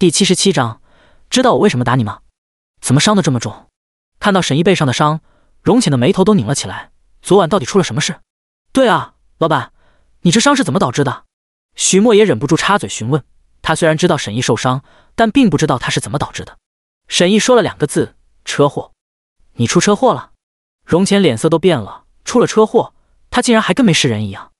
第七十七章，知道我为什么打你吗？怎么伤的这么重？看到沈毅背上的伤，荣浅的眉头都拧了起来。昨晚到底出了什么事？对啊，老板，你这伤是怎么导致的？许墨也忍不住插嘴询问。他虽然知道沈毅受伤，但并不知道他是怎么导致的。沈毅说了两个字：车祸。你出车祸了？荣浅脸色都变了。出了车祸，他竟然还跟没事人一样。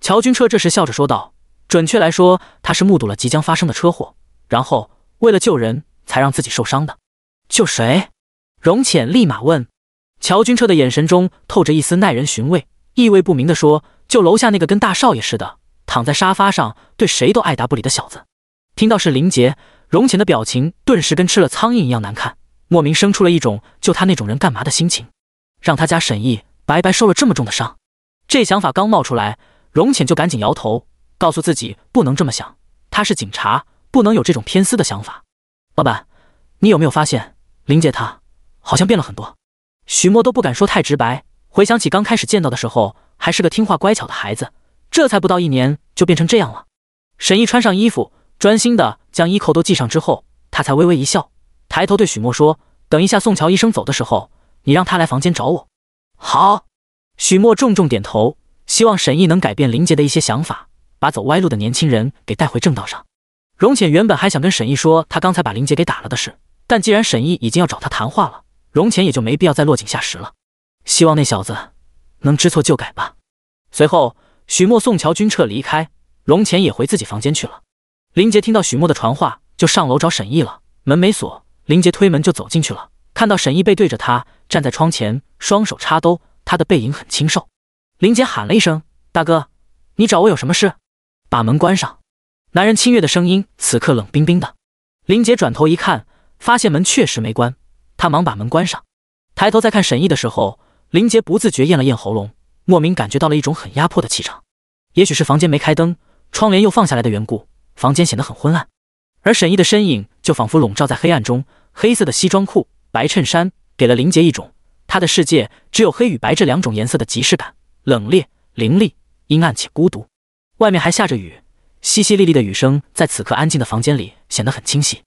乔军车这时笑着说道：“准确来说，他是目睹了即将发生的车祸。”然后为了救人才让自己受伤的，救谁？荣浅立马问。乔军彻的眼神中透着一丝耐人寻味、意味不明的说：“救楼下那个跟大少爷似的躺在沙发上，对谁都爱答不理的小子。”听到是林杰，荣浅的表情顿时跟吃了苍蝇一样难看，莫名生出了一种救他那种人干嘛的心情，让他家沈毅白白受了这么重的伤。这想法刚冒出来，荣浅就赶紧摇头，告诉自己不能这么想，他是警察。不能有这种偏私的想法，老板，你有没有发现林杰他好像变了很多？许墨都不敢说太直白，回想起刚开始见到的时候，还是个听话乖巧的孩子，这才不到一年就变成这样了。沈毅穿上衣服，专心的将衣扣都系上之后，他才微微一笑，抬头对许墨说：“等一下，宋乔医生走的时候，你让他来房间找我。”好，许墨重重点头，希望沈毅能改变林杰的一些想法，把走歪路的年轻人给带回正道上。容浅原本还想跟沈毅说他刚才把林杰给打了的事，但既然沈毅已经要找他谈话了，容浅也就没必要再落井下石了。希望那小子能知错就改吧。随后，许墨送乔军澈离开，容浅也回自己房间去了。林杰听到许墨的传话，就上楼找沈毅了。门没锁，林杰推门就走进去了。看到沈毅背对着他站在窗前，双手插兜，他的背影很清瘦。林杰喊了一声：“大哥，你找我有什么事？”把门关上。男人清越的声音此刻冷冰冰的。林杰转头一看，发现门确实没关，他忙把门关上。抬头再看沈毅的时候，林杰不自觉咽了咽喉咙，莫名感觉到了一种很压迫的气场。也许是房间没开灯，窗帘又放下来的缘故，房间显得很昏暗。而沈毅的身影就仿佛笼罩在黑暗中，黑色的西装裤、白衬衫，给了林杰一种他的世界只有黑与白这两种颜色的即视感。冷冽、凌厉、阴暗且孤独。外面还下着雨。淅淅沥沥的雨声，在此刻安静的房间里显得很清晰。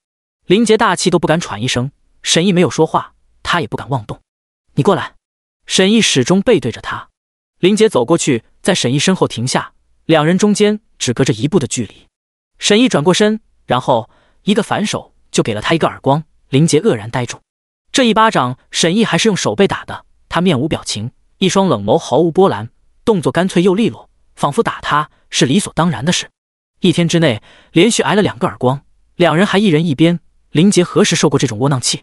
林杰大气都不敢喘一声。沈毅没有说话，他也不敢妄动。你过来。沈毅始终背对着他。林杰走过去，在沈毅身后停下，两人中间只隔着一步的距离。沈毅转过身，然后一个反手就给了他一个耳光。林杰愕然呆住。这一巴掌，沈毅还是用手背打的。他面无表情，一双冷眸毫无波澜，动作干脆又利落，仿佛打他是理所当然的事。一天之内连续挨了两个耳光，两人还一人一边。林杰何时受过这种窝囊气？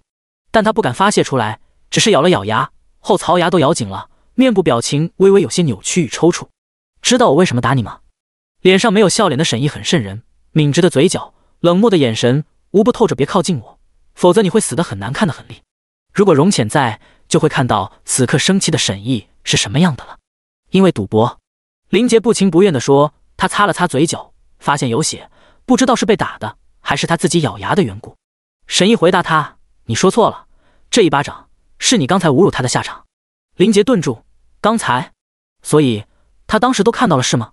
但他不敢发泄出来，只是咬了咬牙，后槽牙都咬紧了，面部表情微微有些扭曲与抽搐。知道我为什么打你吗？脸上没有笑脸的沈毅很渗人，抿直的嘴角，冷漠的眼神，无不透着“别靠近我，否则你会死得很难看”的很厉。如果容浅在，就会看到此刻生气的沈毅是什么样的了。因为赌博，林杰不情不愿的说，他擦了擦嘴角。发现有血，不知道是被打的，还是他自己咬牙的缘故。沈毅回答他：“你说错了，这一巴掌是你刚才侮辱他的下场。”林杰顿住：“刚才？所以他当时都看到了是吗？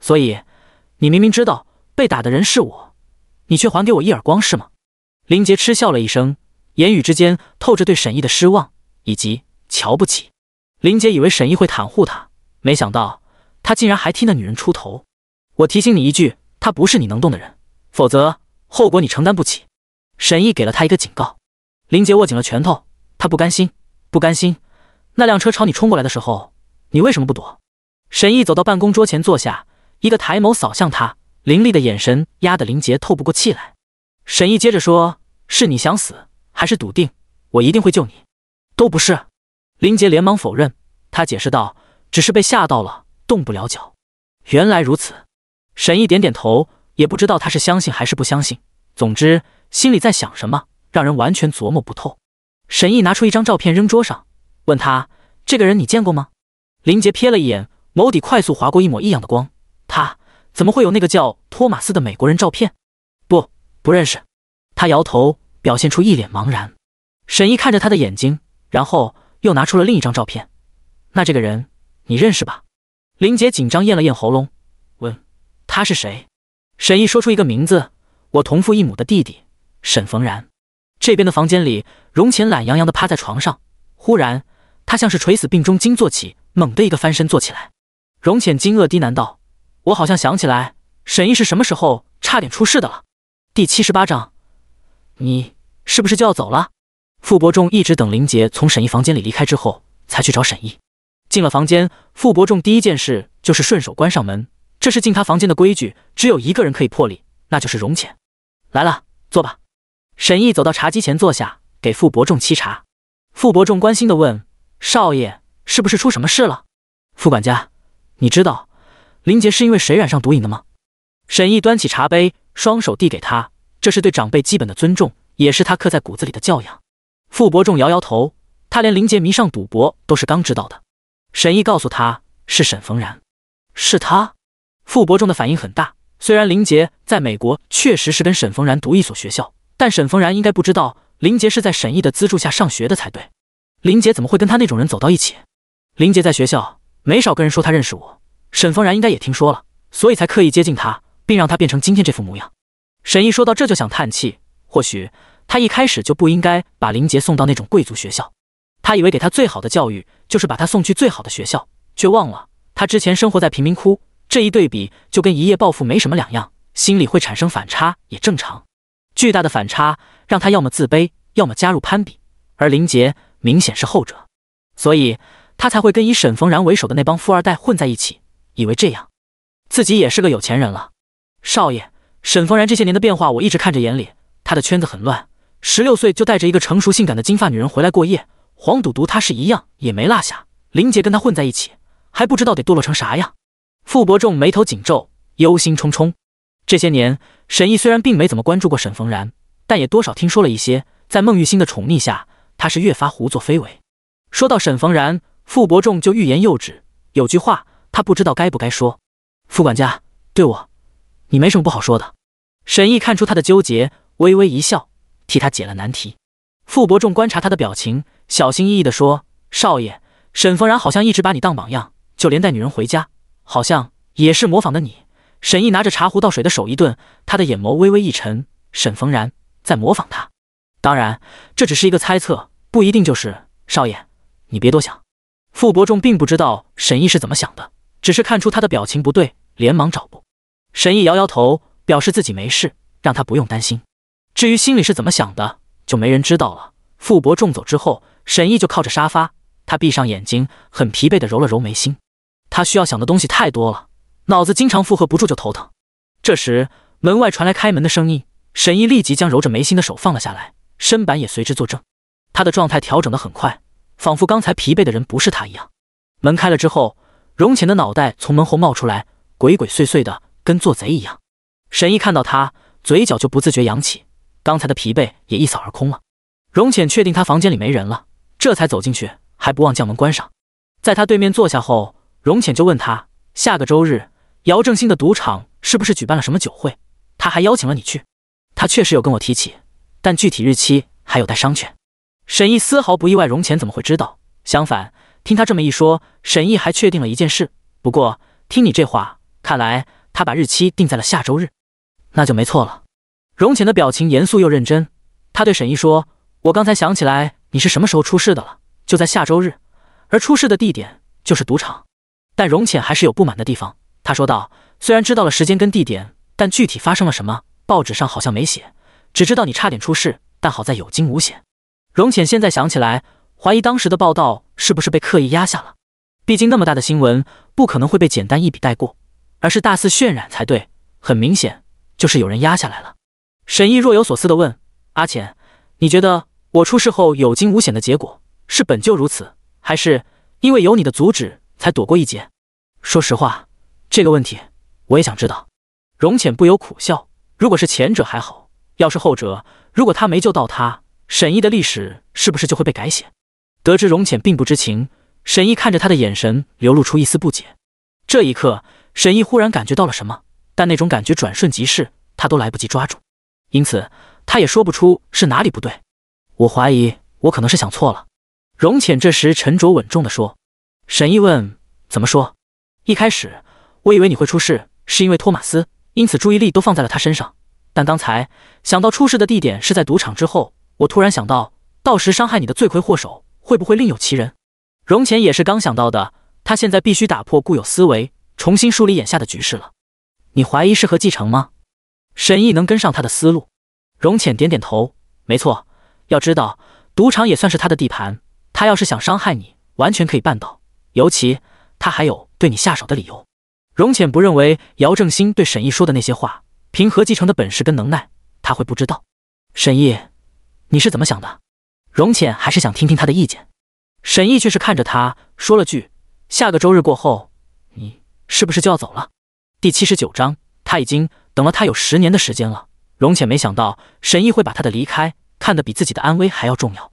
所以你明明知道被打的人是我，你却还给我一耳光是吗？”林杰嗤笑了一声，言语之间透着对沈毅的失望以及瞧不起。林杰以为沈毅会袒护他，没想到他竟然还替那女人出头。我提醒你一句。他不是你能动的人，否则后果你承担不起。沈毅给了他一个警告。林杰握紧了拳头，他不甘心，不甘心。那辆车朝你冲过来的时候，你为什么不躲？沈毅走到办公桌前坐下，一个抬眸扫向他，凌厉的眼神压得林杰透不过气来。沈毅接着说：“是你想死，还是笃定我一定会救你？都不是。”林杰连忙否认，他解释道：“只是被吓到了，动不了脚。”原来如此。沈毅点点头，也不知道他是相信还是不相信。总之，心里在想什么，让人完全琢磨不透。沈毅拿出一张照片扔桌上，问他：“这个人你见过吗？”林杰瞥了一眼，眸底快速划过一抹异样的光。他怎么会有那个叫托马斯的美国人照片？不，不认识。他摇头，表现出一脸茫然。沈毅看着他的眼睛，然后又拿出了另一张照片：“那这个人你认识吧？”林杰紧张咽了咽喉咙。他是谁？沈毅说出一个名字，我同父异母的弟弟沈逢然。这边的房间里，荣浅懒洋洋地趴在床上，忽然，他像是垂死病中惊坐起，猛地一个翻身坐起来。荣浅惊愕低喃道：“我好像想起来，沈毅是什么时候差点出事的了。”第七十八章，你是不是就要走了？傅伯仲一直等林杰从沈毅房间里离开之后，才去找沈毅。进了房间，傅伯仲第一件事就是顺手关上门。这是进他房间的规矩，只有一个人可以破例，那就是荣浅。来了，坐吧。沈毅走到茶几前坐下，给傅伯仲沏茶。傅伯仲关心的问：“少爷，是不是出什么事了？”傅管家，你知道林杰是因为谁染上毒瘾的吗？”沈毅端起茶杯，双手递给他，这是对长辈基本的尊重，也是他刻在骨子里的教养。傅伯仲摇摇头，他连林杰迷上赌博都是刚知道的。沈毅告诉他是沈逢然是他。傅伯仲的反应很大。虽然林杰在美国确实是跟沈丰然读一所学校，但沈丰然应该不知道林杰是在沈毅的资助下上学的才对。林杰怎么会跟他那种人走到一起？林杰在学校没少跟人说他认识我，沈丰然应该也听说了，所以才刻意接近他，并让他变成今天这副模样。沈毅说到这就想叹气，或许他一开始就不应该把林杰送到那种贵族学校。他以为给他最好的教育就是把他送去最好的学校，却忘了他之前生活在贫民窟。这一对比就跟一夜暴富没什么两样，心里会产生反差也正常。巨大的反差让他要么自卑，要么加入攀比，而林杰明显是后者，所以他才会跟以沈逢然为首的那帮富二代混在一起，以为这样自己也是个有钱人了。少爷，沈逢然这些年的变化我一直看着眼里，他的圈子很乱，十六岁就带着一个成熟性感的金发女人回来过夜，黄赌毒他是一样也没落下。林杰跟他混在一起，还不知道得堕落成啥样。傅伯仲眉头紧皱，忧心忡忡。这些年，沈毅虽然并没怎么关注过沈逢然，但也多少听说了一些。在孟玉馨的宠溺下，他是越发胡作非为。说到沈逢然，傅伯仲就欲言又止，有句话他不知道该不该说。傅管家，对我，你没什么不好说的。沈毅看出他的纠结，微微一笑，替他解了难题。傅伯仲观察他的表情，小心翼翼地说：“少爷，沈逢然好像一直把你当榜样，就连带女人回家。”好像也是模仿的你。沈毅拿着茶壶倒水的手一顿，他的眼眸微微一沉。沈逢然在模仿他，当然，这只是一个猜测，不一定就是少爷，你别多想。傅伯仲并不知道沈毅是怎么想的，只是看出他的表情不对，连忙找补。沈毅摇摇头，表示自己没事，让他不用担心。至于心里是怎么想的，就没人知道了。傅伯仲走之后，沈毅就靠着沙发，他闭上眼睛，很疲惫地揉了揉眉心。他需要想的东西太多了，脑子经常负荷不住就头疼。这时，门外传来开门的声音，沈毅立即将揉着眉心的手放了下来，身板也随之坐正。他的状态调整得很快，仿佛刚才疲惫的人不是他一样。门开了之后，容浅的脑袋从门后冒出来，鬼鬼祟祟的，跟做贼一样。沈毅看到他，嘴角就不自觉扬起，刚才的疲惫也一扫而空了。容浅确定他房间里没人了，这才走进去，还不忘将门关上。在他对面坐下后。容浅就问他：“下个周日，姚正兴的赌场是不是举办了什么酒会？他还邀请了你去？”他确实有跟我提起，但具体日期还有待商榷。沈译丝毫不意外，容浅怎么会知道？相反，听他这么一说，沈译还确定了一件事。不过，听你这话，看来他把日期定在了下周日，那就没错了。容浅的表情严肃又认真，他对沈译说：“我刚才想起来，你是什么时候出事的了？就在下周日，而出事的地点就是赌场。”但容浅还是有不满的地方，他说道：“虽然知道了时间跟地点，但具体发生了什么，报纸上好像没写，只知道你差点出事，但好在有惊无险。”容浅现在想起来，怀疑当时的报道是不是被刻意压下了？毕竟那么大的新闻，不可能会被简单一笔带过，而是大肆渲染才对。很明显，就是有人压下来了。沈毅若有所思地问：“阿浅，你觉得我出事后有惊无险的结果，是本就如此，还是因为有你的阻止才躲过一劫？”说实话，这个问题我也想知道。容浅不由苦笑。如果是前者还好，要是后者，如果他没救到他，沈毅的历史是不是就会被改写？得知容浅并不知情，沈毅看着他的眼神流露出一丝不解。这一刻，沈毅忽然感觉到了什么，但那种感觉转瞬即逝，他都来不及抓住，因此他也说不出是哪里不对。我怀疑，我可能是想错了。容浅这时沉着稳重地说。沈毅问：“怎么说？”一开始我以为你会出事，是因为托马斯，因此注意力都放在了他身上。但刚才想到出事的地点是在赌场之后，我突然想到，到时伤害你的罪魁祸首会不会另有其人？容浅也是刚想到的，他现在必须打破固有思维，重新梳理眼下的局势了。你怀疑是何继承吗？沈毅能跟上他的思路？容浅点点头，没错。要知道，赌场也算是他的地盘，他要是想伤害你，完全可以办到。尤其他还有。对你下手的理由，容浅不认为姚正兴对沈毅说的那些话，凭何继承的本事跟能耐，他会不知道。沈毅，你是怎么想的？容浅还是想听听他的意见。沈毅却是看着他，说了句：“下个周日过后，你是不是就要走了？”第七十九章，他已经等了他有十年的时间了。容浅没想到沈毅会把他的离开看得比自己的安危还要重要。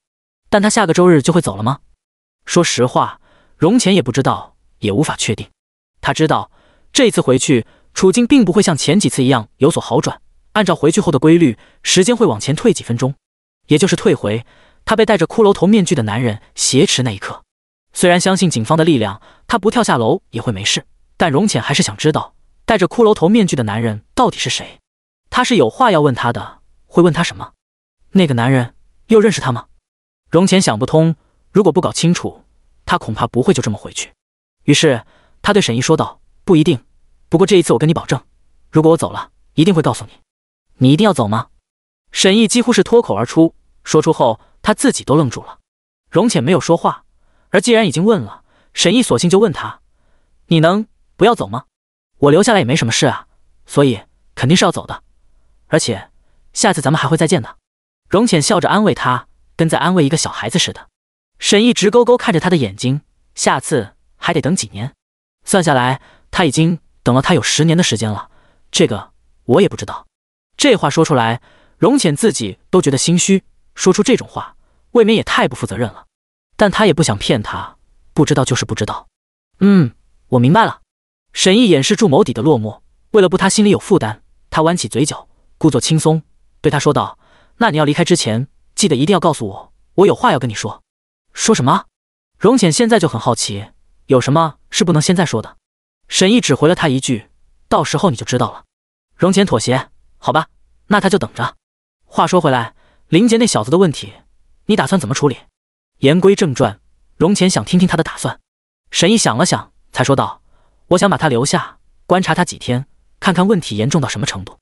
但他下个周日就会走了吗？说实话，容浅也不知道。也无法确定，他知道这一次回去处境并不会像前几次一样有所好转。按照回去后的规律，时间会往前退几分钟，也就是退回他被戴着骷髅头面具的男人挟持那一刻。虽然相信警方的力量，他不跳下楼也会没事，但容浅还是想知道戴着骷髅头面具的男人到底是谁。他是有话要问他的，会问他什么？那个男人又认识他吗？容浅想不通。如果不搞清楚，他恐怕不会就这么回去。于是他对沈译说道：“不一定，不过这一次我跟你保证，如果我走了，一定会告诉你。你一定要走吗？”沈译几乎是脱口而出，说出后他自己都愣住了。荣浅没有说话，而既然已经问了，沈译索性就问他：“你能不要走吗？我留下来也没什么事啊，所以肯定是要走的。而且下次咱们还会再见的。”荣浅笑着安慰他，跟在安慰一个小孩子似的。沈译直勾勾看着他的眼睛，下次。还得等几年，算下来他已经等了他有十年的时间了。这个我也不知道。这话说出来，荣浅自己都觉得心虚，说出这种话未免也太不负责任了。但他也不想骗他，不知道就是不知道。嗯，我明白了。沈译掩饰住眸底的落寞，为了不他心里有负担，他弯起嘴角，故作轻松，对他说道：“那你要离开之前，记得一定要告诉我，我有话要跟你说。”“说什么？”荣浅现在就很好奇。有什么是不能现在说的？沈毅只回了他一句：“到时候你就知道了。”荣前妥协，好吧，那他就等着。话说回来，林杰那小子的问题，你打算怎么处理？言归正传，荣前想听听他的打算。沈毅想了想，才说道：“我想把他留下，观察他几天，看看问题严重到什么程度。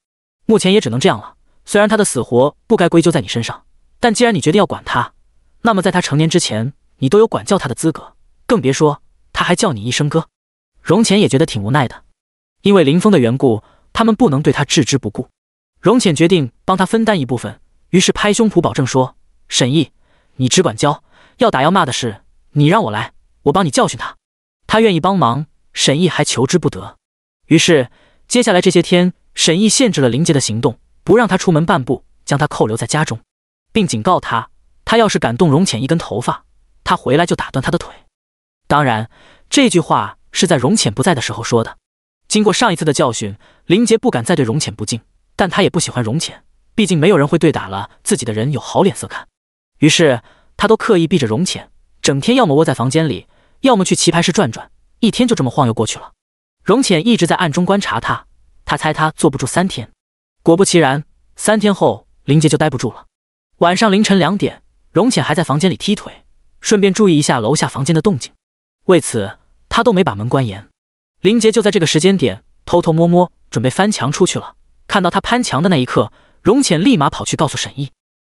目前也只能这样了。虽然他的死活不该归咎在你身上，但既然你决定要管他，那么在他成年之前，你都有管教他的资格，更别说……”他还叫你一声哥，容浅也觉得挺无奈的，因为林峰的缘故，他们不能对他置之不顾。容浅决定帮他分担一部分，于是拍胸脯保证说：“沈毅，你只管教，要打要骂的事，你让我来，我帮你教训他。”他愿意帮忙，沈毅还求之不得。于是接下来这些天，沈毅限制了林杰的行动，不让他出门半步，将他扣留在家中，并警告他：“他要是敢动容浅一根头发，他回来就打断他的腿。”当然，这句话是在容浅不在的时候说的。经过上一次的教训，林杰不敢再对容浅不敬，但他也不喜欢容浅。毕竟没有人会对打了自己的人有好脸色看。于是他都刻意避着容浅，整天要么窝在房间里，要么去棋牌室转转，一天就这么晃悠过去了。容浅一直在暗中观察他，他猜他坐不住三天。果不其然，三天后林杰就待不住了。晚上凌晨两点，容浅还在房间里踢腿，顺便注意一下楼下房间的动静。为此，他都没把门关严。林杰就在这个时间点偷偷摸摸准备翻墙出去了。看到他攀墙的那一刻，荣浅立马跑去告诉沈毅。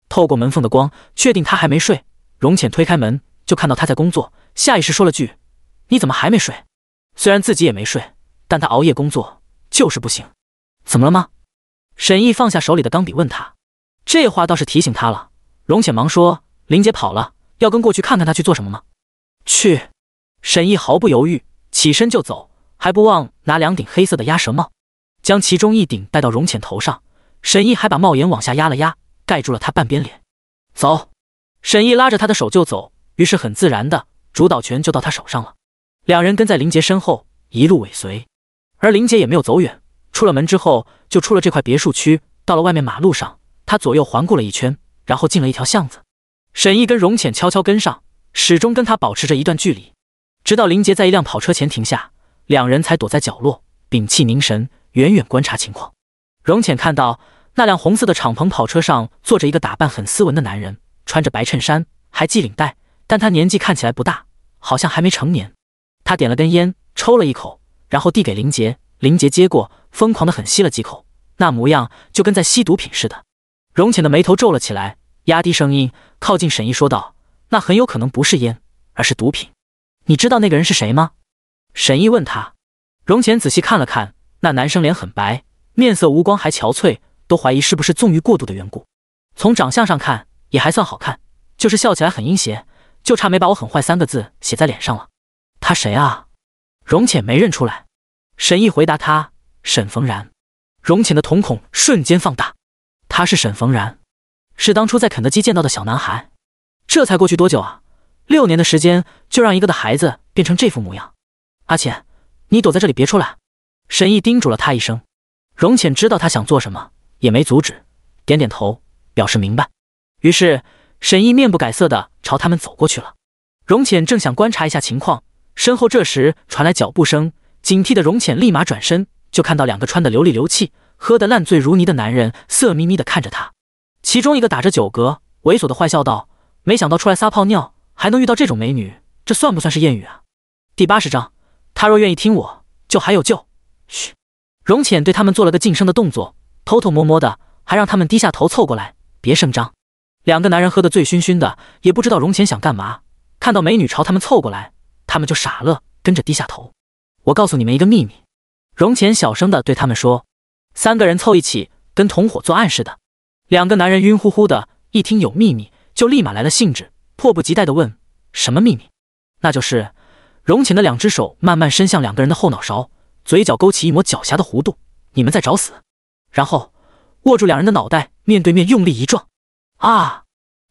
透过门缝的光，确定他还没睡。荣浅推开门，就看到他在工作，下意识说了句：“你怎么还没睡？”虽然自己也没睡，但他熬夜工作就是不行。怎么了吗？沈毅放下手里的钢笔问他。这话倒是提醒他了。荣浅忙说：“林杰跑了，要跟过去看看他去做什么吗？”去。沈毅毫不犹豫起身就走，还不忘拿两顶黑色的鸭舌帽，将其中一顶戴到容浅头上。沈毅还把帽檐往下压了压，盖住了他半边脸。走，沈毅拉着他的手就走，于是很自然的主导权就到他手上了。两人跟在林杰身后，一路尾随。而林杰也没有走远，出了门之后就出了这块别墅区，到了外面马路上，他左右环顾了一圈，然后进了一条巷子。沈毅跟容浅悄悄跟上，始终跟他保持着一段距离。直到林杰在一辆跑车前停下，两人才躲在角落，屏气凝神，远远观察情况。荣浅看到那辆红色的敞篷跑车上坐着一个打扮很斯文的男人，穿着白衬衫，还系领带，但他年纪看起来不大，好像还没成年。他点了根烟，抽了一口，然后递给林杰。林杰接过，疯狂的狠吸了几口，那模样就跟在吸毒品似的。荣浅的眉头皱了起来，压低声音，靠近沈毅说道：“那很有可能不是烟，而是毒品。”你知道那个人是谁吗？沈毅问他。容浅仔细看了看那男生，脸很白，面色无光，还憔悴，都怀疑是不是纵欲过度的缘故。从长相上看也还算好看，就是笑起来很阴邪，就差没把我“很坏”三个字写在脸上了。他谁啊？容浅没认出来。沈毅回答他：沈逢然。容浅的瞳孔瞬间放大。他是沈逢然，是当初在肯德基见到的小男孩。这才过去多久啊？六年的时间，就让一个的孩子变成这副模样。阿浅，你躲在这里别出来。沈毅叮嘱了他一声。荣浅知道他想做什么，也没阻止，点点头表示明白。于是沈毅面不改色的朝他们走过去了。荣浅正想观察一下情况，身后这时传来脚步声，警惕的荣浅立马转身，就看到两个穿的流里流气、喝的烂醉如泥的男人色眯眯的看着他，其中一个打着酒嗝，猥琐的坏笑道：“没想到出来撒泡尿。”还能遇到这种美女，这算不算是艳遇啊？第八十章，他若愿意听，我就还有救。嘘，容浅对他们做了个噤声的动作，偷偷摸摸的，还让他们低下头凑过来，别声张。两个男人喝得醉醺醺的，也不知道容浅想干嘛。看到美女朝他们凑过来，他们就傻乐，跟着低下头。我告诉你们一个秘密，容浅小声的对他们说，三个人凑一起，跟同伙作案似的。两个男人晕乎乎的，一听有秘密，就立马来了兴致。迫不及待地问：“什么秘密？”那就是荣浅的两只手慢慢伸向两个人的后脑勺，嘴角勾起一抹狡黠的弧度：“你们在找死！”然后握住两人的脑袋，面对面用力一撞。啊！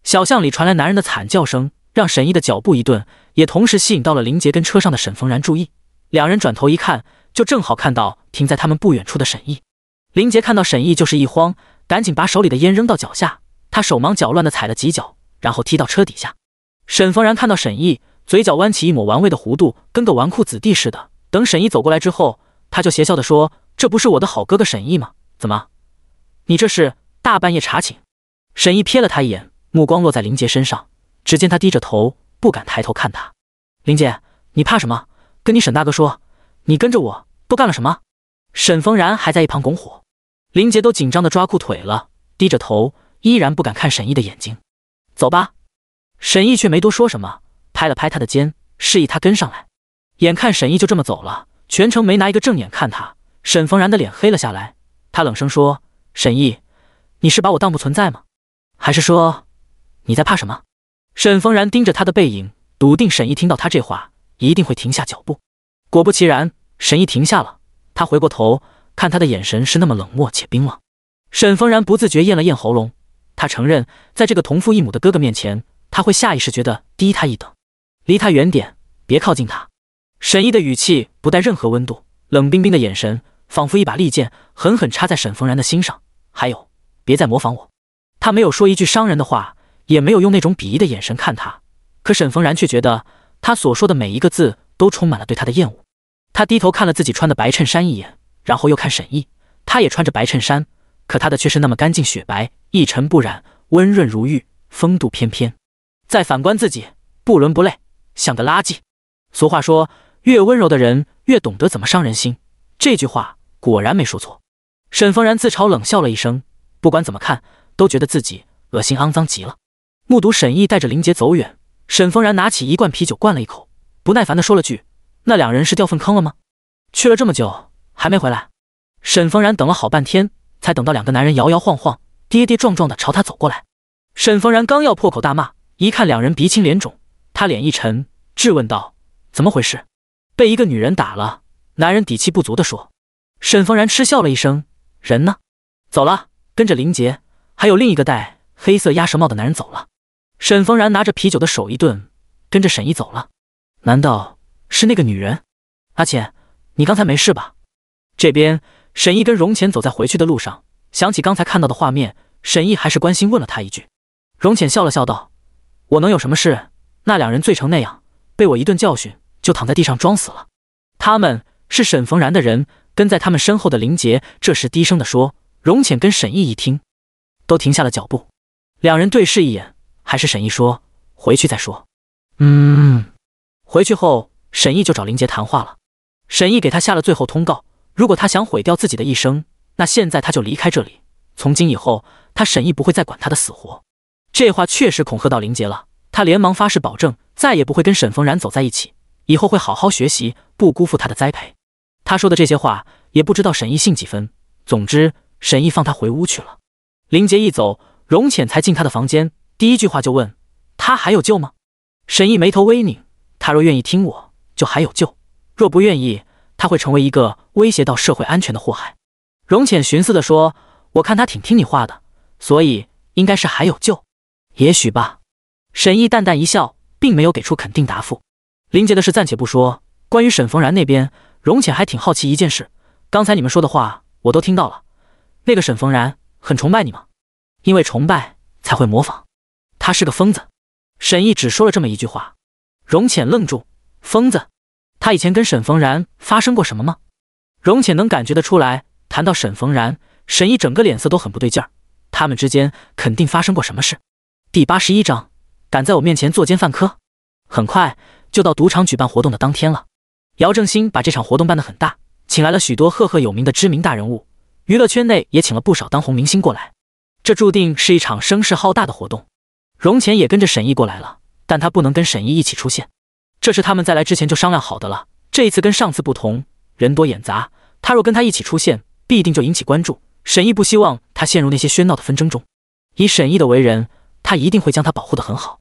小巷里传来男人的惨叫声，让沈毅的脚步一顿，也同时吸引到了林杰跟车上的沈逢然注意。两人转头一看，就正好看到停在他们不远处的沈毅。林杰看到沈毅就是一慌，赶紧把手里的烟扔到脚下，他手忙脚乱地踩了几脚，然后踢到车底下。沈逢然看到沈毅，嘴角弯起一抹玩味的弧度，跟个纨绔子弟似的。等沈毅走过来之后，他就邪笑的说：“这不是我的好哥哥沈毅吗？怎么，你这是大半夜查寝？”沈毅瞥了他一眼，目光落在林杰身上。只见他低着头，不敢抬头看他。林杰，你怕什么？跟你沈大哥说，你跟着我都干了什么？沈逢然还在一旁拱火。林杰都紧张的抓裤腿了，低着头，依然不敢看沈毅的眼睛。走吧。沈毅却没多说什么，拍了拍他的肩，示意他跟上来。眼看沈毅就这么走了，全程没拿一个正眼看他，沈逢然的脸黑了下来。他冷声说：“沈毅，你是把我当不存在吗？还是说你在怕什么？”沈逢然盯着他的背影，笃定沈毅听到他这话一定会停下脚步。果不其然，沈毅停下了。他回过头，看他的眼神是那么冷漠且冰冷。沈逢然不自觉咽了咽喉咙，他承认，在这个同父异母的哥哥面前。他会下意识觉得低他一等，离他远点，别靠近他。沈译的语气不带任何温度，冷冰冰的眼神仿佛一把利剑，狠狠插在沈逢然的心上。还有，别再模仿我。他没有说一句伤人的话，也没有用那种鄙夷的眼神看他，可沈逢然却觉得他所说的每一个字都充满了对他的厌恶。他低头看了自己穿的白衬衫一眼，然后又看沈译。他也穿着白衬衫，可他的却是那么干净雪白，一尘不染，温润如玉，风度翩翩。再反观自己，不伦不类，像个垃圾。俗话说，越温柔的人越懂得怎么伤人心。这句话果然没说错。沈峰然自嘲冷笑了一声，不管怎么看，都觉得自己恶心肮脏极了。目睹沈毅带着林杰走远，沈峰然拿起一罐啤酒灌了一口，不耐烦地说了句：“那两人是掉粪坑了吗？去了这么久还没回来？”沈峰然等了好半天，才等到两个男人摇摇晃晃、跌跌撞撞地朝他走过来。沈峰然刚要破口大骂。一看两人鼻青脸肿，他脸一沉，质问道：“怎么回事？被一个女人打了？”男人底气不足的说。沈丰然嗤笑了一声：“人呢？走了，跟着林杰，还有另一个戴黑色鸭舌帽的男人走了。”沈丰然拿着啤酒的手一顿，跟着沈毅走了。难道是那个女人？阿浅，你刚才没事吧？这边沈毅跟荣浅走在回去的路上，想起刚才看到的画面，沈毅还是关心问了他一句。荣浅笑了笑道。我能有什么事？那两人醉成那样，被我一顿教训，就躺在地上装死了。他们是沈逢然的人，跟在他们身后的林杰这时低声地说：“容浅跟沈毅一听，都停下了脚步。两人对视一眼，还是沈毅说：‘回去再说。’嗯，回去后，沈毅就找林杰谈话了。沈毅给他下了最后通告：如果他想毁掉自己的一生，那现在他就离开这里。从今以后，他沈毅不会再管他的死活。”这话确实恐吓到林杰了，他连忙发誓保证再也不会跟沈风然走在一起，以后会好好学习，不辜负他的栽培。他说的这些话也不知道沈毅信几分。总之，沈毅放他回屋去了。林杰一走，荣浅才进他的房间，第一句话就问他还有救吗？沈毅眉头微拧，他若愿意听，我就还有救；若不愿意，他会成为一个威胁到社会安全的祸害。荣浅寻思的说：“我看他挺听你话的，所以应该是还有救。”也许吧，沈毅淡淡一笑，并没有给出肯定答复。林杰的事暂且不说，关于沈逢然那边，荣浅还挺好奇一件事。刚才你们说的话我都听到了，那个沈逢然很崇拜你吗？因为崇拜才会模仿。他是个疯子。沈毅只说了这么一句话，荣浅愣住。疯子？他以前跟沈逢然发生过什么吗？荣浅能感觉得出来，谈到沈逢然，沈毅整个脸色都很不对劲儿。他们之间肯定发生过什么事。第八十一章，敢在我面前作奸犯科！很快就到赌场举办活动的当天了。姚正兴把这场活动办得很大，请来了许多赫赫有名的知名大人物，娱乐圈内也请了不少当红明星过来。这注定是一场声势浩大的活动。荣乾也跟着沈毅过来了，但他不能跟沈毅一起出现。这是他们在来之前就商量好的了。这一次跟上次不同，人多眼杂，他若跟他一起出现，必定就引起关注。沈毅不希望他陷入那些喧闹的纷争中。以沈毅的为人。他一定会将她保护得很好。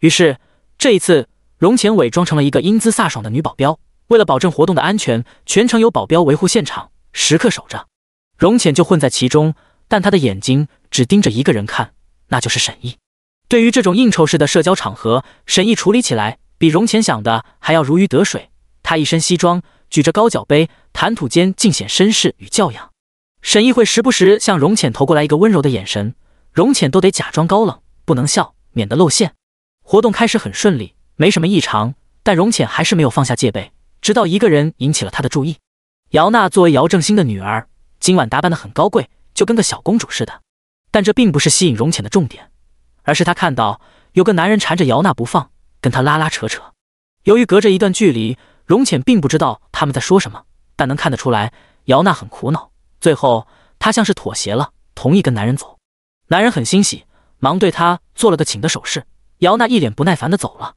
于是这一次，容浅伪装成了一个英姿飒爽的女保镖。为了保证活动的安全，全程有保镖维护现场，时刻守着。容浅就混在其中，但她的眼睛只盯着一个人看，那就是沈毅。对于这种应酬式的社交场合，沈毅处理起来比容浅想的还要如鱼得水。他一身西装，举着高脚杯，谈吐间尽显绅士与教养。沈毅会时不时向容浅投过来一个温柔的眼神，容浅都得假装高冷。不能笑，免得露馅。活动开始很顺利，没什么异常，但容浅还是没有放下戒备，直到一个人引起了他的注意。姚娜作为姚正兴的女儿，今晚打扮得很高贵，就跟个小公主似的。但这并不是吸引容浅的重点，而是他看到有个男人缠着姚娜不放，跟她拉拉扯扯。由于隔着一段距离，容浅并不知道他们在说什么，但能看得出来，姚娜很苦恼。最后，她像是妥协了，同意跟男人走。男人很欣喜。忙对他做了个请的手势，姚娜一脸不耐烦的走了。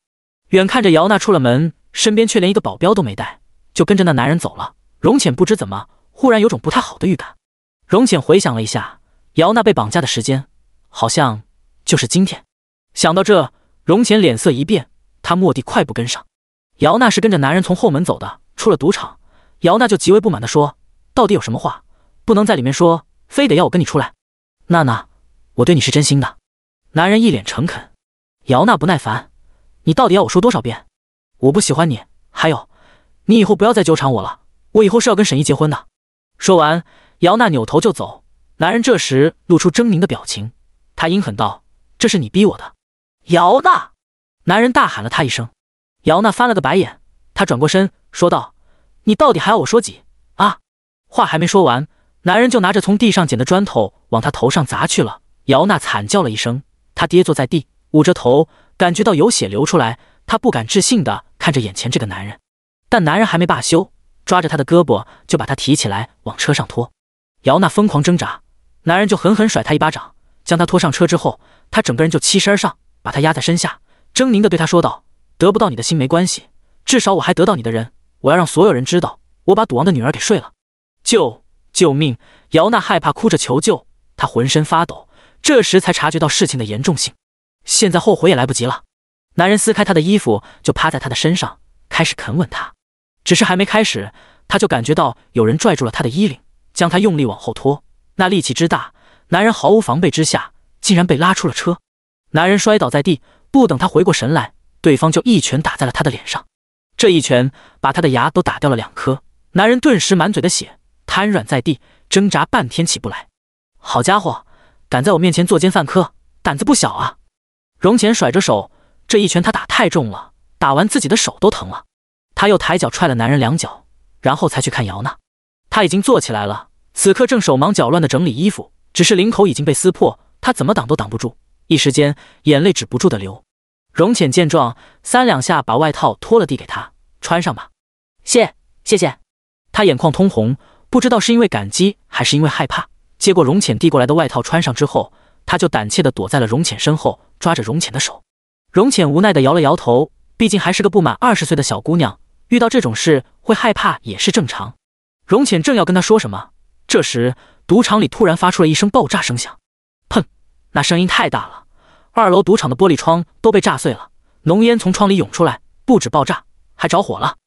远看着姚娜出了门，身边却连一个保镖都没带，就跟着那男人走了。荣浅不知怎么，忽然有种不太好的预感。荣浅回想了一下，姚娜被绑架的时间，好像就是今天。想到这，荣浅脸色一变，他蓦地快步跟上。姚娜是跟着男人从后门走的，出了赌场，姚娜就极为不满地说：“到底有什么话，不能在里面说，非得要我跟你出来？”娜娜，我对你是真心的。男人一脸诚恳，姚娜不耐烦：“你到底要我说多少遍？我不喜欢你。还有，你以后不要再纠缠我了。我以后是要跟沈毅结婚的。”说完，姚娜扭头就走。男人这时露出狰狞的表情，他阴狠道：“这是你逼我的。”姚娜，男人大喊了他一声。姚娜翻了个白眼，他转过身说道：“你到底还要我说几啊？”话还没说完，男人就拿着从地上捡的砖头往他头上砸去了。姚娜惨叫了一声。他跌坐在地，捂着头，感觉到有血流出来。他不敢置信地看着眼前这个男人，但男人还没罢休，抓着他的胳膊就把他提起来往车上拖。姚娜疯狂挣扎，男人就狠狠甩他一巴掌，将他拖上车之后，他整个人就欺身而上，把他压在身下，狰狞地对他说道：“得不到你的心没关系，至少我还得到你的人。我要让所有人知道，我把赌王的女儿给睡了！”救救命！姚娜害怕，哭着求救，她浑身发抖。这时才察觉到事情的严重性，现在后悔也来不及了。男人撕开他的衣服，就趴在他的身上开始啃吻他。只是还没开始，他就感觉到有人拽住了他的衣领，将他用力往后拖。那力气之大，男人毫无防备之下，竟然被拉出了车。男人摔倒在地，不等他回过神来，对方就一拳打在了他的脸上。这一拳把他的牙都打掉了两颗，男人顿时满嘴的血，瘫软在地，挣扎半天起不来。好家伙！敢在我面前作奸犯科，胆子不小啊！容浅甩着手，这一拳他打太重了，打完自己的手都疼了。他又抬脚踹了男人两脚，然后才去看姚娜。他已经坐起来了，此刻正手忙脚乱的整理衣服，只是领口已经被撕破，他怎么挡都挡不住，一时间眼泪止不住的流。容浅见状，三两下把外套脱了，递给他穿上吧。谢，谢谢。他眼眶通红，不知道是因为感激还是因为害怕。接过容浅递过来的外套穿上之后，他就胆怯地躲在了容浅身后，抓着容浅的手。容浅无奈地摇了摇头，毕竟还是个不满二十岁的小姑娘，遇到这种事会害怕也是正常。容浅正要跟他说什么，这时赌场里突然发出了一声爆炸声响，砰！那声音太大了，二楼赌场的玻璃窗都被炸碎了，浓烟从窗里涌出来，不止爆炸还着火了！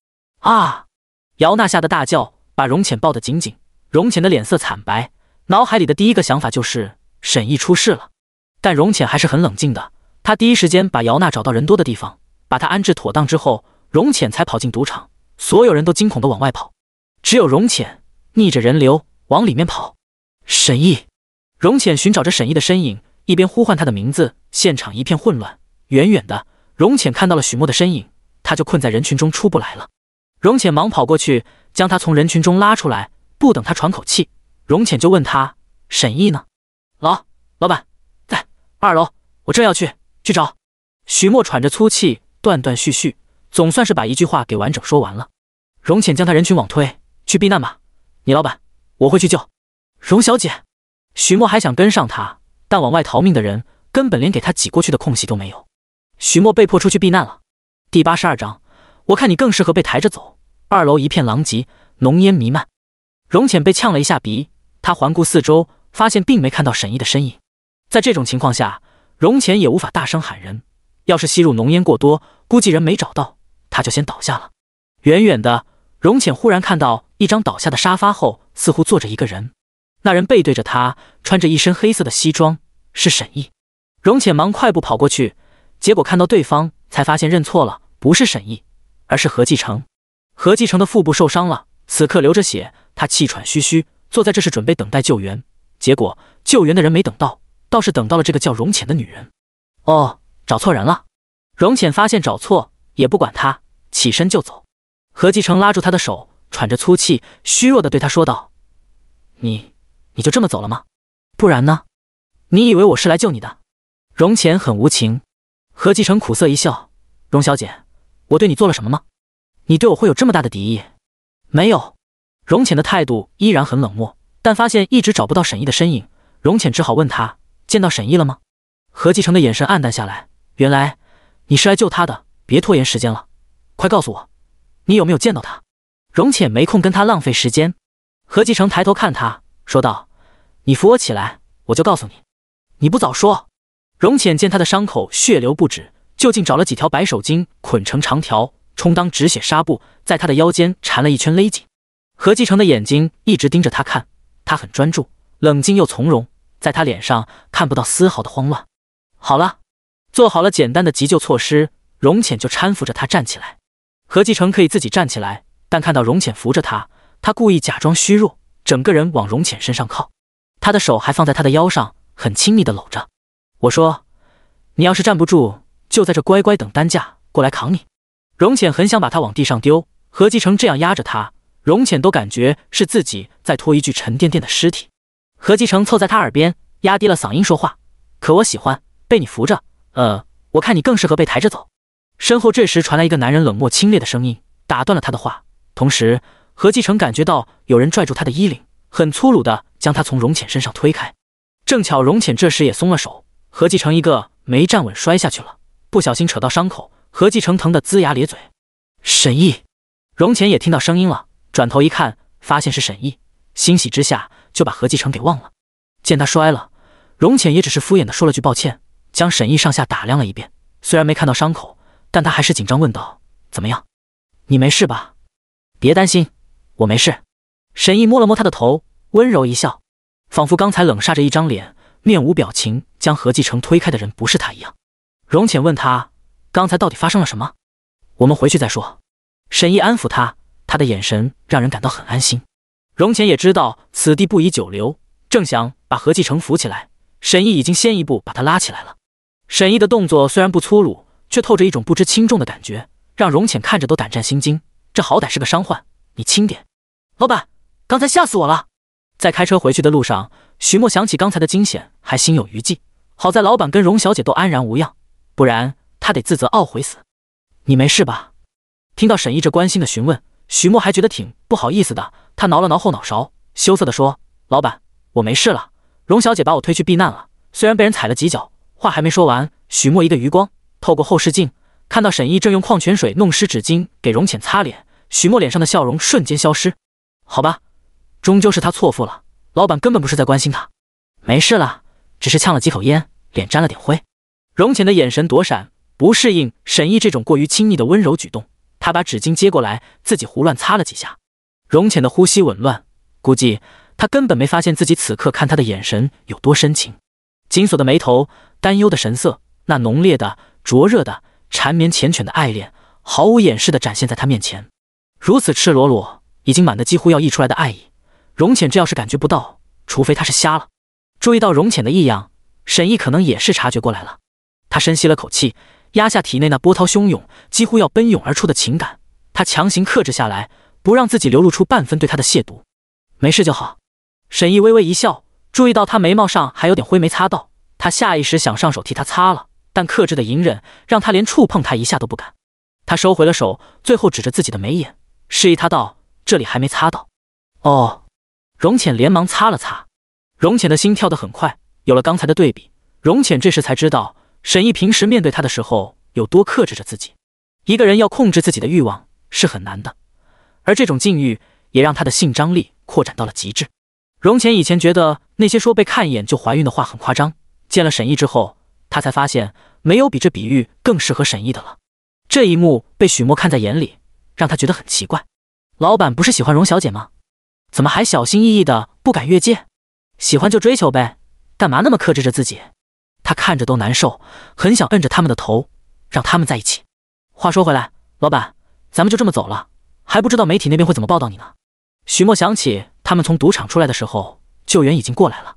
啊！姚娜吓得大叫，把容浅抱得紧紧。容浅的脸色惨白。脑海里的第一个想法就是沈毅出事了，但容浅还是很冷静的。他第一时间把姚娜找到人多的地方，把她安置妥当之后，容浅才跑进赌场。所有人都惊恐的往外跑，只有容浅逆着人流往里面跑。沈毅，容浅寻找着沈毅的身影，一边呼唤他的名字。现场一片混乱，远远的，容浅看到了许墨的身影，他就困在人群中出不来了。容浅忙跑过去，将他从人群中拉出来，不等他喘口气。荣浅就问他：“沈毅呢？”“老老板在二楼，我正要去去找。”许墨喘着粗气，断断续续，总算是把一句话给完整说完了。荣浅将他人群往推：“去避难吧，你老板我会去救。”“荣小姐。”许墨还想跟上他，但往外逃命的人根本连给他挤过去的空隙都没有。许墨被迫出去避难了。第八十二章，我看你更适合被抬着走。二楼一片狼藉，浓烟弥漫。荣浅被呛了一下鼻。他环顾四周，发现并没看到沈译的身影。在这种情况下，容浅也无法大声喊人。要是吸入浓烟过多，估计人没找到，他就先倒下了。远远的，容浅忽然看到一张倒下的沙发后，似乎坐着一个人。那人背对着他，穿着一身黑色的西装，是沈译。容浅忙快步跑过去，结果看到对方，才发现认错了，不是沈译，而是何继承。何继承的腹部受伤了，此刻流着血，他气喘吁吁。坐在这是准备等待救援，结果救援的人没等到，倒是等到了这个叫容浅的女人。哦，找错人了。容浅发现找错也不管他，起身就走。何继承拉住他的手，喘着粗气，虚弱的对他说道：“你，你就这么走了吗？不然呢？你以为我是来救你的？”容浅很无情。何继承苦涩一笑：“容小姐，我对你做了什么吗？你对我会有这么大的敌意？没有。”荣浅的态度依然很冷漠，但发现一直找不到沈译的身影，荣浅只好问他：“见到沈译了吗？”何继承的眼神黯淡下来。原来你是来救他的，别拖延时间了，快告诉我，你有没有见到他？荣浅没空跟他浪费时间。何继承抬头看他，说道：“你扶我起来，我就告诉你。你不早说。”荣浅见他的伤口血流不止，就近找了几条白手巾捆成长条，充当止血纱布，在他的腰间缠了一圈，勒紧。何继承的眼睛一直盯着他看，他很专注，冷静又从容，在他脸上看不到丝毫的慌乱。好了，做好了简单的急救措施，容浅就搀扶着他站起来。何继承可以自己站起来，但看到容浅扶着他，他故意假装虚弱，整个人往容浅身上靠，他的手还放在他的腰上，很亲密的搂着。我说，你要是站不住，就在这乖乖等担架过来扛你。容浅很想把他往地上丢，何继承这样压着他。容浅都感觉是自己在拖一具沉甸甸的尸体。何继承凑在他耳边，压低了嗓音说话：“可我喜欢被你扶着，呃，我看你更适合被抬着走。”身后这时传来一个男人冷漠清冽的声音，打断了他的话。同时，何继承感觉到有人拽住他的衣领，很粗鲁的将他从容浅身上推开。正巧容浅这时也松了手，何继承一个没站稳摔下去了，不小心扯到伤口。何继承疼得龇牙咧嘴。沈毅，容浅也听到声音了。转头一看，发现是沈毅，欣喜之下就把何继成给忘了。见他摔了，荣浅也只是敷衍的说了句抱歉，将沈毅上下打量了一遍。虽然没看到伤口，但他还是紧张问道：“怎么样？你没事吧？别担心，我没事。”沈毅摸了摸他的头，温柔一笑，仿佛刚才冷煞着一张脸、面无表情将何继成推开的人不是他一样。荣浅问他：“刚才到底发生了什么？我们回去再说。”沈毅安抚他。他的眼神让人感到很安心。荣浅也知道此地不宜久留，正想把何继成扶起来，沈毅已经先一步把他拉起来了。沈毅的动作虽然不粗鲁，却透着一种不知轻重的感觉，让荣浅看着都胆战心惊。这好歹是个伤患，你轻点，老板，刚才吓死我了！在开车回去的路上，许墨想起刚才的惊险，还心有余悸。好在老板跟荣小姐都安然无恙，不然他得自责懊悔死。你没事吧？听到沈毅这关心的询问。许墨还觉得挺不好意思的，他挠了挠后脑勺，羞涩地说：“老板，我没事了。荣小姐把我推去避难了，虽然被人踩了几脚。”话还没说完，许墨一个余光透过后视镜，看到沈译正用矿泉水弄湿纸巾给荣浅擦脸。许墨脸上的笑容瞬间消失。好吧，终究是他错付了。老板根本不是在关心他，没事了，只是呛了几口烟，脸沾了点灰。荣浅的眼神躲闪，不适应沈译这种过于亲密的温柔举动。他把纸巾接过来，自己胡乱擦了几下。容浅的呼吸紊乱，估计他根本没发现自己此刻看他的眼神有多深情。紧锁的眉头，担忧的神色，那浓烈的、灼热的、缠绵缱绻的爱恋，毫无掩饰的展现在他面前。如此赤裸裸，已经满得几乎要溢出来的爱意，容浅这要是感觉不到，除非他是瞎了。注意到容浅的异样，沈毅可能也是察觉过来了。他深吸了口气。压下体内那波涛汹涌、几乎要奔涌而出的情感，他强行克制下来，不让自己流露出半分对他的亵渎。没事就好。沈毅微微一笑，注意到他眉毛上还有点灰，没擦到。他下意识想上手替他擦了，但克制的隐忍让他连触碰他一下都不敢。他收回了手，最后指着自己的眉眼，示意他道：“这里还没擦到。”哦，容浅连忙擦了擦。容浅的心跳得很快，有了刚才的对比，容浅这时才知道。沈毅平时面对他的时候有多克制着自己，一个人要控制自己的欲望是很难的，而这种境遇也让他的性张力扩展到了极致。容浅以前觉得那些说被看一眼就怀孕的话很夸张，见了沈毅之后，他才发现没有比这比喻更适合沈毅的了。这一幕被许墨看在眼里，让他觉得很奇怪：老板不是喜欢容小姐吗？怎么还小心翼翼的不敢越界？喜欢就追求呗，干嘛那么克制着自己？他看着都难受，很想摁着他们的头，让他们在一起。话说回来，老板，咱们就这么走了，还不知道媒体那边会怎么报道你呢。许墨想起他们从赌场出来的时候，救援已经过来了。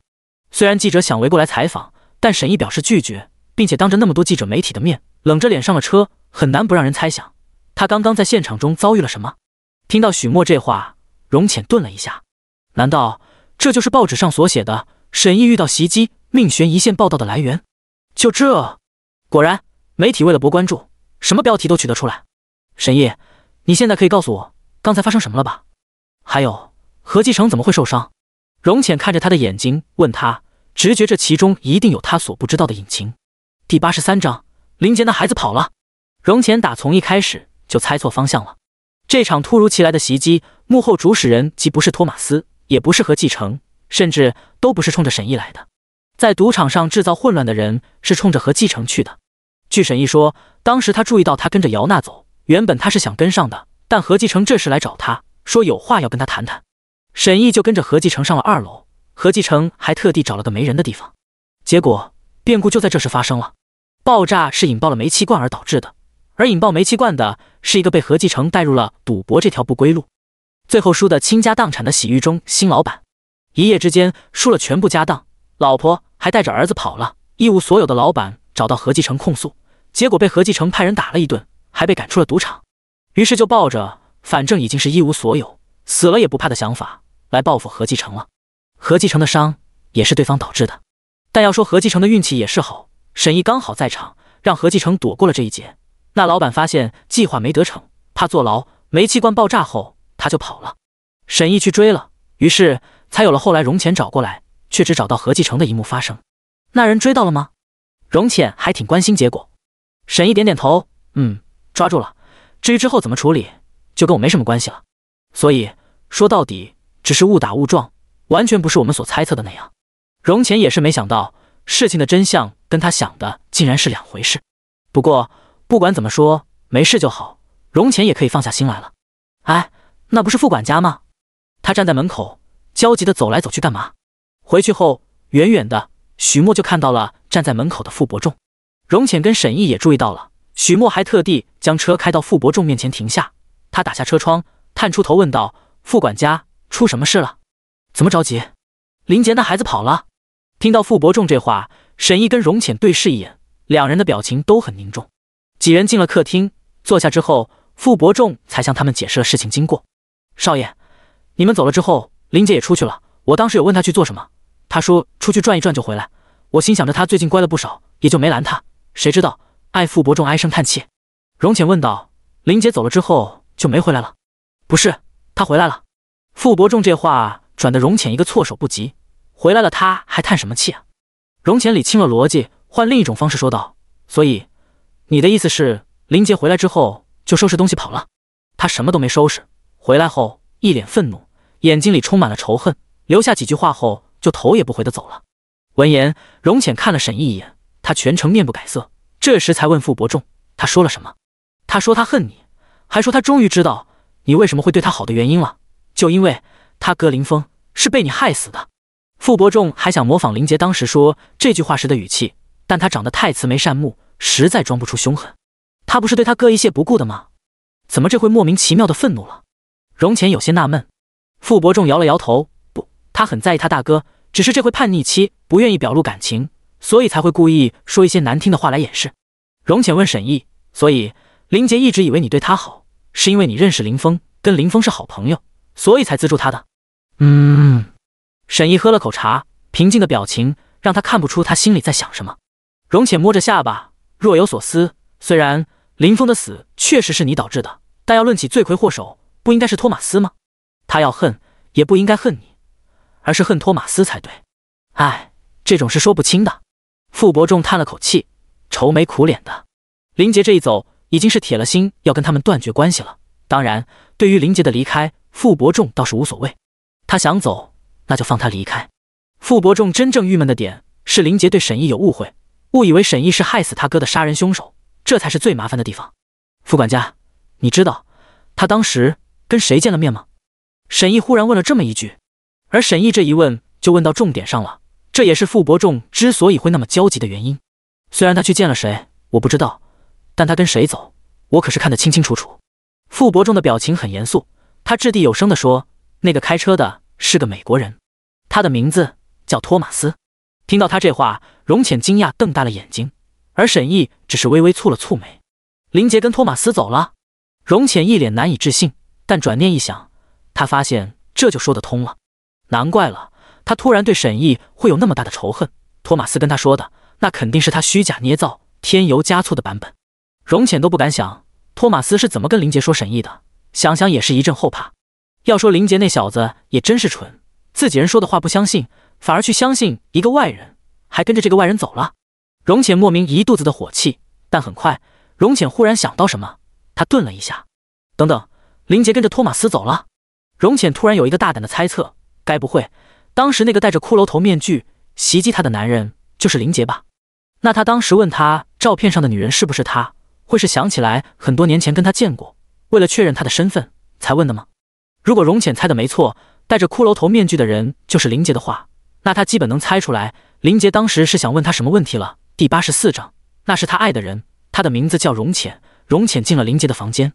虽然记者想围过来采访，但沈毅表示拒绝，并且当着那么多记者媒体的面，冷着脸上了车。很难不让人猜想，他刚刚在现场中遭遇了什么。听到许墨这话，荣浅顿了一下。难道这就是报纸上所写的沈毅遇到袭击？命悬一线报道的来源，就这，果然媒体为了博关注，什么标题都取得出来。沈毅，你现在可以告诉我刚才发生什么了吧？还有何继承怎么会受伤？荣浅看着他的眼睛，问他，直觉这其中一定有他所不知道的隐情。第八十三章，林杰那孩子跑了。荣浅打从一开始就猜错方向了。这场突如其来的袭击，幕后主使人既不是托马斯，也不是何继承，甚至都不是冲着沈毅来的。在赌场上制造混乱的人是冲着何继承去的。据沈毅说，当时他注意到他跟着姚娜走，原本他是想跟上的，但何继承这时来找他，说有话要跟他谈谈。沈毅就跟着何继承上了二楼，何继承还特地找了个没人的地方。结果变故就在这时发生了，爆炸是引爆了煤气罐而导致的，而引爆煤气罐的是一个被何继承带入了赌博这条不归路，最后输得倾家荡产的洗浴中心老板，一夜之间输了全部家当，老婆。还带着儿子跑了，一无所有的老板找到何继成控诉，结果被何继成派人打了一顿，还被赶出了赌场。于是就抱着反正已经是一无所有，死了也不怕的想法来报复何继成了。何继成的伤也是对方导致的，但要说何继成的运气也是好，沈毅刚好在场，让何继成躲过了这一劫。那老板发现计划没得逞，怕坐牢，煤气罐爆炸后他就跑了。沈毅去追了，于是才有了后来荣钱找过来。却只找到何继承的一幕发生，那人追到了吗？容浅还挺关心结果。沈毅点点头，嗯，抓住了。至于之后怎么处理，就跟我没什么关系了。所以说到底，只是误打误撞，完全不是我们所猜测的那样。容浅也是没想到，事情的真相跟他想的竟然是两回事。不过不管怎么说，没事就好。容浅也可以放下心来了。哎，那不是副管家吗？他站在门口焦急的走来走去，干嘛？回去后，远远的许墨就看到了站在门口的傅伯仲、荣浅跟沈毅也注意到了许墨，还特地将车开到傅伯仲面前停下。他打下车窗，探出头问道：“傅管家，出什么事了？怎么着急？”林杰那孩子跑了。听到傅伯仲这话，沈毅跟荣浅对视一眼，两人的表情都很凝重。几人进了客厅，坐下之后，傅伯仲才向他们解释了事情经过：“少爷，你们走了之后，林杰也出去了。我当时有问他去做什么。”他说：“出去转一转就回来。”我心想着他最近乖了不少，也就没拦他。谁知道，爱傅伯仲唉声叹气。荣浅问道：“林杰走了之后就没回来了？”不是，他回来了。傅伯仲这话转的荣浅一个措手不及。回来了，他还叹什么气啊？荣浅理清了逻辑，换另一种方式说道：“所以，你的意思是林杰回来之后就收拾东西跑了？他什么都没收拾，回来后一脸愤怒，眼睛里充满了仇恨，留下几句话后。”就头也不回的走了。闻言，容浅看了沈毅一眼，他全程面不改色。这时才问傅伯仲：“他说了什么？”“他说他恨你，还说他终于知道你为什么会对他好的原因了，就因为他哥林峰是被你害死的。”傅伯仲还想模仿林杰当时说这句话时的语气，但他长得太慈眉善目，实在装不出凶狠。他不是对他哥一切不顾的吗？怎么这会莫名其妙的愤怒了？容浅有些纳闷。傅伯仲摇了摇头。他很在意他大哥，只是这回叛逆期不愿意表露感情，所以才会故意说一些难听的话来掩饰。容浅问沈毅：“所以林杰一直以为你对他好，是因为你认识林峰，跟林峰是好朋友，所以才资助他的？”嗯。沈毅喝了口茶，平静的表情让他看不出他心里在想什么。容浅摸着下巴，若有所思。虽然林峰的死确实是你导致的，但要论起罪魁祸首，不应该是托马斯吗？他要恨，也不应该恨你。而是恨托马斯才对，哎，这种事说不清的。傅伯仲叹了口气，愁眉苦脸的。林杰这一走，已经是铁了心要跟他们断绝关系了。当然，对于林杰的离开，傅伯仲倒是无所谓，他想走，那就放他离开。傅伯仲真正郁闷的点是林杰对沈毅有误会，误以为沈毅是害死他哥的杀人凶手，这才是最麻烦的地方。傅管家，你知道他当时跟谁见了面吗？沈毅忽然问了这么一句。而沈毅这一问就问到重点上了，这也是傅伯仲之所以会那么焦急的原因。虽然他去见了谁我不知道，但他跟谁走，我可是看得清清楚楚。傅伯仲的表情很严肃，他掷地有声地说：“那个开车的是个美国人，他的名字叫托马斯。”听到他这话，荣浅惊讶瞪大了眼睛，而沈毅只是微微蹙了蹙眉。林杰跟托马斯走了，荣浅一脸难以置信，但转念一想，他发现这就说得通了。难怪了，他突然对沈毅会有那么大的仇恨。托马斯跟他说的，那肯定是他虚假捏造、添油加醋的版本。容浅都不敢想托马斯是怎么跟林杰说沈毅的，想想也是一阵后怕。要说林杰那小子也真是蠢，自己人说的话不相信，反而去相信一个外人，还跟着这个外人走了。容浅莫名一肚子的火气，但很快，容浅忽然想到什么，他顿了一下，等等，林杰跟着托马斯走了。容浅突然有一个大胆的猜测。该不会，当时那个戴着骷髅头面具袭击他的男人就是林杰吧？那他当时问他照片上的女人是不是他，会是想起来很多年前跟他见过，为了确认他的身份才问的吗？如果荣浅猜的没错，戴着骷髅头面具的人就是林杰的话，那他基本能猜出来林杰当时是想问他什么问题了。第八十四章，那是他爱的人，他的名字叫荣浅。荣浅进了林杰的房间，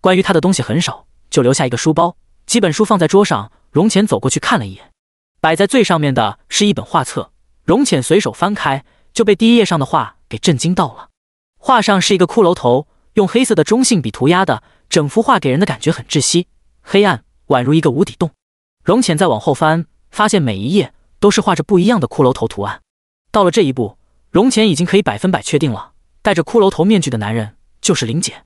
关于他的东西很少，就留下一个书包，几本书放在桌上。容浅走过去看了一眼，摆在最上面的是一本画册。容浅随手翻开，就被第一页上的画给震惊到了。画上是一个骷髅头，用黑色的中性笔涂鸦的，整幅画给人的感觉很窒息、黑暗，宛如一个无底洞。容浅再往后翻，发现每一页都是画着不一样的骷髅头图案。到了这一步，容浅已经可以百分百确定了，戴着骷髅头面具的男人就是林简。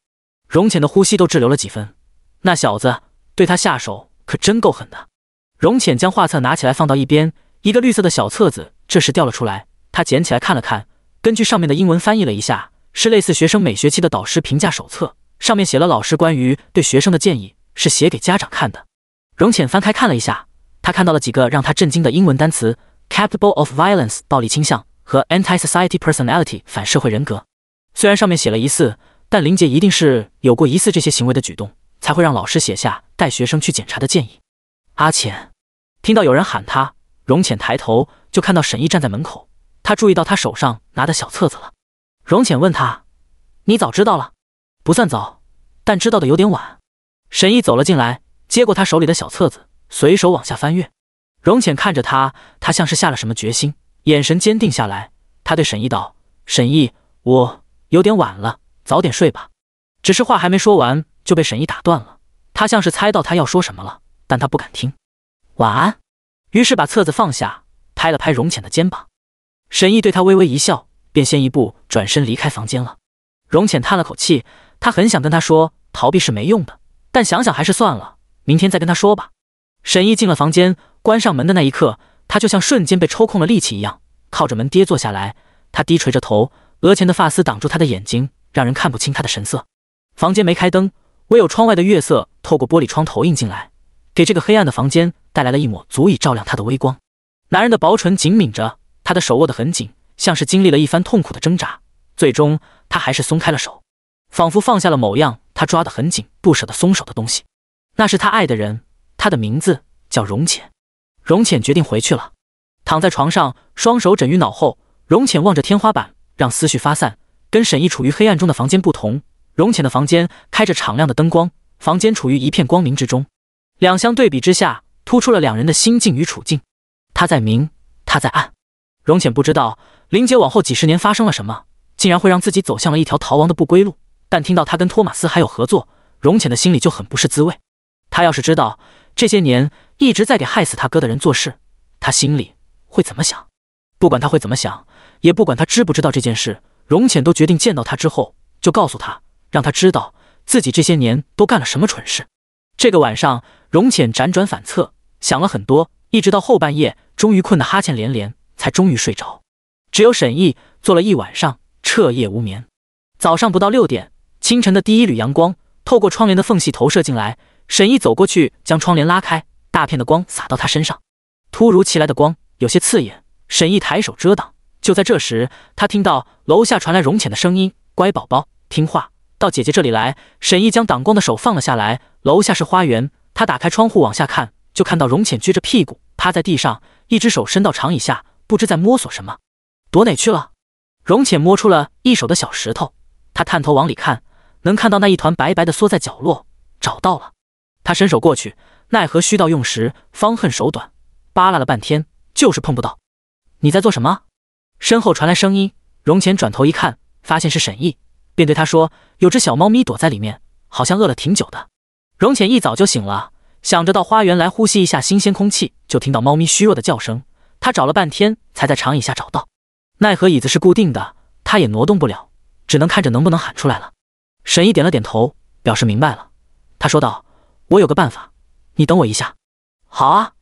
容浅的呼吸都滞留了几分，那小子对他下手可真够狠的。荣浅将画册拿起来放到一边，一个绿色的小册子这时掉了出来。他捡起来看了看，根据上面的英文翻译了一下，是类似学生每学期的导师评价手册。上面写了老师关于对学生的建议，是写给家长看的。荣浅翻开看了一下，他看到了几个让他震惊的英文单词：capable of violence（ 暴力倾向）和 a n t i s o c i e t y personality（ 反社会人格）。虽然上面写了疑似，但林杰一定是有过疑似这些行为的举动，才会让老师写下带学生去检查的建议。阿浅，听到有人喊他，荣浅抬头就看到沈译站在门口。他注意到他手上拿的小册子了。荣浅问他：“你早知道了？不算早，但知道的有点晚。”沈译走了进来，接过他手里的小册子，随手往下翻阅。荣浅看着他，他像是下了什么决心，眼神坚定下来。他对沈译道：“沈译，我有点晚了，早点睡吧。”只是话还没说完，就被沈译打断了。他像是猜到他要说什么了。但他不敢听，晚安。于是把册子放下，拍了拍荣浅的肩膀。沈毅对他微微一笑，便先一步转身离开房间了。荣浅叹了口气，他很想跟他说，逃避是没用的，但想想还是算了，明天再跟他说吧。沈毅进了房间，关上门的那一刻，他就像瞬间被抽空了力气一样，靠着门跌坐下来。他低垂着头，额前的发丝挡住他的眼睛，让人看不清他的神色。房间没开灯，唯有窗外的月色透过玻璃窗投影进来。给这个黑暗的房间带来了一抹足以照亮他的微光。男人的薄唇紧抿着，他的手握得很紧，像是经历了一番痛苦的挣扎。最终，他还是松开了手，仿佛放下了某样他抓得很紧、不舍得松手的东西。那是他爱的人，他的名字叫容浅。容浅决定回去了。躺在床上，双手枕于脑后，容浅望着天花板，让思绪发散。跟沈毅处于黑暗中的房间不同，容浅的房间开着敞亮的灯光，房间处于一片光明之中。两相对比之下，突出了两人的心境与处境。他在明，他在暗。容浅不知道林杰往后几十年发生了什么，竟然会让自己走向了一条逃亡的不归路。但听到他跟托马斯还有合作，容浅的心里就很不是滋味。他要是知道这些年一直在给害死他哥的人做事，他心里会怎么想？不管他会怎么想，也不管他知不知道这件事，容浅都决定见到他之后就告诉他，让他知道自己这些年都干了什么蠢事。这个晚上，容浅辗转反侧，想了很多，一直到后半夜，终于困得哈欠连连，才终于睡着。只有沈毅坐了一晚上，彻夜无眠。早上不到六点，清晨的第一缕阳光透过窗帘的缝隙投射进来，沈毅走过去将窗帘拉开，大片的光洒到他身上。突如其来的光有些刺眼，沈毅抬手遮挡。就在这时，他听到楼下传来容浅的声音：“乖宝宝，听话。”到姐姐这里来，沈毅将挡光的手放了下来。楼下是花园，他打开窗户往下看，就看到容浅撅着屁股趴在地上，一只手伸到长椅下，不知在摸索什么。躲哪去了？容浅摸出了一手的小石头，他探头往里看，能看到那一团白白的缩在角落。找到了，他伸手过去，奈何需到用时方恨手短，扒拉了半天就是碰不到。你在做什么？身后传来声音。容浅转头一看，发现是沈毅。便对他说：“有只小猫咪躲在里面，好像饿了挺久的。”荣浅一早就醒了，想着到花园来呼吸一下新鲜空气，就听到猫咪虚弱的叫声。他找了半天，才在长椅下找到，奈何椅子是固定的，他也挪动不了，只能看着能不能喊出来了。沈毅点了点头，表示明白了。他说道：“我有个办法，你等我一下。”好啊。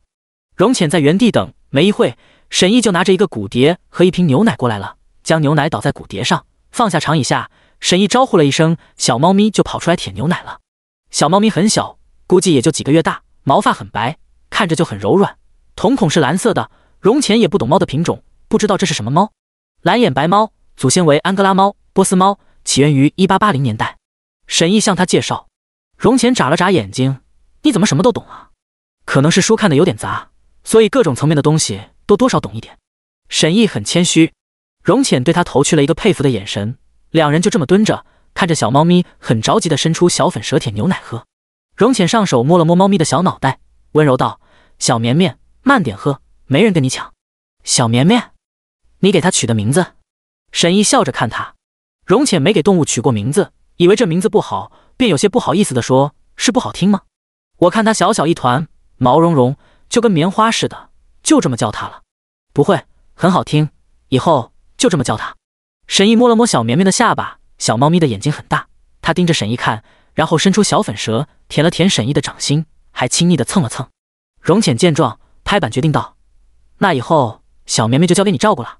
荣浅在原地等，没一会，沈毅就拿着一个骨碟和一瓶牛奶过来了，将牛奶倒在骨碟上，放下长椅下。沈毅招呼了一声，小猫咪就跑出来舔牛奶了。小猫咪很小，估计也就几个月大，毛发很白，看着就很柔软，瞳孔是蓝色的。容浅也不懂猫的品种，不知道这是什么猫。蓝眼白猫，祖先为安哥拉猫、波斯猫，起源于一八八零年代。沈毅向他介绍。容浅眨了眨眼睛，你怎么什么都懂啊？可能是书看的有点杂，所以各种层面的东西都多少懂一点。沈毅很谦虚。容浅对他投去了一个佩服的眼神。两人就这么蹲着，看着小猫咪很着急的伸出小粉舌舔牛奶喝。荣浅上手摸了摸猫咪的小脑袋，温柔道：“小绵绵，慢点喝，没人跟你抢。”小绵绵，你给它取的名字？沈毅笑着看他。容浅没给动物取过名字，以为这名字不好，便有些不好意思的说：“是不好听吗？我看它小小一团，毛茸茸，就跟棉花似的，就这么叫它了。不会，很好听，以后就这么叫它。”沈毅摸了摸小绵绵的下巴，小猫咪的眼睛很大，它盯着沈毅看，然后伸出小粉舌舔了舔沈毅的掌心，还亲昵的蹭了蹭。荣浅见状，拍板决定道：“那以后小绵绵就交给你照顾了，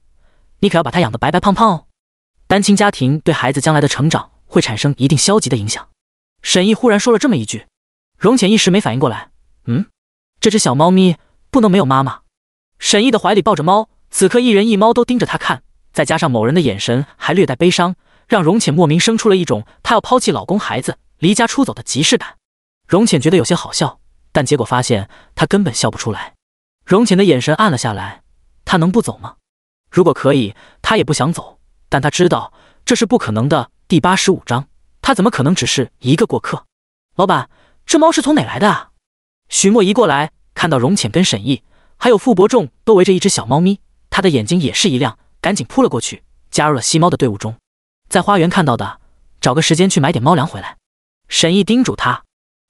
你可要把它养得白白胖胖哦。”单亲家庭对孩子将来的成长会产生一定消极的影响。沈毅忽然说了这么一句，荣浅一时没反应过来。嗯，这只小猫咪不能没有妈妈。沈毅的怀里抱着猫，此刻一人一猫都盯着他看。再加上某人的眼神还略带悲伤，让容浅莫名生出了一种她要抛弃老公、孩子离家出走的即视感。容浅觉得有些好笑，但结果发现她根本笑不出来。容浅的眼神暗了下来。她能不走吗？如果可以，她也不想走，但她知道这是不可能的。第八十五章，她怎么可能只是一个过客？老板，这猫是从哪来的啊？许墨一过来，看到容浅跟沈毅还有傅伯仲都围着一只小猫咪，他的眼睛也是一亮。赶紧扑了过去，加入了吸猫的队伍中。在花园看到的，找个时间去买点猫粮回来。沈毅叮嘱他。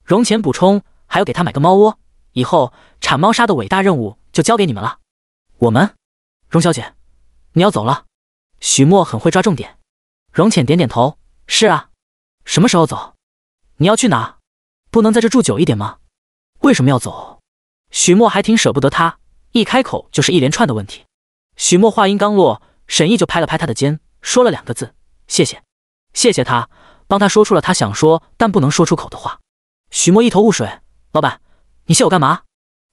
荣浅补充，还要给他买个猫窝。以后铲猫砂的伟大任务就交给你们了。我们，荣小姐，你要走了？许墨很会抓重点。荣浅点点头，是啊。什么时候走？你要去哪？不能在这住久一点吗？为什么要走？许墨还挺舍不得他，一开口就是一连串的问题。许墨话音刚落，沈毅就拍了拍他的肩，说了两个字：“谢谢，谢谢他帮他说出了他想说但不能说出口的话。”许墨一头雾水：“老板，你谢我干嘛？”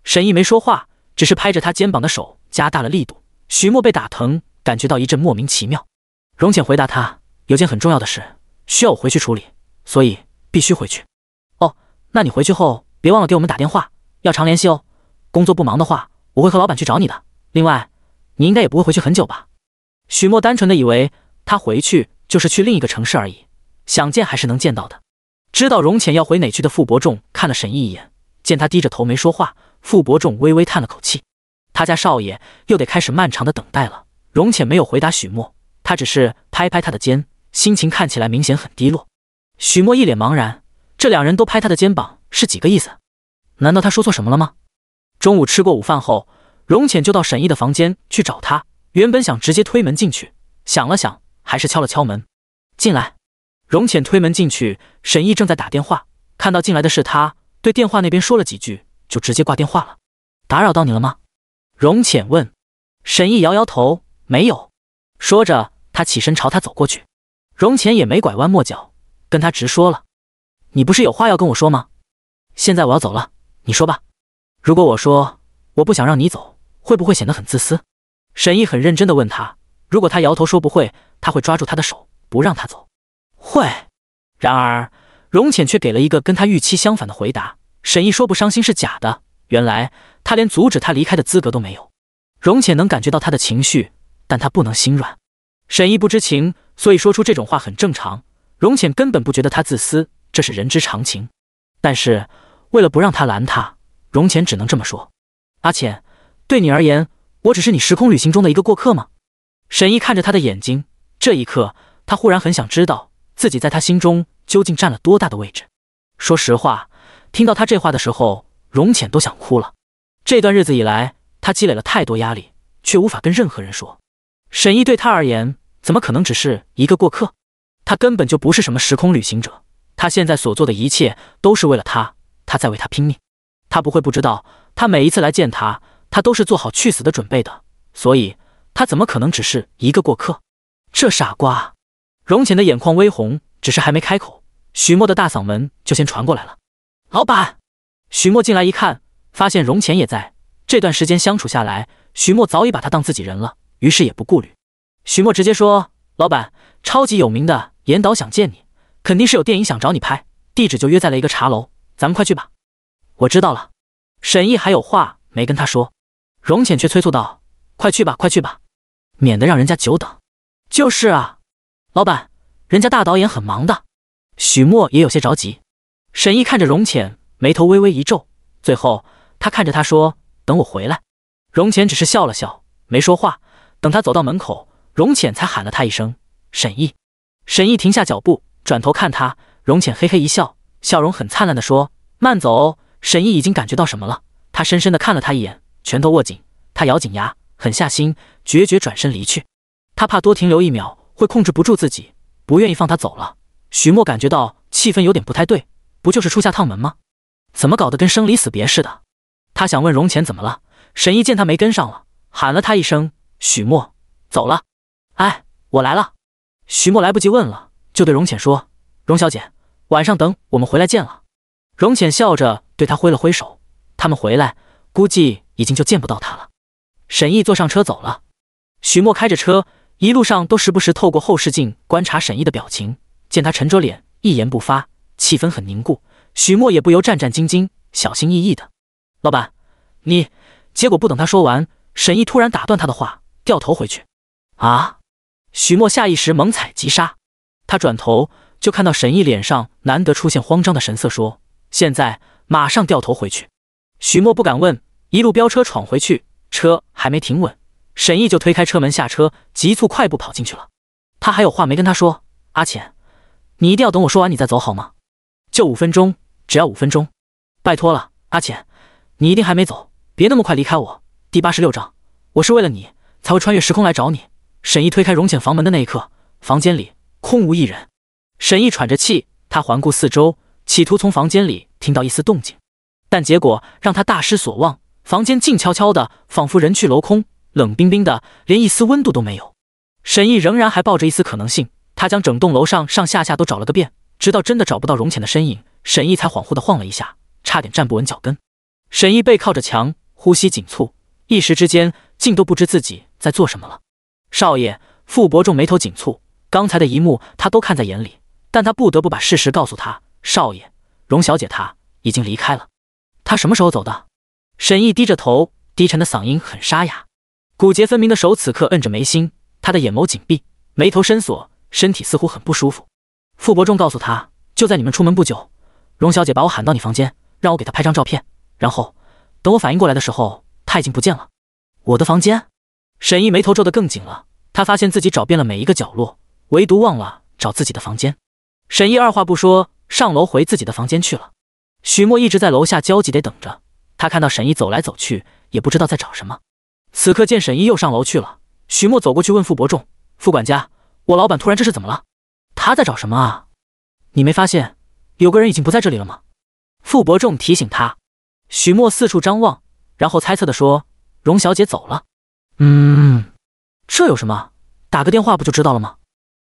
沈毅没说话，只是拍着他肩膀的手加大了力度。许墨被打疼，感觉到一阵莫名其妙。荣浅回答他：“有件很重要的事需要我回去处理，所以必须回去。”“哦，那你回去后别忘了给我们打电话，要常联系哦。工作不忙的话，我会和老板去找你的。另外。”你应该也不会回去很久吧？许墨单纯的以为他回去就是去另一个城市而已，想见还是能见到的。知道容浅要回哪去的傅伯仲看了沈毅一眼，见他低着头没说话，傅伯仲微微叹了口气，他家少爷又得开始漫长的等待了。容浅没有回答许墨，他只是拍拍他的肩，心情看起来明显很低落。许墨一脸茫然，这两人都拍他的肩膀是几个意思？难道他说错什么了吗？中午吃过午饭后。荣浅就到沈毅的房间去找他，原本想直接推门进去，想了想，还是敲了敲门。进来，荣浅推门进去，沈毅正在打电话，看到进来的是他，对电话那边说了几句，就直接挂电话了。打扰到你了吗？荣浅问。沈毅摇摇头，没有。说着，他起身朝他走过去。荣浅也没拐弯抹角，跟他直说了：“你不是有话要跟我说吗？现在我要走了，你说吧。如果我说……”我不想让你走，会不会显得很自私？沈毅很认真地问他。如果他摇头说不会，他会抓住他的手不让他走。会。然而，容浅却给了一个跟他预期相反的回答。沈毅说不伤心是假的，原来他连阻止他离开的资格都没有。容浅能感觉到他的情绪，但他不能心软。沈毅不知情，所以说出这种话很正常。容浅根本不觉得他自私，这是人之常情。但是，为了不让他拦他，容浅只能这么说。阿浅，对你而言，我只是你时空旅行中的一个过客吗？沈译看着他的眼睛，这一刻，他忽然很想知道自己在他心中究竟占了多大的位置。说实话，听到他这话的时候，容浅都想哭了。这段日子以来，他积累了太多压力，却无法跟任何人说。沈译对他而言，怎么可能只是一个过客？他根本就不是什么时空旅行者。他现在所做的一切，都是为了他。他在为他拼命。他不会不知道。他每一次来见他，他都是做好去死的准备的，所以他怎么可能只是一个过客？这傻瓜！荣浅的眼眶微红，只是还没开口，许墨的大嗓门就先传过来了。老板，许墨进来一看，发现荣浅也在。这段时间相处下来，许墨早已把他当自己人了，于是也不顾虑，许墨直接说：“老板，超级有名的严导想见你，肯定是有电影想找你拍，地址就约在了一个茶楼，咱们快去吧。”我知道了。沈毅还有话没跟他说，荣浅却催促道：“快去吧，快去吧，免得让人家久等。”“就是啊，老板，人家大导演很忙的。”许墨也有些着急。沈毅看着荣浅，眉头微微一皱，最后他看着他说：“等我回来。”荣浅只是笑了笑，没说话。等他走到门口，荣浅才喊了他一声：“沈毅。”沈毅停下脚步，转头看他。荣浅嘿嘿一笑，笑容很灿烂的说：“慢走哦。”沈毅已经感觉到什么了，他深深的看了他一眼，拳头握紧，他咬紧牙，狠下心，决绝转身离去。他怕多停留一秒会控制不住自己，不愿意放他走了。许墨感觉到气氛有点不太对，不就是初夏烫门吗？怎么搞得跟生离死别似的？他想问荣浅怎么了，沈毅见他没跟上了，喊了他一声：“许墨，走了。”哎，我来了。许墨来不及问了，就对荣浅说：“荣小姐，晚上等我们回来见了。”荣浅笑着。对他挥了挥手，他们回来估计已经就见不到他了。沈毅坐上车走了，许墨开着车，一路上都时不时透过后视镜观察沈毅的表情，见他沉着脸，一言不发，气氛很凝固。许墨也不由战战兢兢，小心翼翼的。老板，你……结果不等他说完，沈毅突然打断他的话，掉头回去。啊！许墨下意识猛踩急刹，他转头就看到沈毅脸上难得出现慌张的神色，说：“现在。”马上掉头回去，许墨不敢问，一路飙车闯回去，车还没停稳，沈毅就推开车门下车，急促快步跑进去了。他还有话没跟他说，阿浅，你一定要等我说完你再走好吗？就五分钟，只要五分钟，拜托了，阿浅，你一定还没走，别那么快离开我。第八十六章，我是为了你才会穿越时空来找你。沈毅推开荣浅房门的那一刻，房间里空无一人。沈毅喘着气，他环顾四周，企图从房间里。听到一丝动静，但结果让他大失所望。房间静悄悄的，仿佛人去楼空，冷冰冰的，连一丝温度都没有。沈毅仍然还抱着一丝可能性，他将整栋楼上上下下都找了个遍，直到真的找不到容浅的身影，沈毅才恍惚的晃了一下，差点站不稳脚跟。沈毅背靠着墙，呼吸紧促，一时之间竟都不知自己在做什么了。少爷，傅伯仲眉头紧蹙，刚才的一幕他都看在眼里，但他不得不把事实告诉他，少爷。荣小姐，她已经离开了。她什么时候走的？沈毅低着头，低沉的嗓音很沙哑，骨节分明的手此刻摁着眉心，他的眼眸紧闭，眉头深锁，身体似乎很不舒服。傅伯仲告诉他，就在你们出门不久，荣小姐把我喊到你房间，让我给她拍张照片，然后等我反应过来的时候，她已经不见了。我的房间？沈毅眉头皱得更紧了。他发现自己找遍了每一个角落，唯独忘了找自己的房间。沈毅二话不说。上楼回自己的房间去了。许墨一直在楼下焦急的等着，他看到沈译走来走去，也不知道在找什么。此刻见沈译又上楼去了，许墨走过去问傅伯仲：“傅管家，我老板突然这是怎么了？他在找什么啊？你没发现有个人已经不在这里了吗？”傅伯仲提醒他。许墨四处张望，然后猜测的说：“荣小姐走了。”“嗯，这有什么？打个电话不就知道了吗？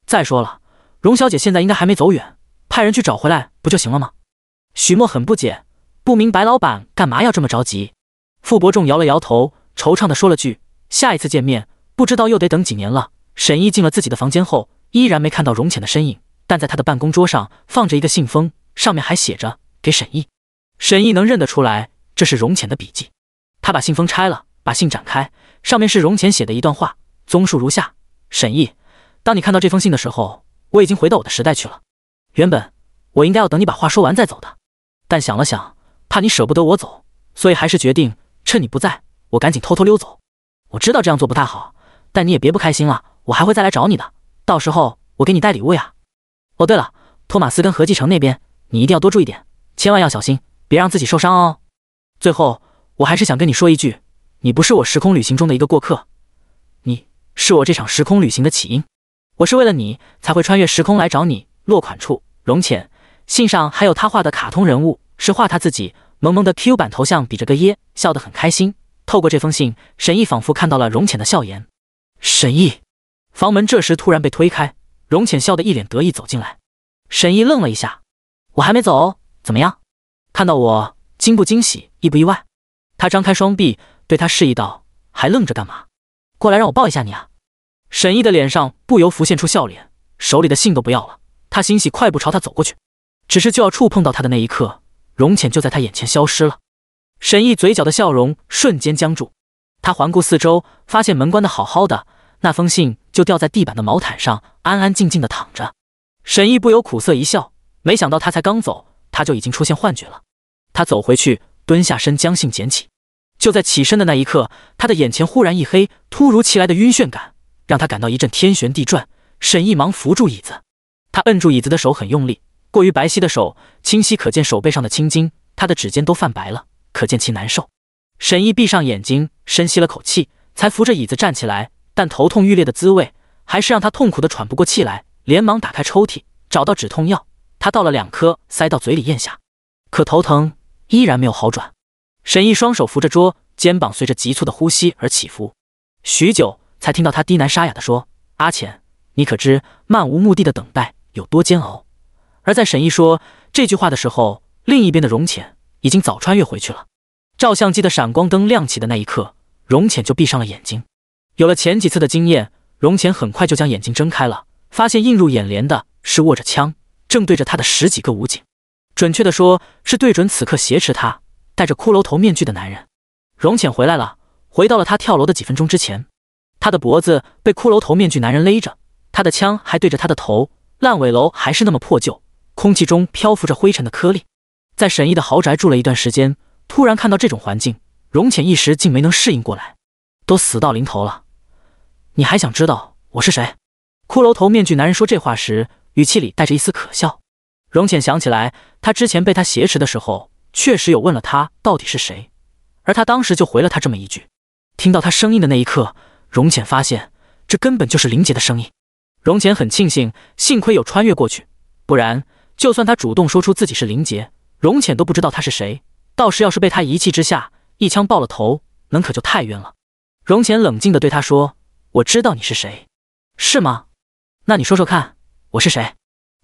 再说了，荣小姐现在应该还没走远。”派人去找回来不就行了吗？许墨很不解，不明白老板干嘛要这么着急。傅伯仲摇了摇头，惆怅地说了句：“下一次见面，不知道又得等几年了。”沈毅进了自己的房间后，依然没看到容浅的身影，但在他的办公桌上放着一个信封，上面还写着“给沈毅”。沈毅能认得出来，这是容浅的笔记。他把信封拆了，把信展开，上面是容浅写的一段话，综述如下：沈毅，当你看到这封信的时候，我已经回到我的时代去了。原本我应该要等你把话说完再走的，但想了想，怕你舍不得我走，所以还是决定趁你不在，我赶紧偷偷溜走。我知道这样做不太好，但你也别不开心了，我还会再来找你的，到时候我给你带礼物呀。哦，对了，托马斯跟何继成那边，你一定要多注意点，千万要小心，别让自己受伤哦。最后，我还是想跟你说一句：你不是我时空旅行中的一个过客，你是我这场时空旅行的起因。我是为了你才会穿越时空来找你。落款处。容浅信上还有他画的卡通人物，是画他自己，萌萌的 Q 版头像，比着个耶，笑得很开心。透过这封信，沈毅仿佛看到了容浅的笑颜。沈毅，房门这时突然被推开，容浅笑得一脸得意走进来。沈毅愣了一下，我还没走，怎么样？看到我惊不惊喜，意不意外？他张开双臂，对他示意道：“还愣着干嘛？过来让我抱一下你啊！”沈毅的脸上不由浮现出笑脸，手里的信都不要了。他欣喜，快步朝他走过去，只是就要触碰到他的那一刻，容浅就在他眼前消失了。沈毅嘴角的笑容瞬间僵住，他环顾四周，发现门关的好好的，那封信就掉在地板的毛毯上，安安静静的躺着。沈毅不由苦涩一笑，没想到他才刚走，他就已经出现幻觉了。他走回去，蹲下身将信捡起，就在起身的那一刻，他的眼前忽然一黑，突如其来的晕眩感让他感到一阵天旋地转。沈毅忙扶住椅子。他摁住椅子的手很用力，过于白皙的手清晰可见手背上的青筋，他的指尖都泛白了，可见其难受。沈毅闭上眼睛，深吸了口气，才扶着椅子站起来，但头痛欲裂的滋味还是让他痛苦的喘不过气来，连忙打开抽屉找到止痛药，他倒了两颗塞到嘴里咽下，可头疼依然没有好转。沈毅双手扶着桌，肩膀随着急促的呼吸而起伏，许久才听到他低喃沙哑的说：“阿浅，你可知漫无目的的等待？”有多煎熬？而在沈译说这句话的时候，另一边的荣浅已经早穿越回去了。照相机的闪光灯亮起的那一刻，荣浅就闭上了眼睛。有了前几次的经验，荣浅很快就将眼睛睁开了，发现映入眼帘的是握着枪正对着他的十几个武警，准确的说，是对准此刻挟持他、戴着骷髅头面具的男人。荣浅回来了，回到了他跳楼的几分钟之前。他的脖子被骷髅头面具男人勒着，他的枪还对着他的头。烂尾楼还是那么破旧，空气中漂浮着灰尘的颗粒。在沈毅的豪宅住了一段时间，突然看到这种环境，容浅一时竟没能适应过来。都死到临头了，你还想知道我是谁？骷髅头面具男人说这话时，语气里带着一丝可笑。容浅想起来，他之前被他挟持的时候，确实有问了他到底是谁，而他当时就回了他这么一句。听到他声音的那一刻，容浅发现这根本就是林杰的声音。容浅很庆幸，幸亏有穿越过去，不然就算他主动说出自己是林杰，容浅都不知道他是谁。到时要是被他一气之下一枪爆了头，能可就太冤了。容浅冷静的对他说：“我知道你是谁，是吗？那你说说看，我是谁？”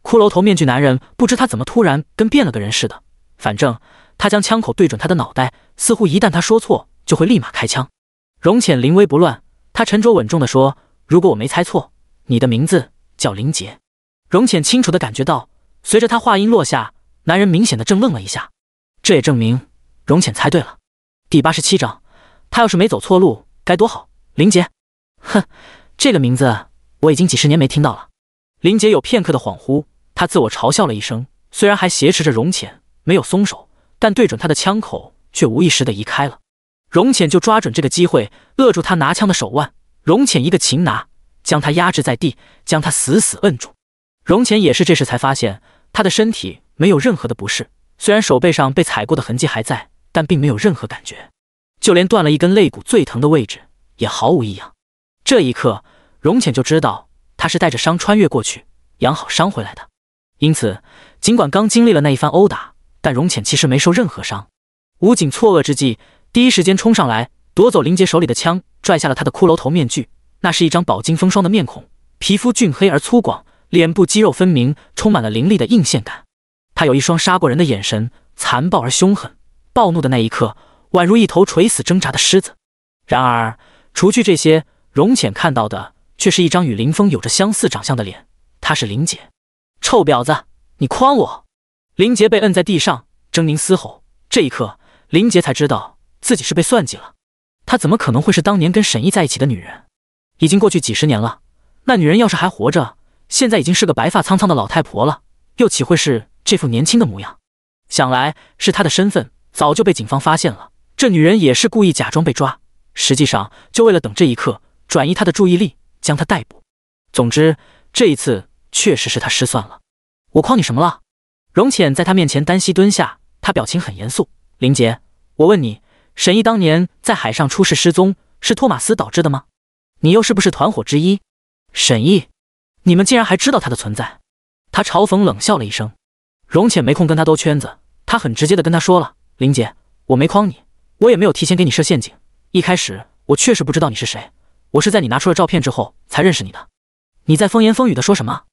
骷髅头面具男人不知他怎么突然跟变了个人似的，反正他将枪口对准他的脑袋，似乎一旦他说错，就会立马开枪。容浅临危不乱，他沉着稳重的说：“如果我没猜错。”你的名字叫林杰，容浅清楚的感觉到，随着他话音落下，男人明显的怔愣了一下，这也证明容浅猜对了。第八十七章，他要是没走错路，该多好。林杰，哼，这个名字我已经几十年没听到了。林杰有片刻的恍惚，他自我嘲笑了一声，虽然还挟持着容浅没有松手，但对准他的枪口却无意识的移开了。容浅就抓准这个机会，扼住他拿枪的手腕，容浅一个擒拿。将他压制在地，将他死死摁住。容浅也是这时才发现，他的身体没有任何的不适。虽然手背上被踩过的痕迹还在，但并没有任何感觉。就连断了一根肋骨最疼的位置也毫无异样。这一刻，容浅就知道他是带着伤穿越过去，养好伤回来的。因此，尽管刚经历了那一番殴打，但容浅其实没受任何伤。武警错愕之际，第一时间冲上来夺走林杰手里的枪，拽下了他的骷髅头面具。那是一张饱经风霜的面孔，皮肤俊黑而粗犷，脸部肌肉分明，充满了凌厉的硬线感。他有一双杀过人的眼神，残暴而凶狠。暴怒的那一刻，宛如一头垂死挣扎的狮子。然而，除去这些，容浅看到的却是一张与林峰有着相似长相的脸。她是林杰，臭婊子，你诓我！林杰被摁在地上，狰狞嘶吼。这一刻，林杰才知道自己是被算计了。他怎么可能会是当年跟沈毅在一起的女人？已经过去几十年了，那女人要是还活着，现在已经是个白发苍苍的老太婆了，又岂会是这副年轻的模样？想来是她的身份早就被警方发现了，这女人也是故意假装被抓，实际上就为了等这一刻，转移她的注意力，将她逮捕。总之，这一次确实是她失算了。我诓你什么了？荣浅在他面前单膝蹲下，他表情很严肃。林杰，我问你，沈毅当年在海上出事失踪，是托马斯导致的吗？你又是不是团伙之一？沈毅，你们竟然还知道他的存在？他嘲讽冷笑了一声。容浅没空跟他兜圈子，他很直接的跟他说了：“林杰，我没诓你，我也没有提前给你设陷阱。一开始我确实不知道你是谁，我是在你拿出了照片之后才认识你的。”你在风言风语的说什么？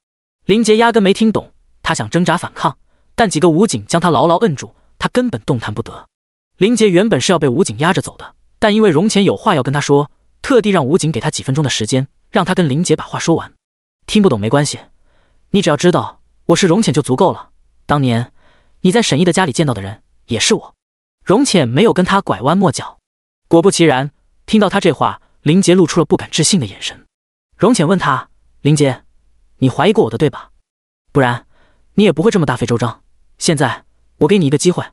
林杰压根没听懂，他想挣扎反抗，但几个武警将他牢牢摁住，他根本动弹不得。林杰原本是要被武警压着走的，但因为容浅有话要跟他说。特地让武警给他几分钟的时间，让他跟林杰把话说完。听不懂没关系，你只要知道我是容浅就足够了。当年你在沈毅的家里见到的人也是我。容浅没有跟他拐弯抹角。果不其然，听到他这话，林杰露出了不敢置信的眼神。容浅问他：“林杰，你怀疑过我的对吧？不然你也不会这么大费周章。现在我给你一个机会，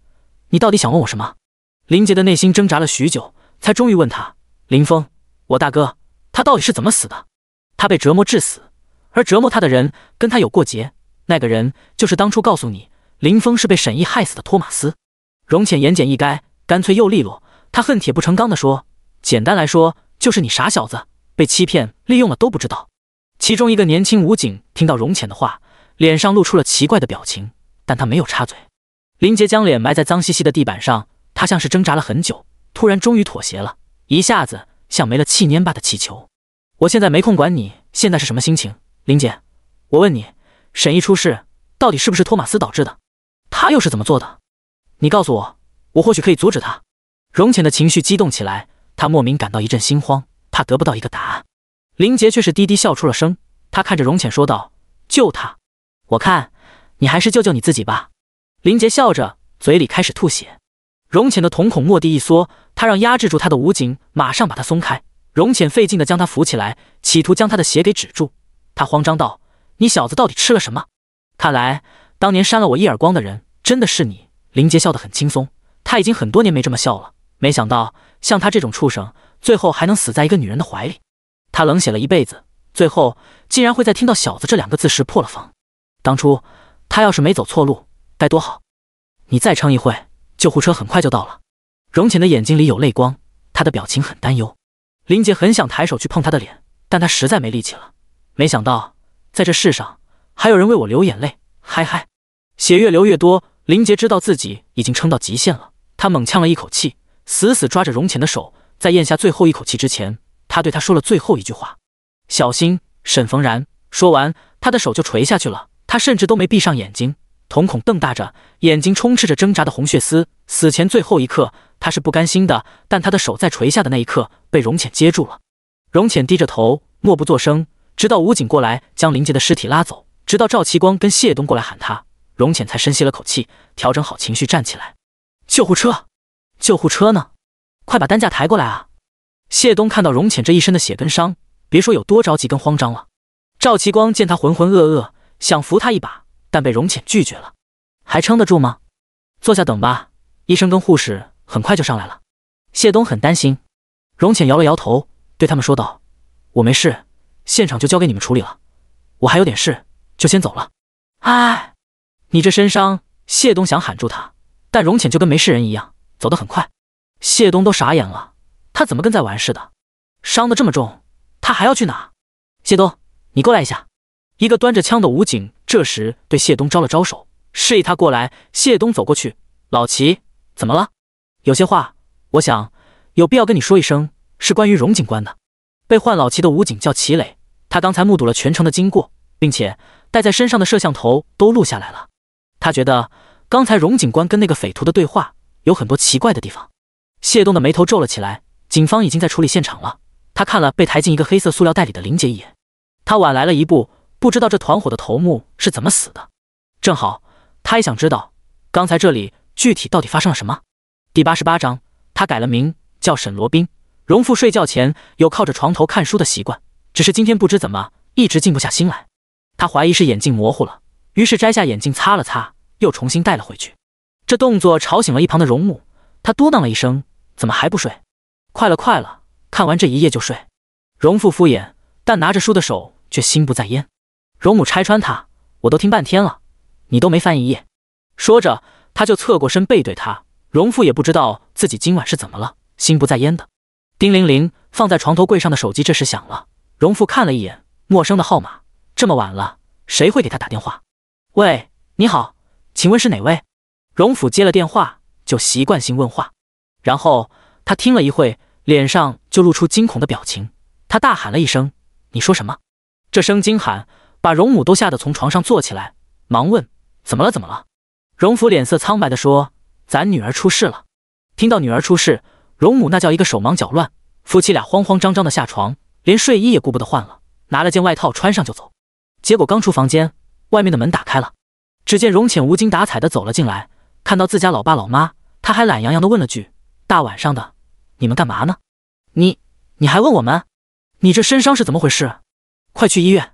你到底想问我什么？”林杰的内心挣扎了许久，才终于问他：“林峰。”我大哥他到底是怎么死的？他被折磨致死，而折磨他的人跟他有过节。那个人就是当初告诉你林峰是被沈毅害死的托马斯。容浅言简意赅，干脆又利落。他恨铁不成钢的说：“简单来说，就是你傻小子被欺骗利用了都不知道。”其中一个年轻武警听到容浅的话，脸上露出了奇怪的表情，但他没有插嘴。林杰将脸埋在脏兮兮的地板上，他像是挣扎了很久，突然终于妥协了，一下子。像没了气蔫吧的气球，我现在没空管你现在是什么心情，林姐，我问你，沈毅出事到底是不是托马斯导致的？他又是怎么做的？你告诉我，我或许可以阻止他。容浅的情绪激动起来，他莫名感到一阵心慌，怕得不到一个答案。林杰却是低低笑出了声，他看着容浅说道：“救他？我看你还是救救你自己吧。”林杰笑着，嘴里开始吐血。容浅的瞳孔蓦地一缩，他让压制住他的武警马上把他松开。容浅费劲地将他扶起来，企图将他的血给止住。他慌张道：“你小子到底吃了什么？看来当年扇了我一耳光的人真的是你。”林杰笑得很轻松，他已经很多年没这么笑了。没想到像他这种畜生，最后还能死在一个女人的怀里。他冷血了一辈子，最后竟然会在听到“小子”这两个字时破了防。当初他要是没走错路，该多好。你再撑一会。救护车很快就到了，容浅的眼睛里有泪光，她的表情很担忧。林杰很想抬手去碰她的脸，但他实在没力气了。没想到，在这世上还有人为我流眼泪，嗨嗨！血越流越多，林杰知道自己已经撑到极限了。他猛呛了一口气，死死抓着容浅的手，在咽下最后一口气之前，他对他说了最后一句话：“小心沈逢然。”说完，他的手就垂下去了，他甚至都没闭上眼睛。瞳孔瞪大，着眼睛充斥着挣扎的红血丝。死前最后一刻，他是不甘心的。但他的手在垂下的那一刻，被容浅接住了。容浅低着头，默不作声，直到武警过来将林杰的尸体拉走，直到赵其光跟谢东过来喊他，容浅才深吸了口气，调整好情绪，站起来。救护车，救护车呢？快把担架抬过来啊！谢东看到容浅这一身的血跟伤，别说有多着急跟慌张了。赵其光见他浑浑噩噩，想扶他一把。但被荣浅拒绝了，还撑得住吗？坐下等吧。医生跟护士很快就上来了。谢东很担心，荣浅摇了摇头，对他们说道：“我没事，现场就交给你们处理了。我还有点事，就先走了。”哎，你这身伤，谢东想喊住他，但容浅就跟没事人一样，走得很快。谢东都傻眼了，他怎么跟在玩似的？伤得这么重，他还要去哪？谢东，你过来一下。一个端着枪的武警这时对谢东招了招手，示意他过来。谢东走过去。老齐，怎么了？有些话，我想有必要跟你说一声，是关于荣警官的。被唤老齐的武警叫齐磊，他刚才目睹了全程的经过，并且带在身上的摄像头都录下来了。他觉得刚才荣警官跟那个匪徒的对话有很多奇怪的地方。谢东的眉头皱了起来。警方已经在处理现场了。他看了被抬进一个黑色塑料袋里的林杰一眼，他晚来了一步。不知道这团伙的头目是怎么死的，正好他也想知道刚才这里具体到底发生了什么。第八十八章，他改了名叫沈罗宾。荣父睡觉前有靠着床头看书的习惯，只是今天不知怎么一直静不下心来，他怀疑是眼镜模糊了，于是摘下眼镜擦了擦，又重新戴了回去。这动作吵醒了一旁的荣母，他嘟囔了一声：“怎么还不睡？快了，快了，看完这一夜就睡。”荣父敷衍，但拿着书的手却心不在焉。荣母拆穿他，我都听半天了，你都没翻一页。说着，他就侧过身背对他。荣父也不知道自己今晚是怎么了，心不在焉的。丁玲玲放在床头柜上的手机这时响了，荣父看了一眼陌生的号码，这么晚了，谁会给他打电话？喂，你好，请问是哪位？荣府接了电话就习惯性问话，然后他听了一会，脸上就露出惊恐的表情，他大喊了一声：“你说什么？”这声惊喊。把荣母都吓得从床上坐起来，忙问：“怎么了？怎么了？”荣福脸色苍白的说：“咱女儿出事了。”听到女儿出事，荣母那叫一个手忙脚乱，夫妻俩慌慌张张的下床，连睡衣也顾不得换了，拿了件外套穿上就走。结果刚出房间，外面的门打开了，只见荣浅无精打采的走了进来，看到自家老爸老妈，他还懒洋洋的问了句：“大晚上的，你们干嘛呢？”“你你还问我们？你这身伤是怎么回事？快去医院！”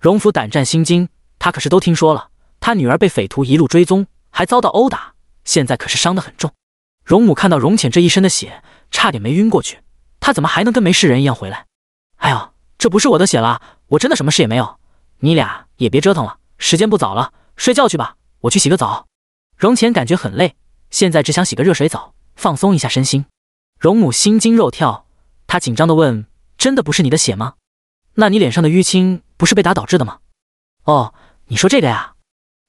荣府胆战心惊，他可是都听说了，他女儿被匪徒一路追踪，还遭到殴打，现在可是伤得很重。荣母看到荣浅这一身的血，差点没晕过去。他怎么还能跟没事人一样回来？哎呀，这不是我的血了，我真的什么事也没有。你俩也别折腾了，时间不早了，睡觉去吧，我去洗个澡。荣浅感觉很累，现在只想洗个热水澡，放松一下身心。荣母心惊肉跳，她紧张地问：“真的不是你的血吗？”那你脸上的淤青不是被打导致的吗？哦，你说这个呀？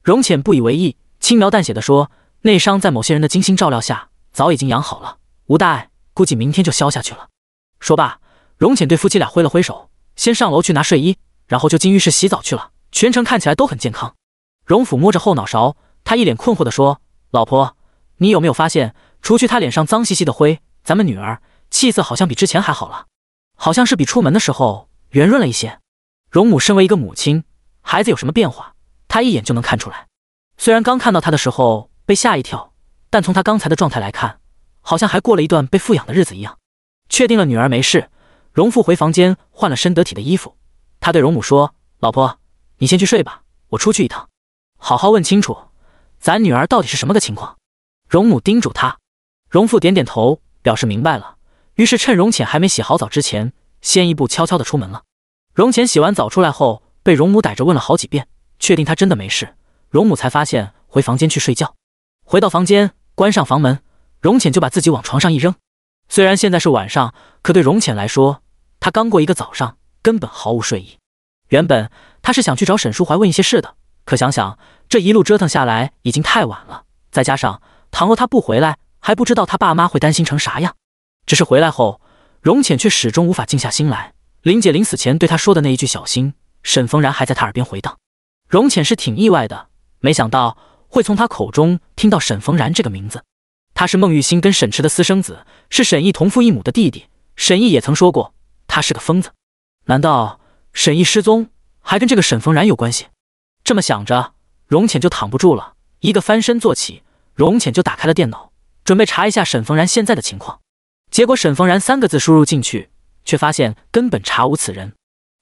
荣浅不以为意，轻描淡写的说：“内伤在某些人的精心照料下，早已经养好了，无大碍，估计明天就消下去了。”说罢，荣浅对夫妻俩挥了挥手，先上楼去拿睡衣，然后就进浴室洗澡去了。全程看起来都很健康。荣府摸着后脑勺，他一脸困惑的说：“老婆，你有没有发现，除去他脸上脏兮兮的灰，咱们女儿气色好像比之前还好了，好像是比出门的时候。”圆润了一些，荣母身为一个母亲，孩子有什么变化，她一眼就能看出来。虽然刚看到他的时候被吓一跳，但从他刚才的状态来看，好像还过了一段被富养的日子一样。确定了女儿没事，荣父回房间换了身得体的衣服，他对荣母说：“老婆，你先去睡吧，我出去一趟，好好问清楚咱女儿到底是什么个情况。”荣母叮嘱他，荣父点点头，表示明白了。于是趁荣浅还没洗好澡之前。先一步悄悄的出门了。容浅洗完澡出来后，被容母逮着问了好几遍，确定他真的没事，容母才发现回房间去睡觉。回到房间，关上房门，容浅就把自己往床上一扔。虽然现在是晚上，可对容浅来说，他刚过一个早上，根本毫无睡意。原本他是想去找沈淑怀问一些事的，可想想这一路折腾下来已经太晚了，再加上倘若他不回来，还不知道他爸妈会担心成啥样。只是回来后。容浅却始终无法静下心来。林姐临死前对她说的那一句“小心”，沈逢然还在她耳边回荡。容浅是挺意外的，没想到会从他口中听到沈逢然这个名字。他是孟玉欣跟沈迟的私生子，是沈毅同父异母的弟弟。沈毅也曾说过，他是个疯子。难道沈毅失踪还跟这个沈逢然有关系？这么想着，容浅就躺不住了，一个翻身坐起。容浅就打开了电脑，准备查一下沈逢然现在的情况。结果“沈逢然”三个字输入进去，却发现根本查无此人。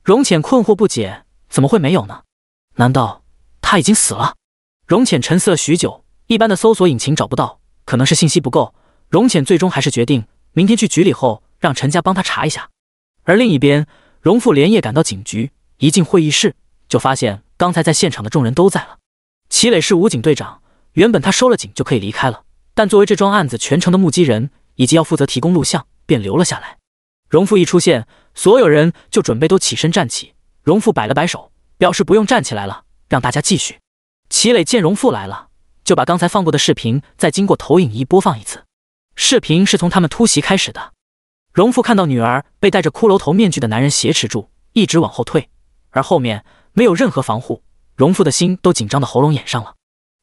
荣浅困惑不解，怎么会没有呢？难道他已经死了？荣浅沉思了许久，一般的搜索引擎找不到，可能是信息不够。荣浅最终还是决定，明天去局里后让陈家帮他查一下。而另一边，荣父连夜赶到警局，一进会议室就发现刚才在现场的众人都在了。齐磊是武警队长，原本他收了警就可以离开了，但作为这桩案子全程的目击人。以及要负责提供录像，便留了下来。荣父一出现，所有人就准备都起身站起。荣父摆了摆手，表示不用站起来了，让大家继续。齐磊见荣父来了，就把刚才放过的视频再经过投影仪播放一次。视频是从他们突袭开始的。荣父看到女儿被戴着骷髅头面具的男人挟持住，一直往后退，而后面没有任何防护，荣父的心都紧张的喉咙眼上了。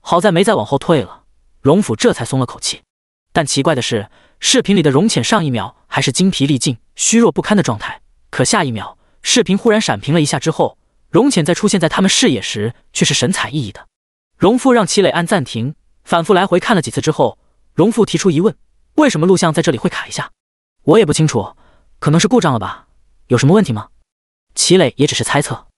好在没再往后退了，荣府这才松了口气。但奇怪的是。视频里的容浅上一秒还是精疲力尽、虚弱不堪的状态，可下一秒，视频忽然闪屏了一下之后，容浅在出现在他们视野时却是神采奕奕的。容父让齐磊按暂停，反复来回看了几次之后，容父提出疑问：为什么录像在这里会卡一下？我也不清楚，可能是故障了吧？有什么问题吗？齐磊也只是猜测。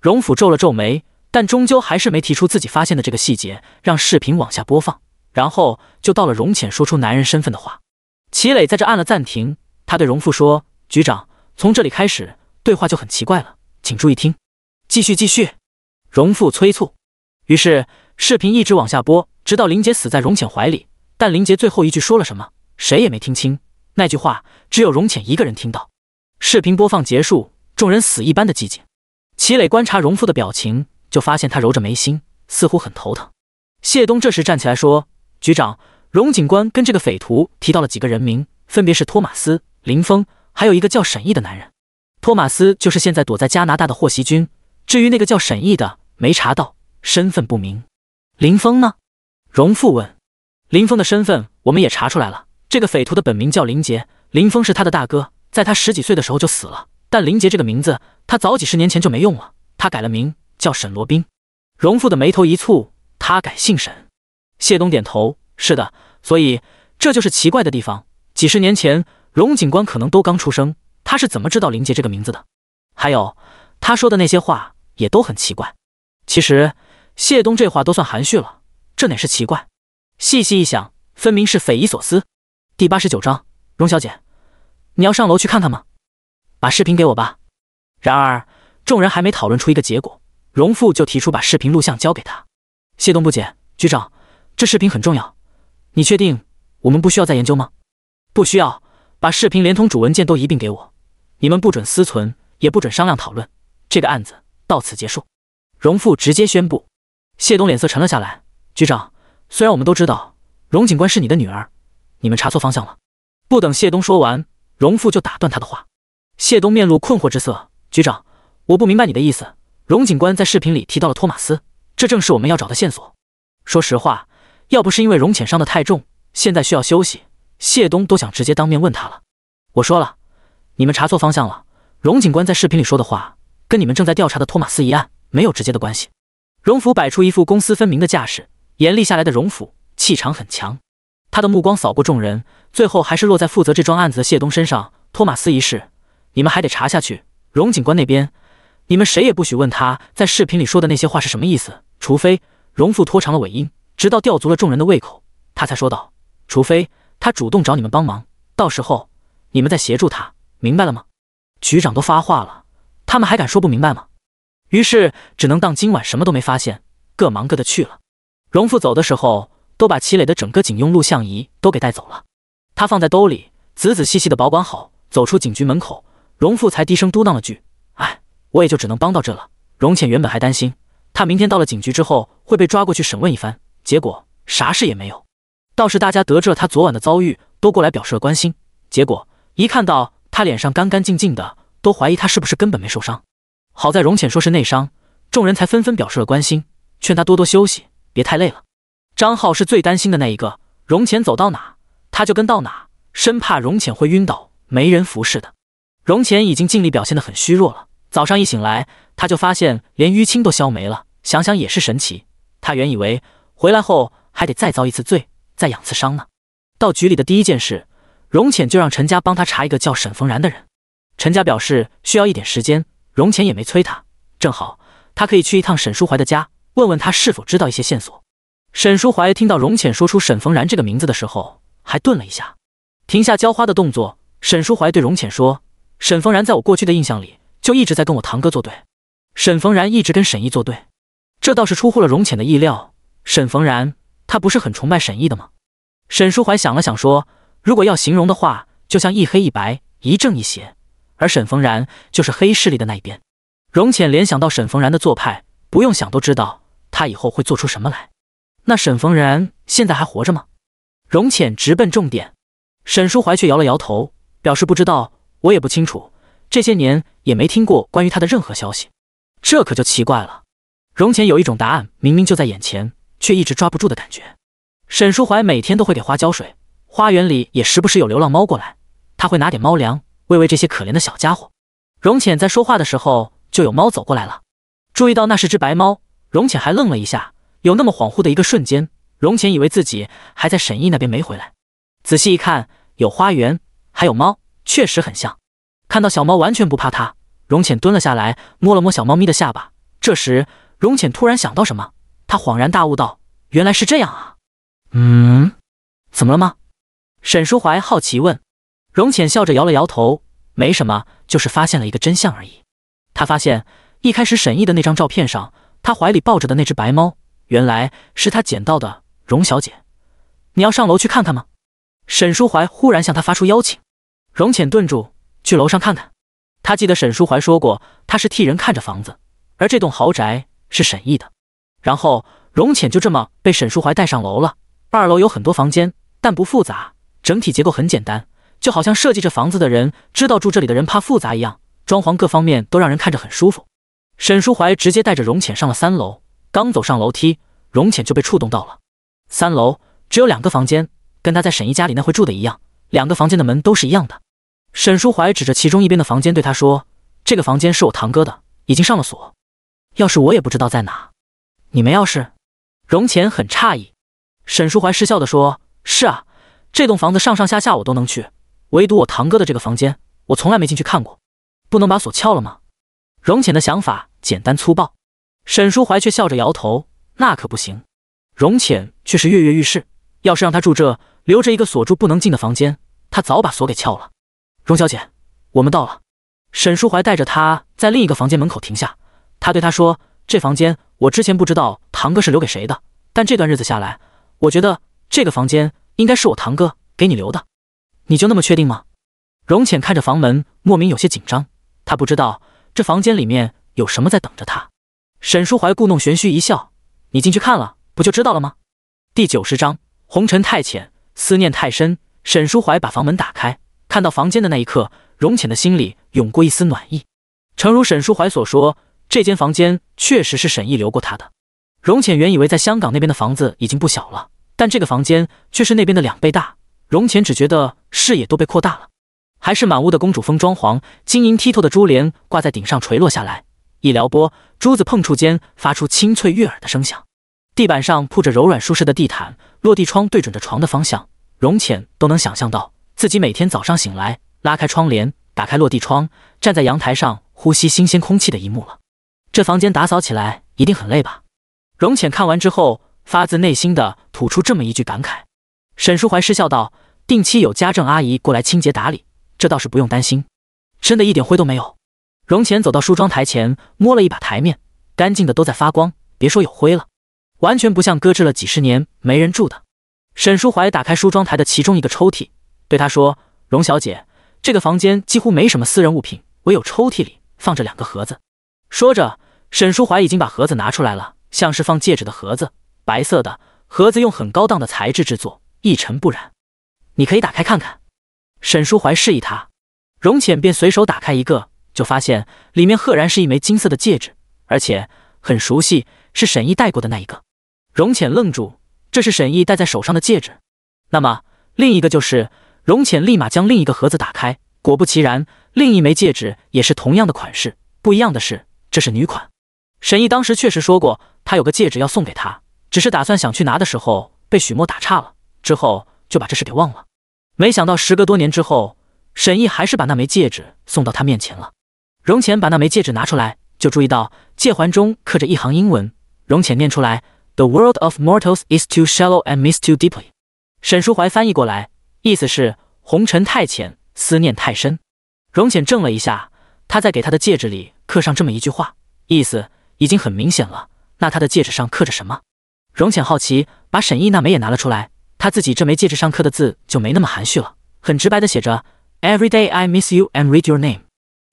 荣父皱了皱眉，但终究还是没提出自己发现的这个细节，让视频往下播放，然后就到了容浅说出男人身份的话。齐磊在这按了暂停，他对荣富说：“局长，从这里开始对话就很奇怪了，请注意听。”“继续，继续。”荣富催促。于是视频一直往下播，直到林杰死在荣浅怀里。但林杰最后一句说了什么，谁也没听清。那句话只有荣浅一个人听到。视频播放结束，众人死一般的寂静。齐磊观察荣富的表情，就发现他揉着眉心，似乎很头疼。谢东这时站起来说：“局长。”荣警官跟这个匪徒提到了几个人名，分别是托马斯、林峰，还有一个叫沈毅的男人。托马斯就是现在躲在加拿大的霍希军。至于那个叫沈毅的，没查到，身份不明。林峰呢？荣父问。林峰的身份我们也查出来了。这个匪徒的本名叫林杰，林峰是他的大哥，在他十几岁的时候就死了。但林杰这个名字，他早几十年前就没用了，他改了名，叫沈罗宾。荣父的眉头一蹙，他改姓沈。谢东点头。是的，所以这就是奇怪的地方。几十年前，荣警官可能都刚出生，他是怎么知道林杰这个名字的？还有，他说的那些话也都很奇怪。其实谢东这话都算含蓄了，这哪是奇怪？细细一想，分明是匪夷所思。第八十九章，荣小姐，你要上楼去看看吗？把视频给我吧。然而，众人还没讨论出一个结果，荣父就提出把视频录像交给他。谢东不解，局长，这视频很重要。你确定我们不需要再研究吗？不需要，把视频连同主文件都一并给我。你们不准私存，也不准商量讨论。这个案子到此结束。荣父直接宣布。谢东脸色沉了下来。局长，虽然我们都知道荣警官是你的女儿，你们查错方向了。不等谢东说完，荣父就打断他的话。谢东面露困惑之色。局长，我不明白你的意思。荣警官在视频里提到了托马斯，这正是我们要找的线索。说实话。要不是因为荣浅伤的太重，现在需要休息，谢东都想直接当面问他了。我说了，你们查错方向了。荣警官在视频里说的话，跟你们正在调查的托马斯一案没有直接的关系。荣府摆出一副公私分明的架势，严厉下来的荣府气场很强。他的目光扫过众人，最后还是落在负责这桩案子的谢东身上。托马斯一事，你们还得查下去。荣警官那边，你们谁也不许问他在视频里说的那些话是什么意思，除非……荣父拖长了尾音。直到吊足了众人的胃口，他才说道：“除非他主动找你们帮忙，到时候你们再协助他，明白了吗？”局长都发话了，他们还敢说不明白吗？于是只能当今晚什么都没发现，各忙各的去了。荣富走的时候，都把齐磊的整个警用录像仪都给带走了，他放在兜里，仔仔细细的保管好。走出警局门口，荣富才低声嘟囔了句：“哎，我也就只能帮到这了。”荣浅原本还担心他明天到了警局之后会被抓过去审问一番。结果啥事也没有，倒是大家得知了他昨晚的遭遇，都过来表示了关心。结果一看到他脸上干干净净的，都怀疑他是不是根本没受伤。好在荣浅说是内伤，众人才纷纷表示了关心，劝他多多休息，别太累了。张浩是最担心的那一个，荣浅走到哪，他就跟到哪，生怕荣浅会晕倒没人服侍的。荣浅已经尽力表现得很虚弱了，早上一醒来，他就发现连淤青都消没了，想想也是神奇。他原以为。回来后还得再遭一次罪，再养次伤呢。到局里的第一件事，容浅就让陈家帮他查一个叫沈逢然的人。陈家表示需要一点时间，容浅也没催他。正好他可以去一趟沈书怀的家，问问他是否知道一些线索。沈书怀听到容浅说出沈逢然这个名字的时候，还顿了一下，停下浇花的动作。沈书怀对容浅说：“沈逢然在我过去的印象里，就一直在跟我堂哥作对。沈逢然一直跟沈毅作对，这倒是出乎了容浅的意料。”沈逢然，他不是很崇拜沈毅的吗？沈淑怀想了想说：“如果要形容的话，就像一黑一白，一正一邪，而沈逢然就是黑势力的那一边。”荣浅联想到沈逢然的做派，不用想都知道他以后会做出什么来。那沈逢然现在还活着吗？荣浅直奔重点，沈淑怀却摇了摇头，表示不知道，我也不清楚，这些年也没听过关于他的任何消息。这可就奇怪了。荣浅有一种答案，明明就在眼前。却一直抓不住的感觉。沈淑怀每天都会给花浇水，花园里也时不时有流浪猫过来，他会拿点猫粮喂喂这些可怜的小家伙。荣浅在说话的时候，就有猫走过来了。注意到那是只白猫，荣浅还愣了一下，有那么恍惚的一个瞬间，荣浅以为自己还在沈毅那边没回来。仔细一看，有花园，还有猫，确实很像。看到小猫完全不怕他，荣浅蹲了下来，摸了摸小猫咪的下巴。这时，荣浅突然想到什么。他恍然大悟道：“原来是这样啊，嗯，怎么了吗？”沈书怀好奇问。荣浅笑着摇了摇头：“没什么，就是发现了一个真相而已。”他发现一开始沈毅的那张照片上，他怀里抱着的那只白猫，原来是他捡到的。荣小姐，你要上楼去看看吗？”沈书怀忽然向他发出邀请。荣浅顿住：“去楼上看看。”他记得沈书怀说过，他是替人看着房子，而这栋豪宅是沈毅的。然后，容浅就这么被沈书怀带上楼了。二楼有很多房间，但不复杂，整体结构很简单，就好像设计这房子的人知道住这里的人怕复杂一样，装潢各方面都让人看着很舒服。沈书怀直接带着容浅上了三楼，刚走上楼梯，容浅就被触动到了。三楼只有两个房间，跟他在沈姨家里那会住的一样，两个房间的门都是一样的。沈书怀指着其中一边的房间对他说：“这个房间是我堂哥的，已经上了锁。要是我也不知道在哪。”你们要是……荣浅很诧异。沈淑怀失笑的说：“是啊，这栋房子上上下下我都能去，唯独我堂哥的这个房间，我从来没进去看过。不能把锁撬了吗？”荣浅的想法简单粗暴。沈淑怀却笑着摇头：“那可不行。”荣浅却是跃跃欲试。要是让他住这，留着一个锁住不能进的房间，他早把锁给撬了。荣小姐，我们到了。沈淑怀带着他在另一个房间门口停下，他对他说。这房间，我之前不知道堂哥是留给谁的，但这段日子下来，我觉得这个房间应该是我堂哥给你留的。你就那么确定吗？荣浅看着房门，莫名有些紧张，他不知道这房间里面有什么在等着他。沈书怀故弄玄虚一笑：“你进去看了，不就知道了吗？”第九十章：红尘太浅，思念太深。沈书怀把房门打开，看到房间的那一刻，荣浅的心里涌过一丝暖意。诚如沈书怀所说。这间房间确实是沈译留过他的。容浅原以为在香港那边的房子已经不小了，但这个房间却是那边的两倍大。容浅只觉得视野都被扩大了，还是满屋的公主风装潢，晶莹剔透的珠帘挂在顶上垂落下来，一撩拨珠子碰触间发出清脆悦耳的声响。地板上铺着柔软舒适的地毯，落地窗对准着床的方向，容浅都能想象到自己每天早上醒来，拉开窗帘，打开落地窗，站在阳台上呼吸新鲜空气的一幕了。这房间打扫起来一定很累吧？容浅看完之后，发自内心的吐出这么一句感慨。沈淑怀失笑道：“定期有家政阿姨过来清洁打理，这倒是不用担心。真的一点灰都没有。”容浅走到梳妆台前，摸了一把台面，干净的都在发光，别说有灰了，完全不像搁置了几十年没人住的。沈淑怀打开梳妆台的其中一个抽屉，对他说：“容小姐，这个房间几乎没什么私人物品，唯有抽屉里放着两个盒子。”说着。沈淑怀已经把盒子拿出来了，像是放戒指的盒子，白色的盒子用很高档的材质制作，一尘不染。你可以打开看看。沈淑怀示意他，荣浅便随手打开一个，就发现里面赫然是一枚金色的戒指，而且很熟悉，是沈毅戴过的那一个。荣浅愣住，这是沈毅戴在手上的戒指。那么另一个就是，荣浅立马将另一个盒子打开，果不其然，另一枚戒指也是同样的款式，不一样的是，这是女款。沈毅当时确实说过，他有个戒指要送给他，只是打算想去拿的时候被许墨打岔了，之后就把这事给忘了。没想到时隔多年之后，沈毅还是把那枚戒指送到他面前了。荣浅把那枚戒指拿出来，就注意到戒环中刻着一行英文。荣浅念出来：“The world of mortals is too shallow and miss too deeply。”沈书怀翻译过来，意思是“红尘太浅，思念太深”。荣浅怔了一下，他在给他的戒指里刻上这么一句话，意思。已经很明显了，那他的戒指上刻着什么？荣浅好奇，把沈毅那枚也拿了出来。他自己这枚戒指上刻的字就没那么含蓄了，很直白的写着 “Every day I miss you and read your name”。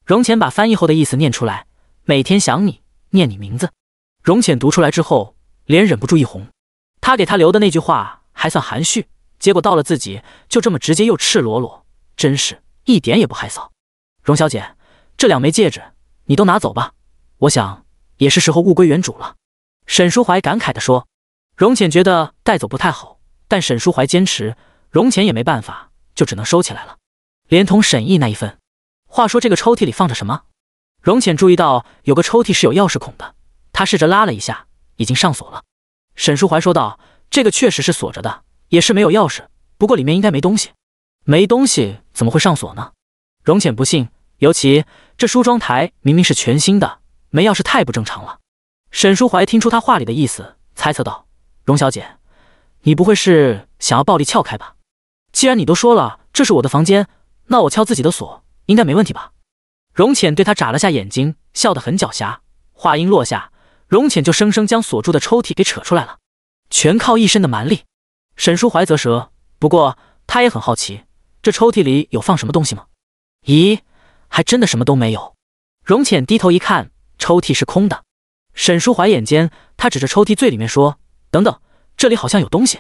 荣浅把翻译后的意思念出来：“每天想你，念你名字。”荣浅读出来之后，脸忍不住一红。他给他留的那句话还算含蓄，结果到了自己，就这么直接又赤裸裸，真是一点也不害臊。荣小姐，这两枚戒指你都拿走吧，我想。也是时候物归原主了，沈书怀感慨地说。荣浅觉得带走不太好，但沈书怀坚持，荣浅也没办法，就只能收起来了，连同沈毅那一份。话说这个抽屉里放着什么？荣浅注意到有个抽屉是有钥匙孔的，他试着拉了一下，已经上锁了。沈书怀说道：“这个确实是锁着的，也是没有钥匙，不过里面应该没东西。没东西怎么会上锁呢？”荣浅不信，尤其这梳妆台明明是全新的。门钥匙太不正常了，沈书怀听出他话里的意思，猜测道：“荣小姐，你不会是想要暴力撬开吧？既然你都说了这是我的房间，那我撬自己的锁应该没问题吧？”荣浅对他眨了下眼睛，笑得很狡黠。话音落下，荣浅就生生将锁住的抽屉给扯出来了，全靠一身的蛮力。沈书怀则舌，不过他也很好奇，这抽屉里有放什么东西吗？咦，还真的什么都没有。荣浅低头一看。抽屉是空的，沈书怀眼尖，他指着抽屉最里面说：“等等，这里好像有东西。”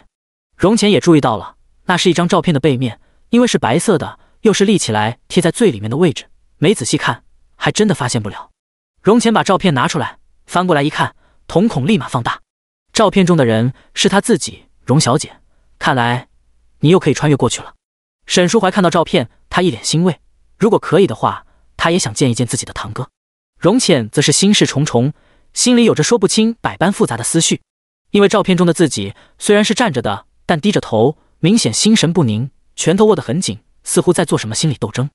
荣浅也注意到了，那是一张照片的背面，因为是白色的，又是立起来贴在最里面的位置，没仔细看还真的发现不了。荣浅把照片拿出来，翻过来一看，瞳孔立马放大。照片中的人是他自己，荣小姐，看来你又可以穿越过去了。沈书怀看到照片，他一脸欣慰，如果可以的话，他也想见一见自己的堂哥。荣浅则是心事重重，心里有着说不清、百般复杂的思绪。因为照片中的自己虽然是站着的，但低着头，明显心神不宁，拳头握得很紧，似乎在做什么心理斗争。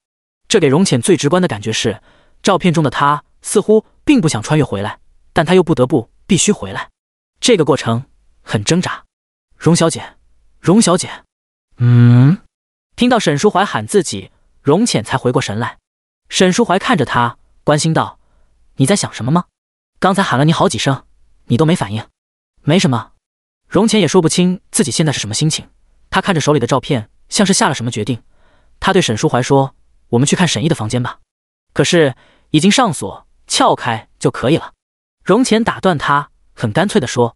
这给荣浅最直观的感觉是，照片中的他似乎并不想穿越回来，但他又不得不必须回来。这个过程很挣扎。荣小姐，荣小姐，嗯，听到沈淑怀喊自己，荣浅才回过神来。沈淑怀看着她，关心道。你在想什么吗？刚才喊了你好几声，你都没反应。没什么。容浅也说不清自己现在是什么心情。他看着手里的照片，像是下了什么决定。他对沈书怀说：“我们去看沈毅的房间吧。”可是已经上锁，撬开就可以了。容浅打断他，很干脆地说：“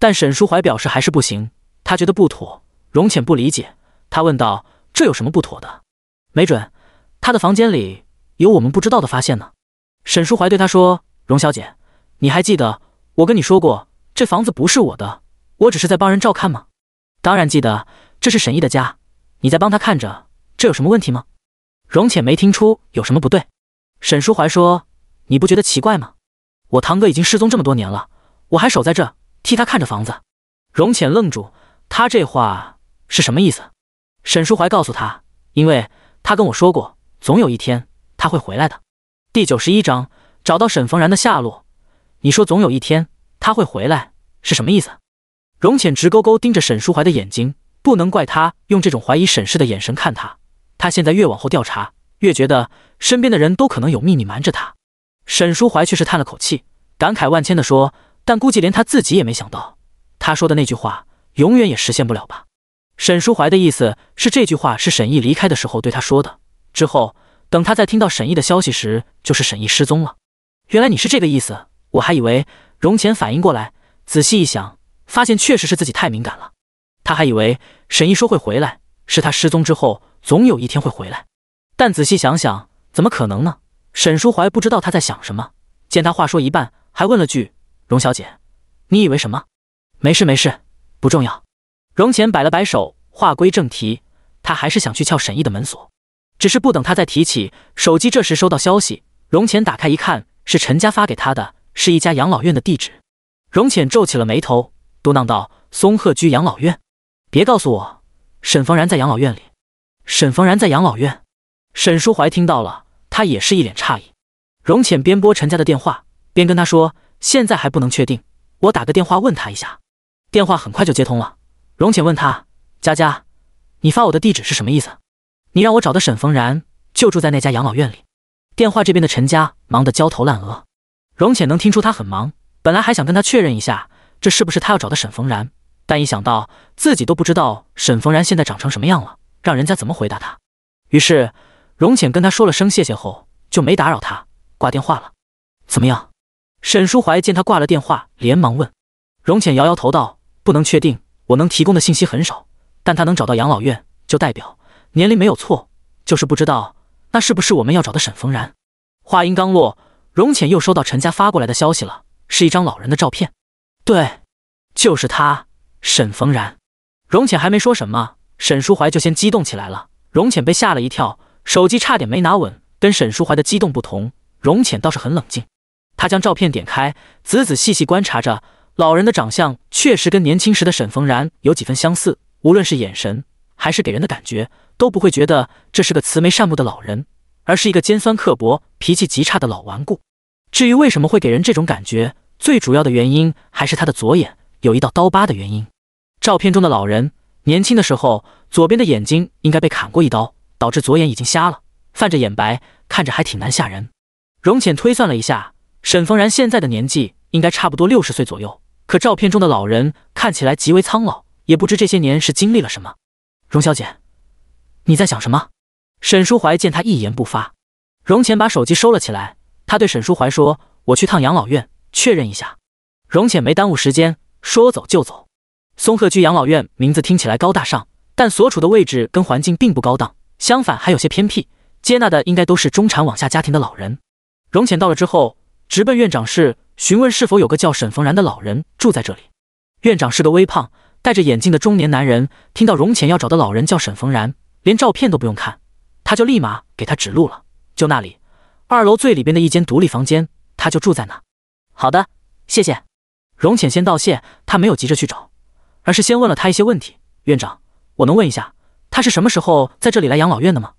但沈书怀表示还是不行，他觉得不妥。”容浅不理解，他问道：“这有什么不妥的？没准他的房间里有我们不知道的发现呢。”沈书怀对他说：“荣小姐，你还记得我跟你说过，这房子不是我的，我只是在帮人照看吗？”“当然记得，这是沈毅的家，你在帮他看着，这有什么问题吗？”荣浅没听出有什么不对。沈书怀说：“你不觉得奇怪吗？我堂哥已经失踪这么多年了，我还守在这替他看着房子。”荣浅愣住，他这话是什么意思？沈书怀告诉他：“因为他跟我说过，总有一天他会回来的。”第九十一章，找到沈逢然的下落。你说总有一天他会回来，是什么意思？容浅直勾勾盯着沈书怀的眼睛，不能怪他用这种怀疑沈氏的眼神看他。他现在越往后调查，越觉得身边的人都可能有秘密瞒着他。沈书怀却是叹了口气，感慨万千的说：“但估计连他自己也没想到，他说的那句话永远也实现不了吧？”沈书怀的意思是这句话是沈毅离开的时候对他说的，之后。等他在听到沈译的消息时，就是沈译失踪了。原来你是这个意思，我还以为……荣钱反应过来，仔细一想，发现确实是自己太敏感了。他还以为沈译说会回来，是他失踪之后总有一天会回来，但仔细想想，怎么可能呢？沈书怀不知道他在想什么，见他话说一半，还问了句：“荣小姐，你以为什么？没事没事，不重要。”荣钱摆了摆手，话归正题，他还是想去撬沈译的门锁。只是不等他再提起，手机这时收到消息。荣浅打开一看，是陈家发给他的，是一家养老院的地址。荣浅皱起了眉头，嘟囔道：“松鹤居养老院，别告诉我，沈逢然在养老院里。”沈逢然在养老院？沈书怀听到了，他也是一脸诧异。荣浅边拨陈家的电话，边跟他说：“现在还不能确定，我打个电话问他一下。”电话很快就接通了。荣浅问他：“佳佳，你发我的地址是什么意思？”你让我找的沈逢然就住在那家养老院里。电话这边的陈家忙得焦头烂额，荣浅能听出他很忙。本来还想跟他确认一下，这是不是他要找的沈逢然，但一想到自己都不知道沈逢然现在长成什么样了，让人家怎么回答他？于是，荣浅跟他说了声谢谢后，就没打扰他，挂电话了。怎么样？沈书怀见他挂了电话，连忙问。荣浅摇摇头道：“不能确定，我能提供的信息很少，但他能找到养老院，就代表……”年龄没有错，就是不知道那是不是我们要找的沈逢然。话音刚落，荣浅又收到陈家发过来的消息了，是一张老人的照片。对，就是他，沈逢然。荣浅还没说什么，沈淑怀就先激动起来了。荣浅被吓了一跳，手机差点没拿稳。跟沈淑怀的激动不同，荣浅倒是很冷静。他将照片点开，仔仔细细观察着老人的长相，确实跟年轻时的沈逢然有几分相似，无论是眼神。还是给人的感觉都不会觉得这是个慈眉善目的老人，而是一个尖酸刻薄、脾气极差的老顽固。至于为什么会给人这种感觉，最主要的原因还是他的左眼有一道刀疤的原因。照片中的老人年轻的时候，左边的眼睛应该被砍过一刀，导致左眼已经瞎了，泛着眼白，看着还挺难吓人。容浅推算了一下，沈逢然现在的年纪应该差不多六十岁左右，可照片中的老人看起来极为苍老，也不知这些年是经历了什么。荣小姐，你在想什么？沈淑怀见他一言不发，荣浅把手机收了起来。他对沈淑怀说：“我去趟养老院，确认一下。”荣浅没耽误时间，说走就走。松鹤居养老院名字听起来高大上，但所处的位置跟环境并不高档，相反还有些偏僻，接纳的应该都是中产往下家庭的老人。荣浅到了之后，直奔院长室，询问是否有个叫沈逢然的老人住在这里。院长是个微胖。戴着眼镜的中年男人听到容浅要找的老人叫沈逢然，连照片都不用看，他就立马给他指路了。就那里，二楼最里边的一间独立房间，他就住在那。好的，谢谢。容浅先道谢，他没有急着去找，而是先问了他一些问题。院长，我能问一下，他是什么时候在这里来养老院的吗？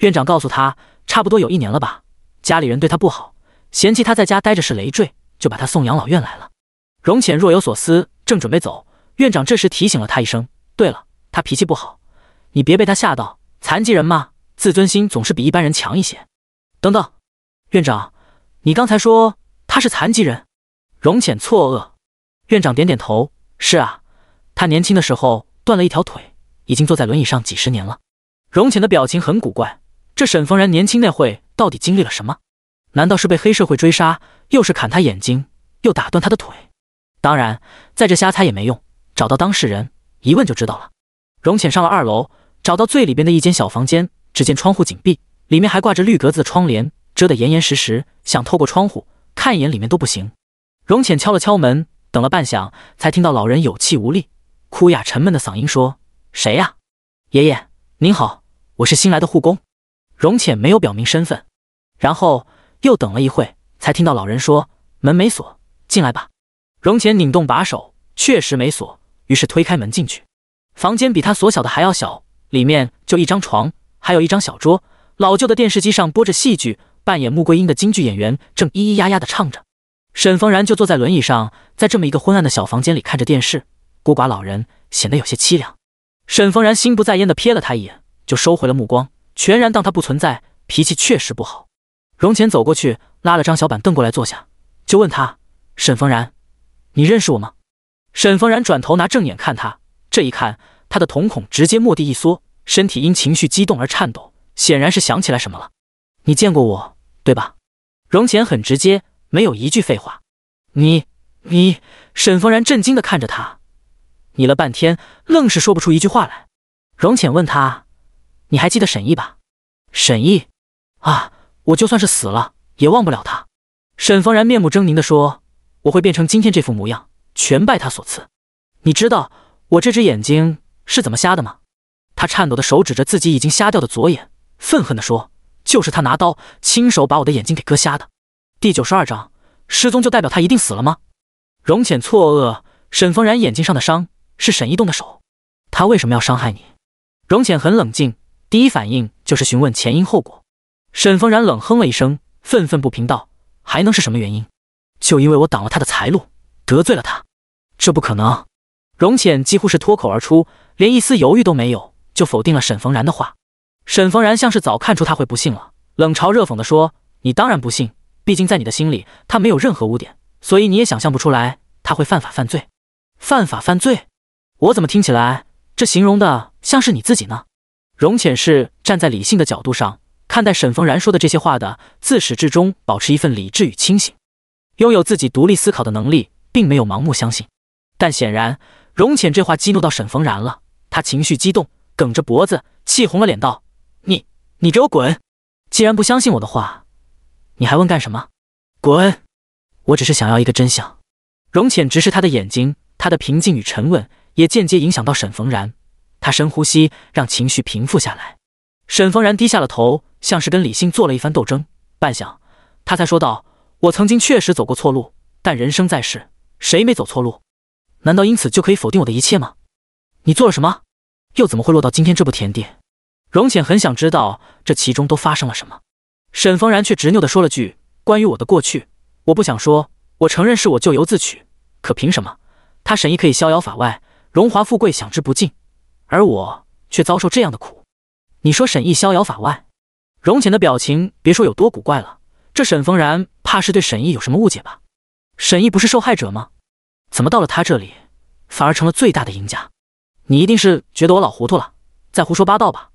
院长告诉他，差不多有一年了吧。家里人对他不好，嫌弃他在家待着是累赘，就把他送养老院来了。容浅若有所思，正准备走。院长这时提醒了他一声：“对了，他脾气不好，你别被他吓到。残疾人嘛，自尊心总是比一般人强一些。”等等，院长，你刚才说他是残疾人？容浅错愕。院长点点头：“是啊，他年轻的时候断了一条腿，已经坐在轮椅上几十年了。”容浅的表情很古怪。这沈逢然年轻那会到底经历了什么？难道是被黑社会追杀，又是砍他眼睛，又打断他的腿？当然，在这瞎猜也没用。找到当事人，一问就知道了。荣浅上了二楼，找到最里边的一间小房间，只见窗户紧闭，里面还挂着绿格子的窗帘，遮得严严实实，想透过窗户看一眼里面都不行。荣浅敲了敲门，等了半响，才听到老人有气无力、哭哑沉闷的嗓音说：“谁呀？爷爷您好，我是新来的护工。”荣浅没有表明身份，然后又等了一会，才听到老人说：“门没锁，进来吧。”荣浅拧动把手，确实没锁。于是推开门进去，房间比他所想的还要小，里面就一张床，还有一张小桌，老旧的电视机上播着戏剧，扮演穆桂英的京剧演员正咿咿呀呀地唱着。沈逢然就坐在轮椅上，在这么一个昏暗的小房间里看着电视，孤寡老人显得有些凄凉。沈逢然心不在焉地瞥了他一眼，就收回了目光，全然当他不存在。脾气确实不好。荣钱走过去，拉了张小板凳过来坐下，就问他：“沈逢然，你认识我吗？”沈逢然转头拿正眼看他，这一看，他的瞳孔直接蓦地一缩，身体因情绪激动而颤抖，显然是想起来什么了。你见过我，对吧？荣浅很直接，没有一句废话。你你，沈逢然震惊的看着他，你了半天愣是说不出一句话来。荣浅问他：“你还记得沈毅吧？”沈毅啊，我就算是死了也忘不了他。沈逢然面目狰狞的说：“我会变成今天这副模样。”全拜他所赐，你知道我这只眼睛是怎么瞎的吗？他颤抖的手指着自己已经瞎掉的左眼，愤恨地说：“就是他拿刀亲手把我的眼睛给割瞎的。”第九十二章失踪就代表他一定死了吗？容浅错愕，沈逢然眼睛上的伤是沈一动的手，他为什么要伤害你？容浅很冷静，第一反应就是询问前因后果。沈逢然冷哼了一声，愤愤不平道：“还能是什么原因？就因为我挡了他的财路。”得罪了他，这不可能！容浅几乎是脱口而出，连一丝犹豫都没有，就否定了沈逢然的话。沈逢然像是早看出他会不信了，冷嘲热讽地说：“你当然不信，毕竟在你的心里，他没有任何污点，所以你也想象不出来他会犯法犯罪。犯法犯罪，我怎么听起来这形容的像是你自己呢？”容浅是站在理性的角度上看待沈逢然说的这些话的，自始至终保持一份理智与清醒，拥有自己独立思考的能力。并没有盲目相信，但显然容浅这话激怒到沈逢然了，他情绪激动，梗着脖子，气红了脸道：“你你给我滚！既然不相信我的话，你还问干什么？滚！我只是想要一个真相。”容浅直视他的眼睛，他的平静与沉稳也间接影响到沈逢然，他深呼吸，让情绪平复下来。沈逢然低下了头，像是跟理性做了一番斗争，半晌，他才说道：“我曾经确实走过错路，但人生在世。”谁没走错路？难道因此就可以否定我的一切吗？你做了什么？又怎么会落到今天这步田地？容浅很想知道这其中都发生了什么。沈丰然却执拗地说了句：“关于我的过去，我不想说。我承认是我咎由自取，可凭什么他沈毅可以逍遥法外，荣华富贵享之不尽，而我却遭受这样的苦？你说沈毅逍遥法外？”容浅的表情别说有多古怪了，这沈丰然怕是对沈毅有什么误解吧？沈毅不是受害者吗？怎么到了他这里，反而成了最大的赢家？你一定是觉得我老糊涂了，在胡说八道吧？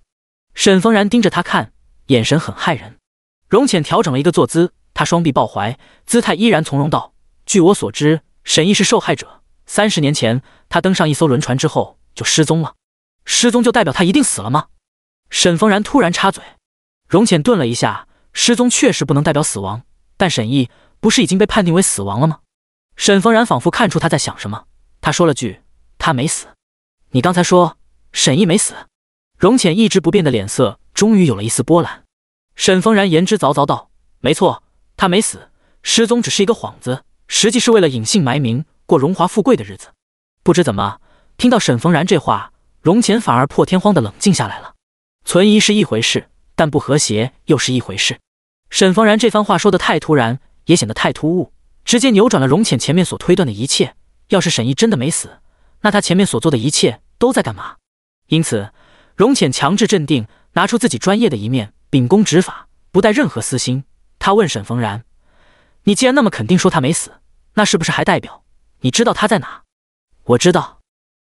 沈峰然盯着他看，眼神很骇人。荣浅调整了一个坐姿，他双臂抱怀，姿态依然从容道：“据我所知，沈毅是受害者。三十年前，他登上一艘轮船之后就失踪了。失踪就代表他一定死了吗？”沈峰然突然插嘴。荣浅顿了一下：“失踪确实不能代表死亡，但沈毅不是已经被判定为死亡了吗？”沈丰然仿佛看出他在想什么，他说了句：“他没死。”你刚才说沈毅没死？容浅一直不变的脸色终于有了一丝波澜。沈丰然言之凿凿道：“没错，他没死，失踪只是一个幌子，实际是为了隐姓埋名过荣华富贵的日子。”不知怎么，听到沈丰然这话，容浅反而破天荒的冷静下来了。存疑是一回事，但不和谐又是一回事。沈丰然这番话说的太突然，也显得太突兀。直接扭转了容浅前面所推断的一切。要是沈译真的没死，那他前面所做的一切都在干嘛？因此，容浅强制镇定，拿出自己专业的一面，秉公执法，不带任何私心。他问沈逢然：“你既然那么肯定说他没死，那是不是还代表你知道他在哪？”“我知道。”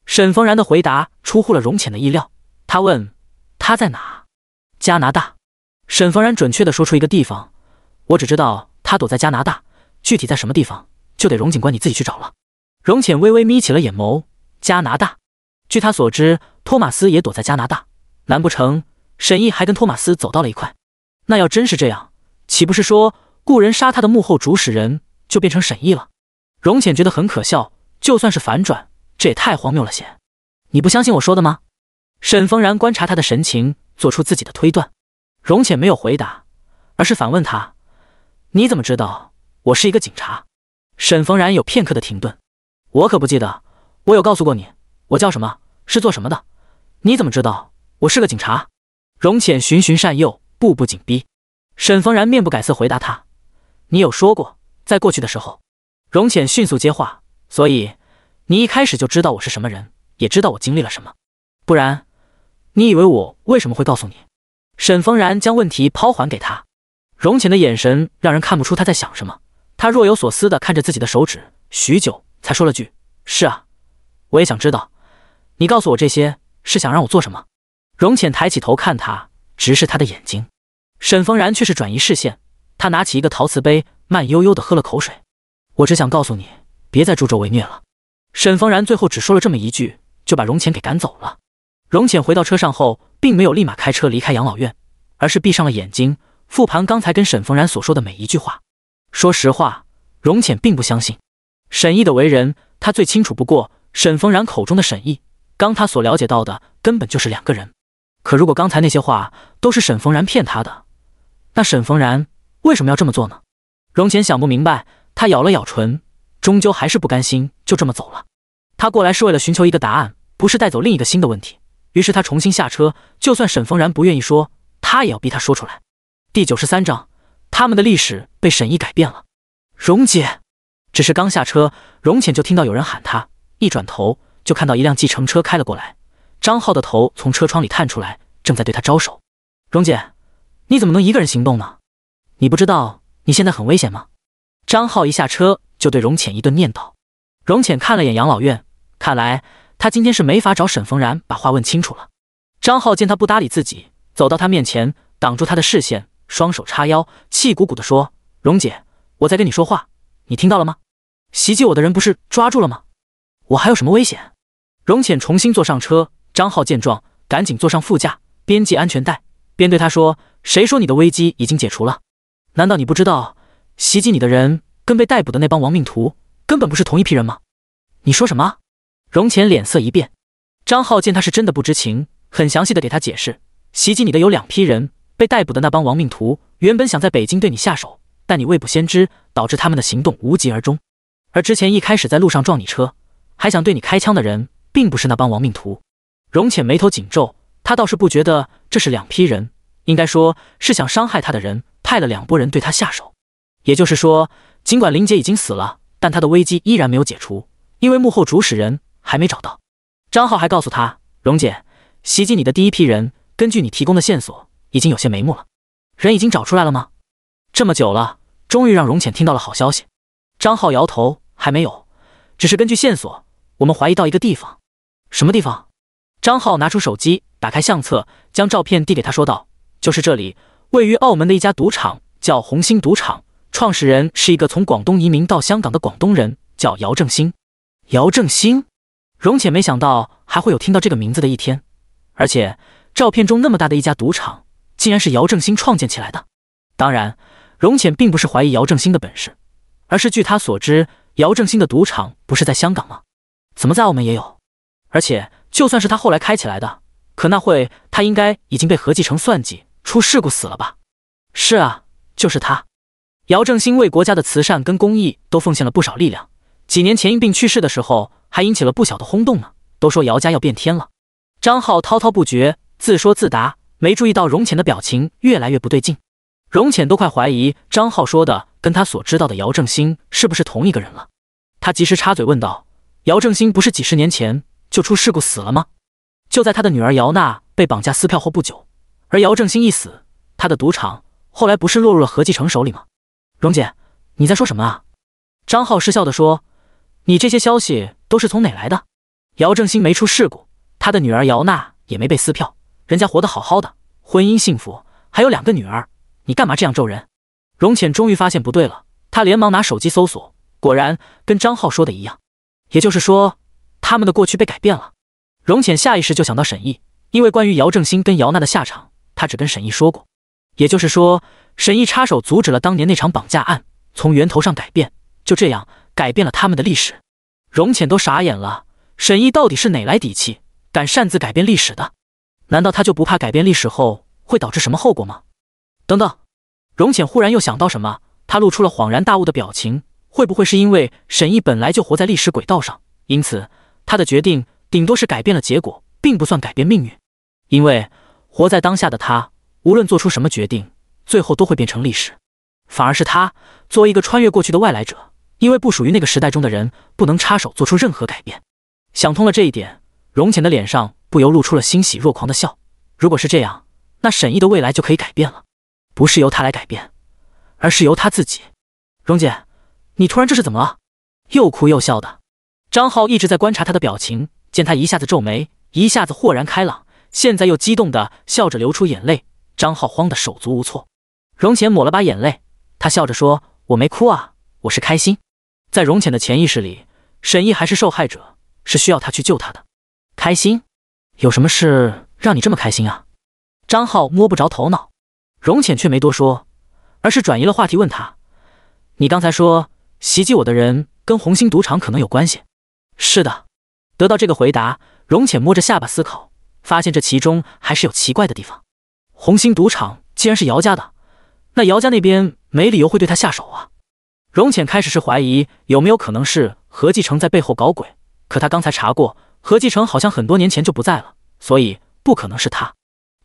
沈逢然的回答出乎了容浅的意料。他问：“他在哪？”“加拿大。”沈逢然准确地说出一个地方。“我只知道他躲在加拿大。”具体在什么地方，就得荣警官你自己去找了。荣浅微微眯起了眼眸。加拿大，据他所知，托马斯也躲在加拿大。难不成沈毅还跟托马斯走到了一块？那要真是这样，岂不是说雇人杀他的幕后主使人就变成沈毅了？荣浅觉得很可笑。就算是反转，这也太荒谬了些。你不相信我说的吗？沈风然观察他的神情，做出自己的推断。荣浅没有回答，而是反问他：“你怎么知道？”我是一个警察，沈逢然有片刻的停顿，我可不记得我有告诉过你我叫什么，是做什么的，你怎么知道我是个警察？容浅循循善诱，步步紧逼，沈逢然面不改色回答他，你有说过在过去的时候。容浅迅速接话，所以你一开始就知道我是什么人，也知道我经历了什么，不然你以为我为什么会告诉你？沈逢然将问题抛还给他，容浅的眼神让人看不出他在想什么。他若有所思地看着自己的手指，许久才说了句：“是啊，我也想知道，你告诉我这些是想让我做什么？”容浅抬起头看他，直视他的眼睛。沈逢然却是转移视线，他拿起一个陶瓷杯，慢悠悠地喝了口水。我只想告诉你，别再助纣为虐了。沈逢然最后只说了这么一句，就把容浅给赶走了。容浅回到车上后，并没有立马开车离开养老院，而是闭上了眼睛，复盘刚才跟沈逢然所说的每一句话。说实话，荣浅并不相信沈毅的为人，他最清楚不过。沈逢然口中的沈毅，刚他所了解到的，根本就是两个人。可如果刚才那些话都是沈逢然骗他的，那沈逢然为什么要这么做呢？荣浅想不明白，他咬了咬唇，终究还是不甘心就这么走了。他过来是为了寻求一个答案，不是带走另一个新的问题。于是他重新下车，就算沈逢然不愿意说，他也要逼他说出来。第九十三章。他们的历史被沈译改变了。荣姐，只是刚下车，荣浅就听到有人喊她，一转头就看到一辆计程车开了过来。张浩的头从车窗里探出来，正在对他招手。荣姐，你怎么能一个人行动呢？你不知道你现在很危险吗？张浩一下车就对荣浅一顿念叨。荣浅看了眼养老院，看来他今天是没法找沈逢然把话问清楚了。张浩见他不搭理自己，走到他面前，挡住他的视线。双手叉腰，气鼓鼓地说：“荣姐，我在跟你说话，你听到了吗？袭击我的人不是抓住了吗？我还有什么危险？”荣浅重新坐上车，张浩见状，赶紧坐上副驾，边系安全带，边对他说：“谁说你的危机已经解除了？难道你不知道袭击你的人跟被逮捕的那帮亡命徒根本不是同一批人吗？”你说什么？荣浅脸色一变。张浩见他是真的不知情，很详细的给他解释：袭击你的有两批人。被逮捕的那帮亡命徒原本想在北京对你下手，但你未卜先知，导致他们的行动无疾而终。而之前一开始在路上撞你车，还想对你开枪的人，并不是那帮亡命徒。荣浅眉头紧皱，他倒是不觉得这是两批人，应该说是想伤害他的人派了两拨人对他下手。也就是说，尽管林姐已经死了，但他的危机依然没有解除，因为幕后主使人还没找到。张浩还告诉他，荣姐袭击你的第一批人，根据你提供的线索。已经有些眉目了，人已经找出来了吗？这么久了，终于让荣浅听到了好消息。张浩摇头，还没有，只是根据线索，我们怀疑到一个地方。什么地方？张浩拿出手机，打开相册，将照片递给他，说道：“就是这里，位于澳门的一家赌场，叫红星赌场。创始人是一个从广东移民到香港的广东人，叫姚正兴。”姚正兴。荣浅没想到还会有听到这个名字的一天，而且照片中那么大的一家赌场。竟然是姚正兴创建起来的。当然，荣浅并不是怀疑姚正兴的本事，而是据他所知，姚正兴的赌场不是在香港吗？怎么在澳门也有？而且，就算是他后来开起来的，可那会他应该已经被何继成算计，出事故死了吧？是啊，就是他，姚正兴为国家的慈善跟公益都奉献了不少力量。几年前因病去世的时候，还引起了不小的轰动呢。都说姚家要变天了。张浩滔滔不绝，自说自答。没注意到荣浅的表情越来越不对劲，荣浅都快怀疑张浩说的跟他所知道的姚正兴是不是同一个人了。他及时插嘴问道：“姚正兴不是几十年前就出事故死了吗？就在他的女儿姚娜被绑架撕票后不久。而姚正兴一死，他的赌场后来不是落入了何继承手里吗？”荣姐，你在说什么啊？张浩失笑的说：“你这些消息都是从哪来的？”姚正兴没出事故，他的女儿姚娜也没被撕票。人家活得好好的，婚姻幸福，还有两个女儿，你干嘛这样咒人？荣浅终于发现不对了，他连忙拿手机搜索，果然跟张浩说的一样，也就是说，他们的过去被改变了。荣浅下意识就想到沈译，因为关于姚正兴跟姚娜的下场，他只跟沈译说过。也就是说，沈译插手阻止了当年那场绑架案，从源头上改变，就这样改变了他们的历史。荣浅都傻眼了，沈译到底是哪来底气，敢擅自改变历史的？难道他就不怕改变历史后会导致什么后果吗？等等，荣浅忽然又想到什么，他露出了恍然大悟的表情。会不会是因为沈译本来就活在历史轨道上，因此他的决定顶多是改变了结果，并不算改变命运？因为活在当下的他，无论做出什么决定，最后都会变成历史。反而是他作为一个穿越过去的外来者，因为不属于那个时代中的人，不能插手做出任何改变。想通了这一点。容浅的脸上不由露出了欣喜若狂的笑。如果是这样，那沈毅的未来就可以改变了，不是由他来改变，而是由他自己。容姐，你突然这是怎么了？又哭又笑的。张浩一直在观察他的表情，见他一下子皱眉，一下子豁然开朗，现在又激动的笑着流出眼泪。张浩慌得手足无措。容浅抹了把眼泪，他笑着说：“我没哭啊，我是开心。”在容浅的潜意识里，沈毅还是受害者，是需要他去救他的。开心，有什么事让你这么开心啊？张浩摸不着头脑，荣浅却没多说，而是转移了话题问他：“你刚才说袭击我的人跟红星赌场可能有关系？”“是的。”得到这个回答，荣浅摸着下巴思考，发现这其中还是有奇怪的地方。红星赌场既然是姚家的，那姚家那边没理由会对他下手啊。荣浅开始是怀疑有没有可能是何继承在背后搞鬼，可他刚才查过。何继承好像很多年前就不在了，所以不可能是他。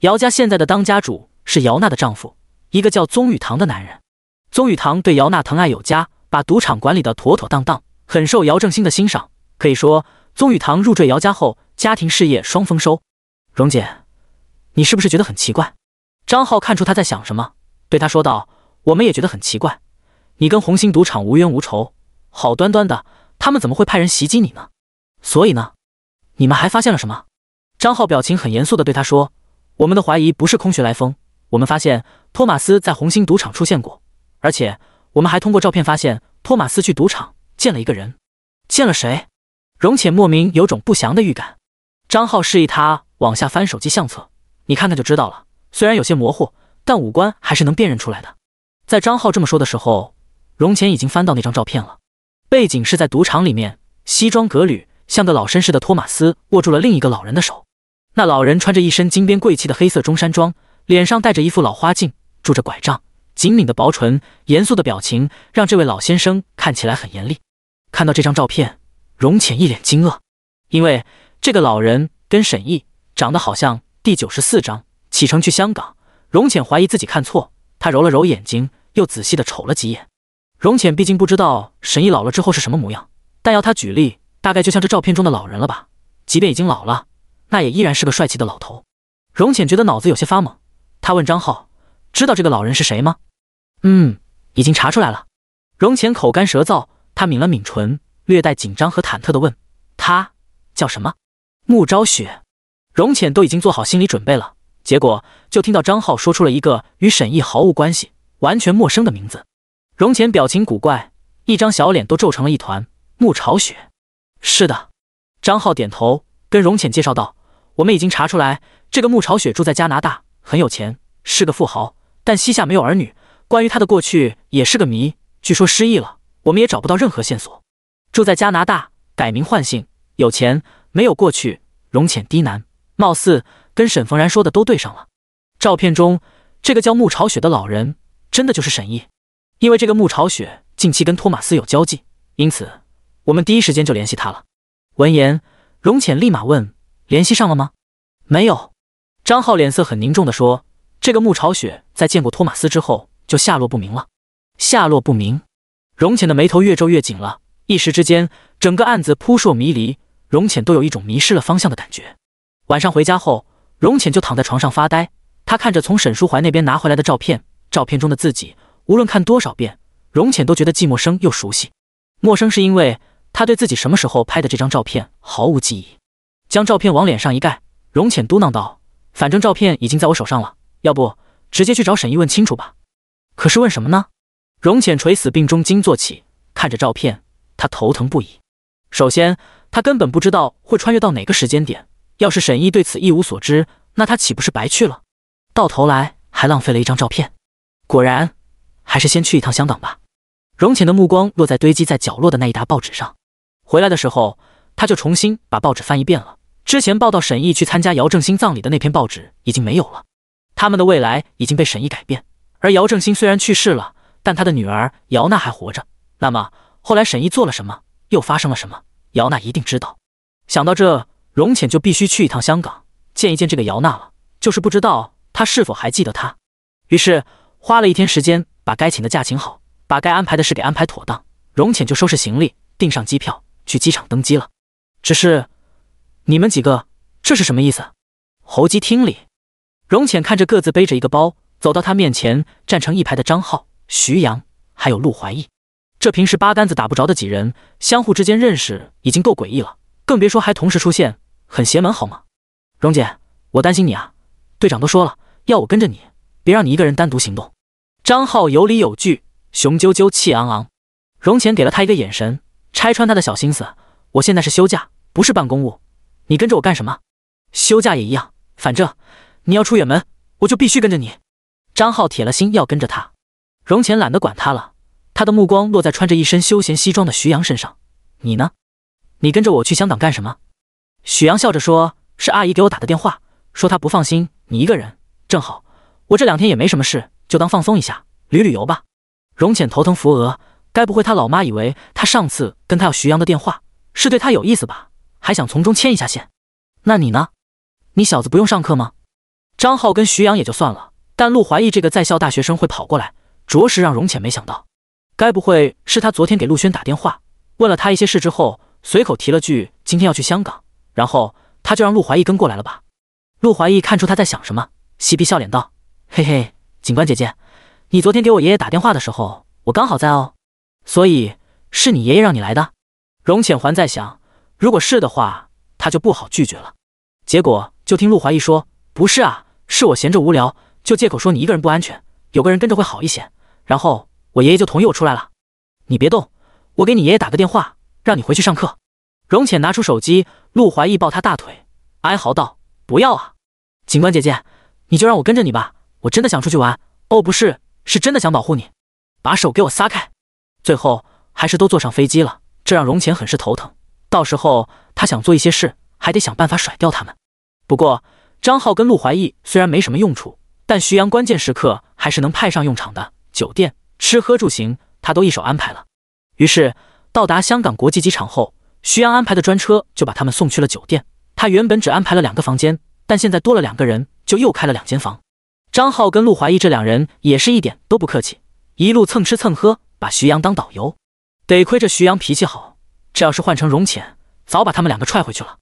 姚家现在的当家主是姚娜的丈夫，一个叫宗雨堂的男人。宗雨堂对姚娜疼爱有加，把赌场管理的妥妥当当，很受姚正兴的欣赏。可以说，宗雨堂入赘姚家后，家庭事业双丰收。蓉姐，你是不是觉得很奇怪？张浩看出他在想什么，对他说道：“我们也觉得很奇怪，你跟红星赌场无冤无仇，好端端的，他们怎么会派人袭击你呢？所以呢？”你们还发现了什么？张浩表情很严肃地对他说：“我们的怀疑不是空穴来风。我们发现托马斯在红星赌场出现过，而且我们还通过照片发现托马斯去赌场见了一个人。见了谁？”容浅莫名有种不祥的预感。张浩示意他往下翻手机相册，你看看就知道了。虽然有些模糊，但五官还是能辨认出来的。在张浩这么说的时候，容浅已经翻到那张照片了。背景是在赌场里面，西装革履。像个老绅士的托马斯握住了另一个老人的手，那老人穿着一身金边贵气的黑色中山装，脸上戴着一副老花镜，拄着拐杖，紧抿的薄唇，严肃的表情让这位老先生看起来很严厉。看到这张照片，荣浅一脸惊愕，因为这个老人跟沈毅长得好像。第九十四章启程去香港，荣浅怀疑自己看错，他揉了揉眼睛，又仔细的瞅了几眼。荣浅毕竟不知道沈毅老了之后是什么模样，但要他举例。大概就像这照片中的老人了吧？即便已经老了，那也依然是个帅气的老头。荣浅觉得脑子有些发懵，他问张浩：“知道这个老人是谁吗？”“嗯，已经查出来了。”荣浅口干舌燥，他抿了抿唇，略带紧张和忐忑地问：“他叫什么？”“穆朝雪。”荣浅都已经做好心理准备了，结果就听到张浩说出了一个与沈毅毫无关系、完全陌生的名字。容浅表情古怪，一张小脸都皱成了一团。“穆朝雪。”是的，张浩点头，跟荣浅介绍道：“我们已经查出来，这个穆朝雪住在加拿大，很有钱，是个富豪，但膝下没有儿女。关于他的过去也是个谜，据说失忆了，我们也找不到任何线索。住在加拿大，改名换姓，有钱，没有过去。”荣浅低喃，貌似跟沈逢然说的都对上了。照片中这个叫穆朝雪的老人，真的就是沈毅。因为这个穆朝雪近期跟托马斯有交际，因此。我们第一时间就联系他了。闻言，荣浅立马问：“联系上了吗？”“没有。”张浩脸色很凝重地说：“这个穆朝雪在见过托马斯之后就下落不明了。”“下落不明？”荣浅的眉头越皱越紧了。一时之间，整个案子扑朔迷离，荣浅都有一种迷失了方向的感觉。晚上回家后，荣浅就躺在床上发呆。他看着从沈书怀那边拿回来的照片，照片中的自己，无论看多少遍，荣浅都觉得既陌生又熟悉。陌生是因为……他对自己什么时候拍的这张照片毫无记忆，将照片往脸上一盖，容浅嘟囔道：“反正照片已经在我手上了，要不直接去找沈译问清楚吧？”可是问什么呢？容浅垂死病中惊坐起，看着照片，他头疼不已。首先，他根本不知道会穿越到哪个时间点。要是沈译对此一无所知，那他岂不是白去了？到头来还浪费了一张照片。果然，还是先去一趟香港吧。容浅的目光落在堆积在角落的那一沓报纸上。回来的时候，他就重新把报纸翻一遍了。之前报道沈毅去参加姚正兴葬礼的那篇报纸已经没有了。他们的未来已经被沈毅改变。而姚正兴虽然去世了，但他的女儿姚娜还活着。那么后来沈毅做了什么？又发生了什么？姚娜一定知道。想到这，荣浅就必须去一趟香港，见一见这个姚娜了。就是不知道她是否还记得他。于是花了一天时间把该请的假请好，把该安排的事给安排妥当。荣浅就收拾行李，订上机票。去机场登机了，只是你们几个这是什么意思？候机厅里，荣浅看着各自背着一个包走到他面前站成一排的张浩、徐阳，还有陆怀义，这平时八竿子打不着的几人相互之间认识已经够诡异了，更别说还同时出现，很邪门好吗？荣姐，我担心你啊，队长都说了要我跟着你，别让你一个人单独行动。张浩有理有据，雄赳赳气昂昂。荣浅给了他一个眼神。拆穿他的小心思。我现在是休假，不是办公务。你跟着我干什么？休假也一样。反正你要出远门，我就必须跟着你。张浩铁了心要跟着他。容浅懒得管他了，他的目光落在穿着一身休闲西装的徐阳身上。你呢？你跟着我去香港干什么？许阳笑着说：“是阿姨给我打的电话，说她不放心你一个人。正好我这两天也没什么事，就当放松一下，旅旅游吧。”容浅头疼扶额。该不会他老妈以为他上次跟他要徐阳的电话是对他有意思吧？还想从中牵一下线？那你呢？你小子不用上课吗？张浩跟徐阳也就算了，但陆怀义这个在校大学生会跑过来，着实让容浅没想到。该不会是他昨天给陆轩打电话问了他一些事之后，随口提了句今天要去香港，然后他就让陆怀义跟过来了吧？陆怀义看出他在想什么，嬉皮笑脸道：“嘿嘿，警官姐姐，你昨天给我爷爷打电话的时候，我刚好在哦。”所以是你爷爷让你来的，荣浅还在想，如果是的话，他就不好拒绝了。结果就听陆怀义说：“不是啊，是我闲着无聊，就借口说你一个人不安全，有个人跟着会好一些。然后我爷爷就同意我出来了。”你别动，我给你爷爷打个电话，让你回去上课。荣浅拿出手机，陆怀义抱他大腿，哀嚎道：“不要啊，警官姐姐，你就让我跟着你吧，我真的想出去玩。哦，不是，是真的想保护你。把手给我撒开。”最后还是都坐上飞机了，这让荣浅很是头疼。到时候他想做一些事，还得想办法甩掉他们。不过张浩跟陆怀义虽然没什么用处，但徐阳关键时刻还是能派上用场的。酒店吃喝住行，他都一手安排了。于是到达香港国际机场后，徐阳安排的专车就把他们送去了酒店。他原本只安排了两个房间，但现在多了两个人，就又开了两间房。张浩跟陆怀义这两人也是一点都不客气，一路蹭吃蹭喝。把徐阳当导游，得亏这徐阳脾气好，这要是换成荣浅，早把他们两个踹回去了。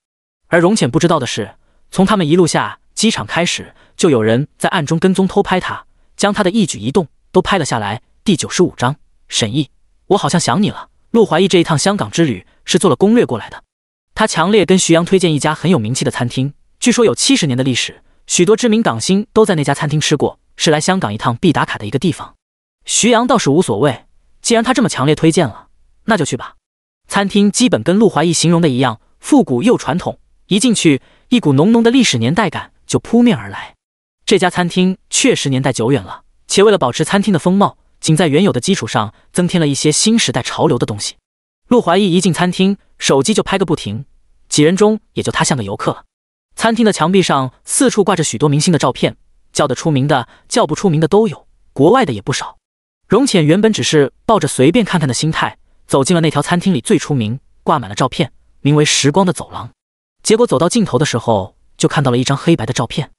而荣浅不知道的是，从他们一路下机场开始，就有人在暗中跟踪偷拍他，将他的一举一动都拍了下来。第九十五章沈毅，我好像想你了。陆怀义这一趟香港之旅是做了攻略过来的，他强烈跟徐阳推荐一家很有名气的餐厅，据说有七十年的历史，许多知名港星都在那家餐厅吃过，是来香港一趟必打卡的一个地方。徐阳倒是无所谓。既然他这么强烈推荐了，那就去吧。餐厅基本跟陆怀义形容的一样，复古又传统。一进去，一股浓浓的历史年代感就扑面而来。这家餐厅确实年代久远了，且为了保持餐厅的风貌，仅在原有的基础上增添了一些新时代潮流的东西。陆怀义一进餐厅，手机就拍个不停，几人中也就他像个游客了。餐厅的墙壁上四处挂着许多明星的照片，叫得出名的、叫不出名的都有，国外的也不少。容浅原本只是抱着随便看看的心态走进了那条餐厅里最出名、挂满了照片、名为“时光”的走廊，结果走到尽头的时候，就看到了一张黑白的照片。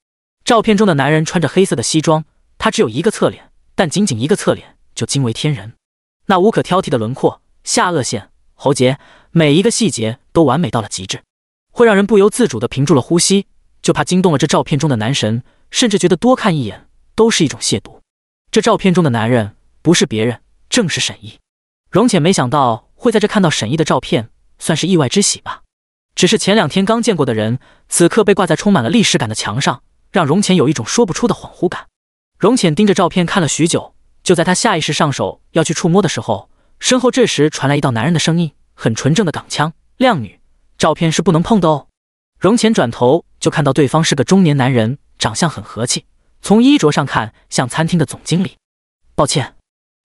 照片中的男人穿着黑色的西装，他只有一个侧脸，但仅仅一个侧脸就惊为天人。那无可挑剔的轮廓、下颚线、喉结，每一个细节都完美到了极致，会让人不由自主的屏住了呼吸，就怕惊动了这照片中的男神，甚至觉得多看一眼都是一种亵渎。这照片中的男人。不是别人，正是沈译。容浅没想到会在这看到沈译的照片，算是意外之喜吧。只是前两天刚见过的人，此刻被挂在充满了历史感的墙上，让容浅有一种说不出的恍惚感。容浅盯着照片看了许久，就在他下意识上手要去触摸的时候，身后这时传来一道男人的声音，很纯正的港腔：“靓女，照片是不能碰的哦。”容浅转头就看到对方是个中年男人，长相很和气，从衣着上看像餐厅的总经理。抱歉。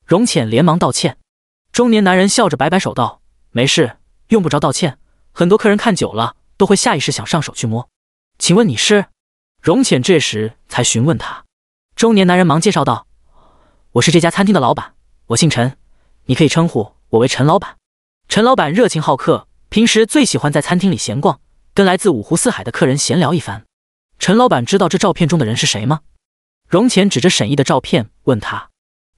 荣浅连忙道歉，中年男人笑着摆摆手道：“没事，用不着道歉。很多客人看久了，都会下意识想上手去摸。”请问你是？荣浅这时才询问他。中年男人忙介绍道：“我是这家餐厅的老板，我姓陈，你可以称呼我为陈老板。”陈老板热情好客，平时最喜欢在餐厅里闲逛，跟来自五湖四海的客人闲聊一番。陈老板知道这照片中的人是谁吗？荣浅指着沈毅的照片问他。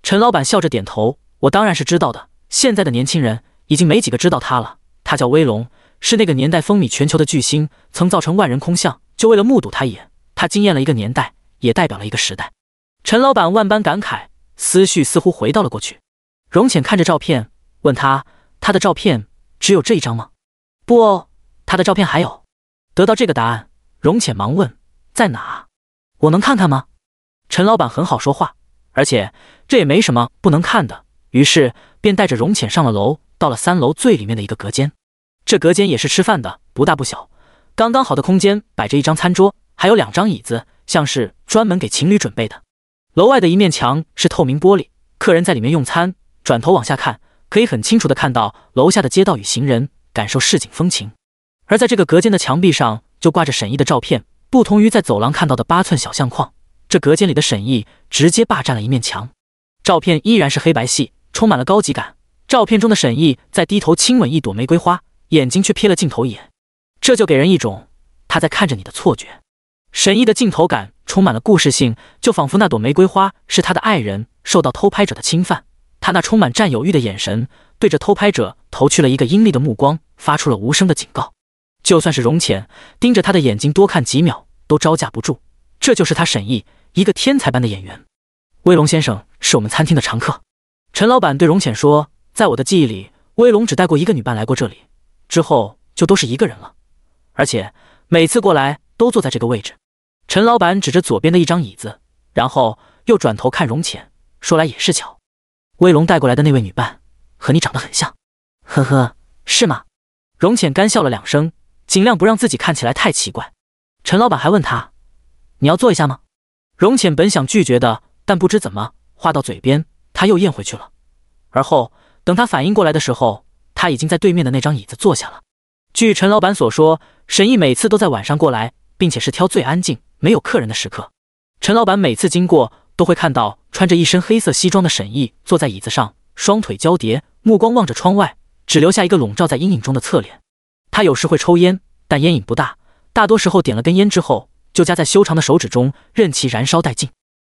陈老板笑着点头：“我当然是知道的。现在的年轻人已经没几个知道他了。他叫威龙，是那个年代风靡全球的巨星，曾造成万人空巷。就为了目睹他一眼，他惊艳了一个年代，也代表了一个时代。”陈老板万般感慨，思绪似乎回到了过去。荣浅看着照片，问他：“他的照片只有这一张吗？”“不，他的照片还有。”得到这个答案，荣浅忙问：“在哪？我能看看吗？”陈老板很好说话。而且这也没什么不能看的，于是便带着容浅上了楼，到了三楼最里面的一个隔间。这隔间也是吃饭的，不大不小，刚刚好的空间，摆着一张餐桌，还有两张椅子，像是专门给情侣准备的。楼外的一面墙是透明玻璃，客人在里面用餐，转头往下看，可以很清楚的看到楼下的街道与行人，感受市井风情。而在这个隔间的墙壁上，就挂着沈译的照片，不同于在走廊看到的八寸小相框。这隔间里的沈译直接霸占了一面墙，照片依然是黑白系，充满了高级感。照片中的沈译在低头亲吻一朵玫瑰花，眼睛却瞥了镜头一眼，这就给人一种他在看着你的错觉。沈译的镜头感充满了故事性，就仿佛那朵玫瑰花是他的爱人，受到偷拍者的侵犯，他那充满占有欲的眼神对着偷拍者投去了一个阴厉的目光，发出了无声的警告。就算是容浅盯着他的眼睛多看几秒，都招架不住。这就是他沈译。一个天才般的演员，威龙先生是我们餐厅的常客。陈老板对荣浅说：“在我的记忆里，威龙只带过一个女伴来过这里，之后就都是一个人了。而且每次过来都坐在这个位置。”陈老板指着左边的一张椅子，然后又转头看荣浅，说：“来也是巧，威龙带过来的那位女伴和你长得很像。”“呵呵，是吗？”荣浅干笑了两声，尽量不让自己看起来太奇怪。陈老板还问他：“你要坐一下吗？”容浅本想拒绝的，但不知怎么，话到嘴边，他又咽回去了。而后，等他反应过来的时候，他已经在对面的那张椅子坐下了。据陈老板所说，沈毅每次都在晚上过来，并且是挑最安静、没有客人的时刻。陈老板每次经过，都会看到穿着一身黑色西装的沈毅坐在椅子上，双腿交叠，目光望着窗外，只留下一个笼罩在阴影中的侧脸。他有时会抽烟，但烟瘾不大，大多时候点了根烟之后。就夹在修长的手指中，任其燃烧殆尽，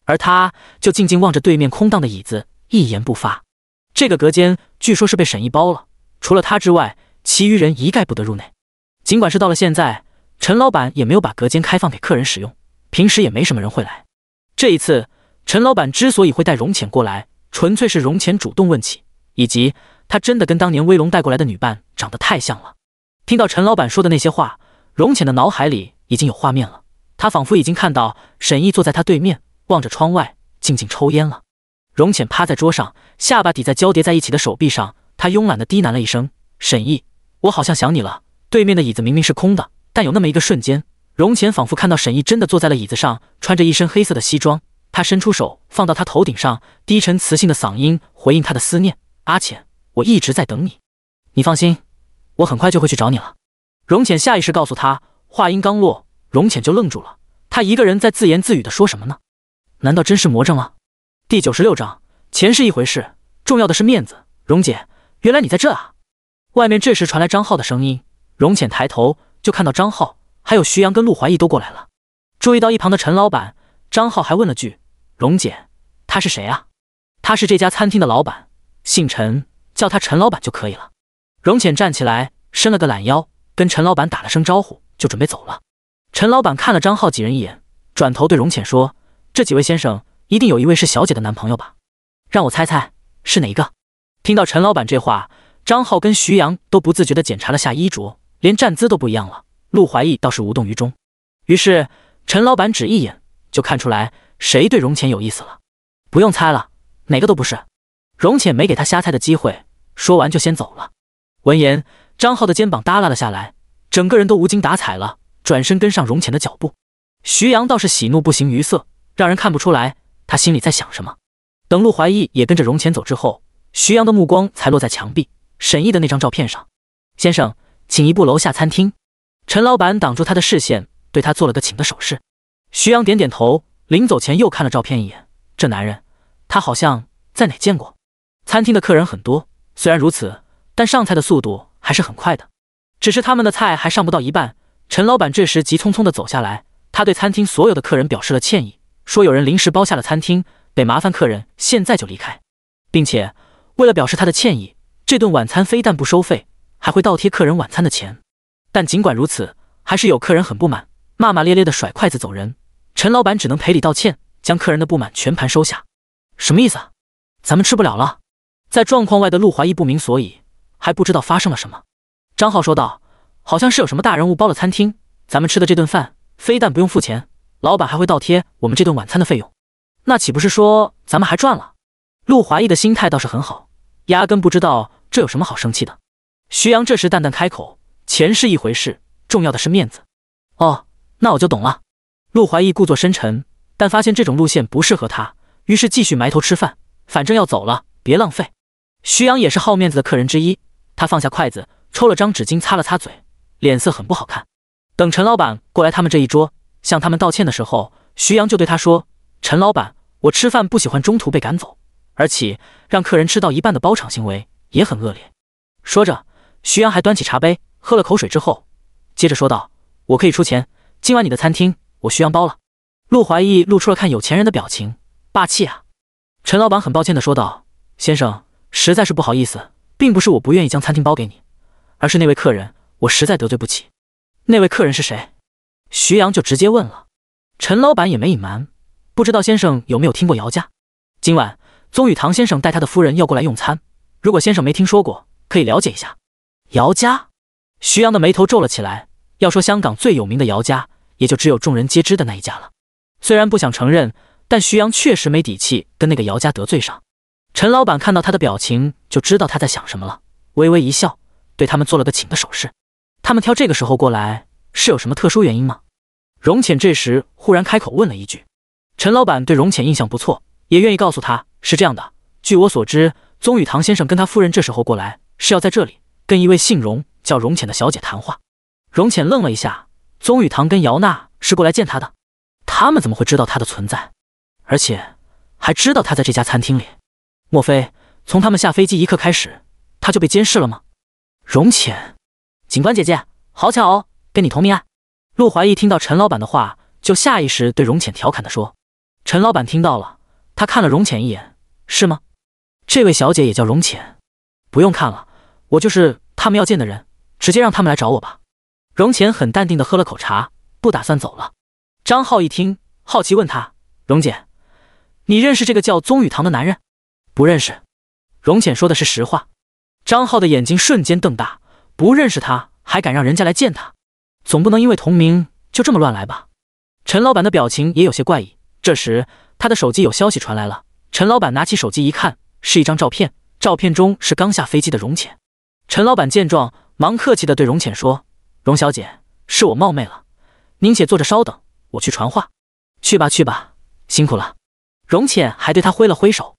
而他就静静望着对面空荡的椅子，一言不发。这个隔间据说是被沈毅包了，除了他之外，其余人一概不得入内。尽管是到了现在，陈老板也没有把隔间开放给客人使用，平时也没什么人会来。这一次，陈老板之所以会带荣浅过来，纯粹是荣浅主动问起，以及他真的跟当年威龙带过来的女伴长得太像了。听到陈老板说的那些话，荣浅的脑海里已经有画面了。他仿佛已经看到沈毅坐在他对面，望着窗外静静抽烟了。容浅趴在桌上，下巴抵在交叠在一起的手臂上，他慵懒的低喃了一声：“沈毅，我好像想你了。”对面的椅子明明是空的，但有那么一个瞬间，容浅仿佛看到沈毅真的坐在了椅子上，穿着一身黑色的西装。他伸出手放到他头顶上，低沉磁性的嗓音回应他的思念：“阿浅，我一直在等你。你放心，我很快就会去找你了。”容浅下意识告诉他，话音刚落。荣浅就愣住了，他一个人在自言自语的说什么呢？难道真是魔怔了？第九十六章钱是一回事，重要的是面子。荣姐，原来你在这啊！外面这时传来张浩的声音。荣浅抬头就看到张浩，还有徐阳跟陆怀义都过来了。注意到一旁的陈老板，张浩还问了句：“荣姐，他是谁啊？”“他是这家餐厅的老板，姓陈，叫他陈老板就可以了。”荣浅站起来，伸了个懒腰，跟陈老板打了声招呼，就准备走了。陈老板看了张浩几人一眼，转头对容浅说：“这几位先生一定有一位是小姐的男朋友吧？让我猜猜，是哪一个？”听到陈老板这话，张浩跟徐阳都不自觉地检查了下衣着，连站姿都不一样了。陆怀义倒是无动于衷。于是，陈老板只一眼就看出来谁对容浅有意思了。不用猜了，哪个都不是。容浅没给他瞎猜的机会，说完就先走了。闻言，张浩的肩膀耷拉了下来，整个人都无精打采了。转身跟上容浅的脚步，徐阳倒是喜怒不形于色，让人看不出来他心里在想什么。等陆怀义也跟着容浅走之后，徐阳的目光才落在墙壁沈毅的那张照片上。先生，请一步楼下餐厅。陈老板挡住他的视线，对他做了个请的手势。徐阳点点头，临走前又看了照片一眼。这男人，他好像在哪见过。餐厅的客人很多，虽然如此，但上菜的速度还是很快的。只是他们的菜还上不到一半。陈老板这时急匆匆的走下来，他对餐厅所有的客人表示了歉意，说有人临时包下了餐厅，得麻烦客人现在就离开，并且为了表示他的歉意，这顿晚餐非但不收费，还会倒贴客人晚餐的钱。但尽管如此，还是有客人很不满，骂骂咧咧的甩筷子走人。陈老板只能赔礼道歉，将客人的不满全盘收下。什么意思？咱们吃不了了？在状况外的陆怀义不明所以，还不知道发生了什么。张浩说道。好像是有什么大人物包了餐厅，咱们吃的这顿饭非但不用付钱，老板还会倒贴我们这顿晚餐的费用，那岂不是说咱们还赚了？陆怀义的心态倒是很好，压根不知道这有什么好生气的。徐阳这时淡淡开口：“钱是一回事，重要的是面子。”哦，那我就懂了。陆怀义故作深沉，但发现这种路线不适合他，于是继续埋头吃饭。反正要走了，别浪费。徐阳也是好面子的客人之一，他放下筷子，抽了张纸巾擦了擦嘴。脸色很不好看。等陈老板过来他们这一桌，向他们道歉的时候，徐阳就对他说：“陈老板，我吃饭不喜欢中途被赶走，而且让客人吃到一半的包场行为也很恶劣。”说着，徐阳还端起茶杯喝了口水之后，接着说道：“我可以出钱，今晚你的餐厅我徐阳包了。”陆怀义露出了看有钱人的表情，霸气啊！陈老板很抱歉的说道：“先生，实在是不好意思，并不是我不愿意将餐厅包给你，而是那位客人。”我实在得罪不起，那位客人是谁？徐阳就直接问了。陈老板也没隐瞒，不知道先生有没有听过姚家？今晚宗宇堂先生带他的夫人要过来用餐，如果先生没听说过，可以了解一下。姚家？徐阳的眉头皱了起来。要说香港最有名的姚家，也就只有众人皆知的那一家了。虽然不想承认，但徐阳确实没底气跟那个姚家得罪上。陈老板看到他的表情，就知道他在想什么了，微微一笑，对他们做了个请的手势。他们挑这个时候过来是有什么特殊原因吗？容浅这时忽然开口问了一句。陈老板对容浅印象不错，也愿意告诉他是这样的。据我所知，宗宇堂先生跟他夫人这时候过来是要在这里跟一位姓容、叫容浅的小姐谈话。容浅愣了一下，宗宇堂跟姚娜是过来见他的，他们怎么会知道他的存在？而且还知道他在这家餐厅里？莫非从他们下飞机一刻开始，他就被监视了吗？容浅。警官姐姐，好巧哦，跟你同命案。陆怀义听到陈老板的话，就下意识对容浅调侃地说：“陈老板听到了，他看了容浅一眼，是吗？这位小姐也叫容浅，不用看了，我就是他们要见的人，直接让他们来找我吧。”容浅很淡定的喝了口茶，不打算走了。张浩一听，好奇问他：“容姐，你认识这个叫宗雨堂的男人？不认识。”容浅说的是实话。张浩的眼睛瞬间瞪大。不认识他，还敢让人家来见他？总不能因为同名就这么乱来吧？陈老板的表情也有些怪异。这时，他的手机有消息传来了。陈老板拿起手机一看，是一张照片，照片中是刚下飞机的荣浅。陈老板见状，忙客气的对荣浅说：“荣小姐，是我冒昧了，您且坐着稍等，我去传话。去吧，去吧，辛苦了。”荣浅还对他挥了挥手。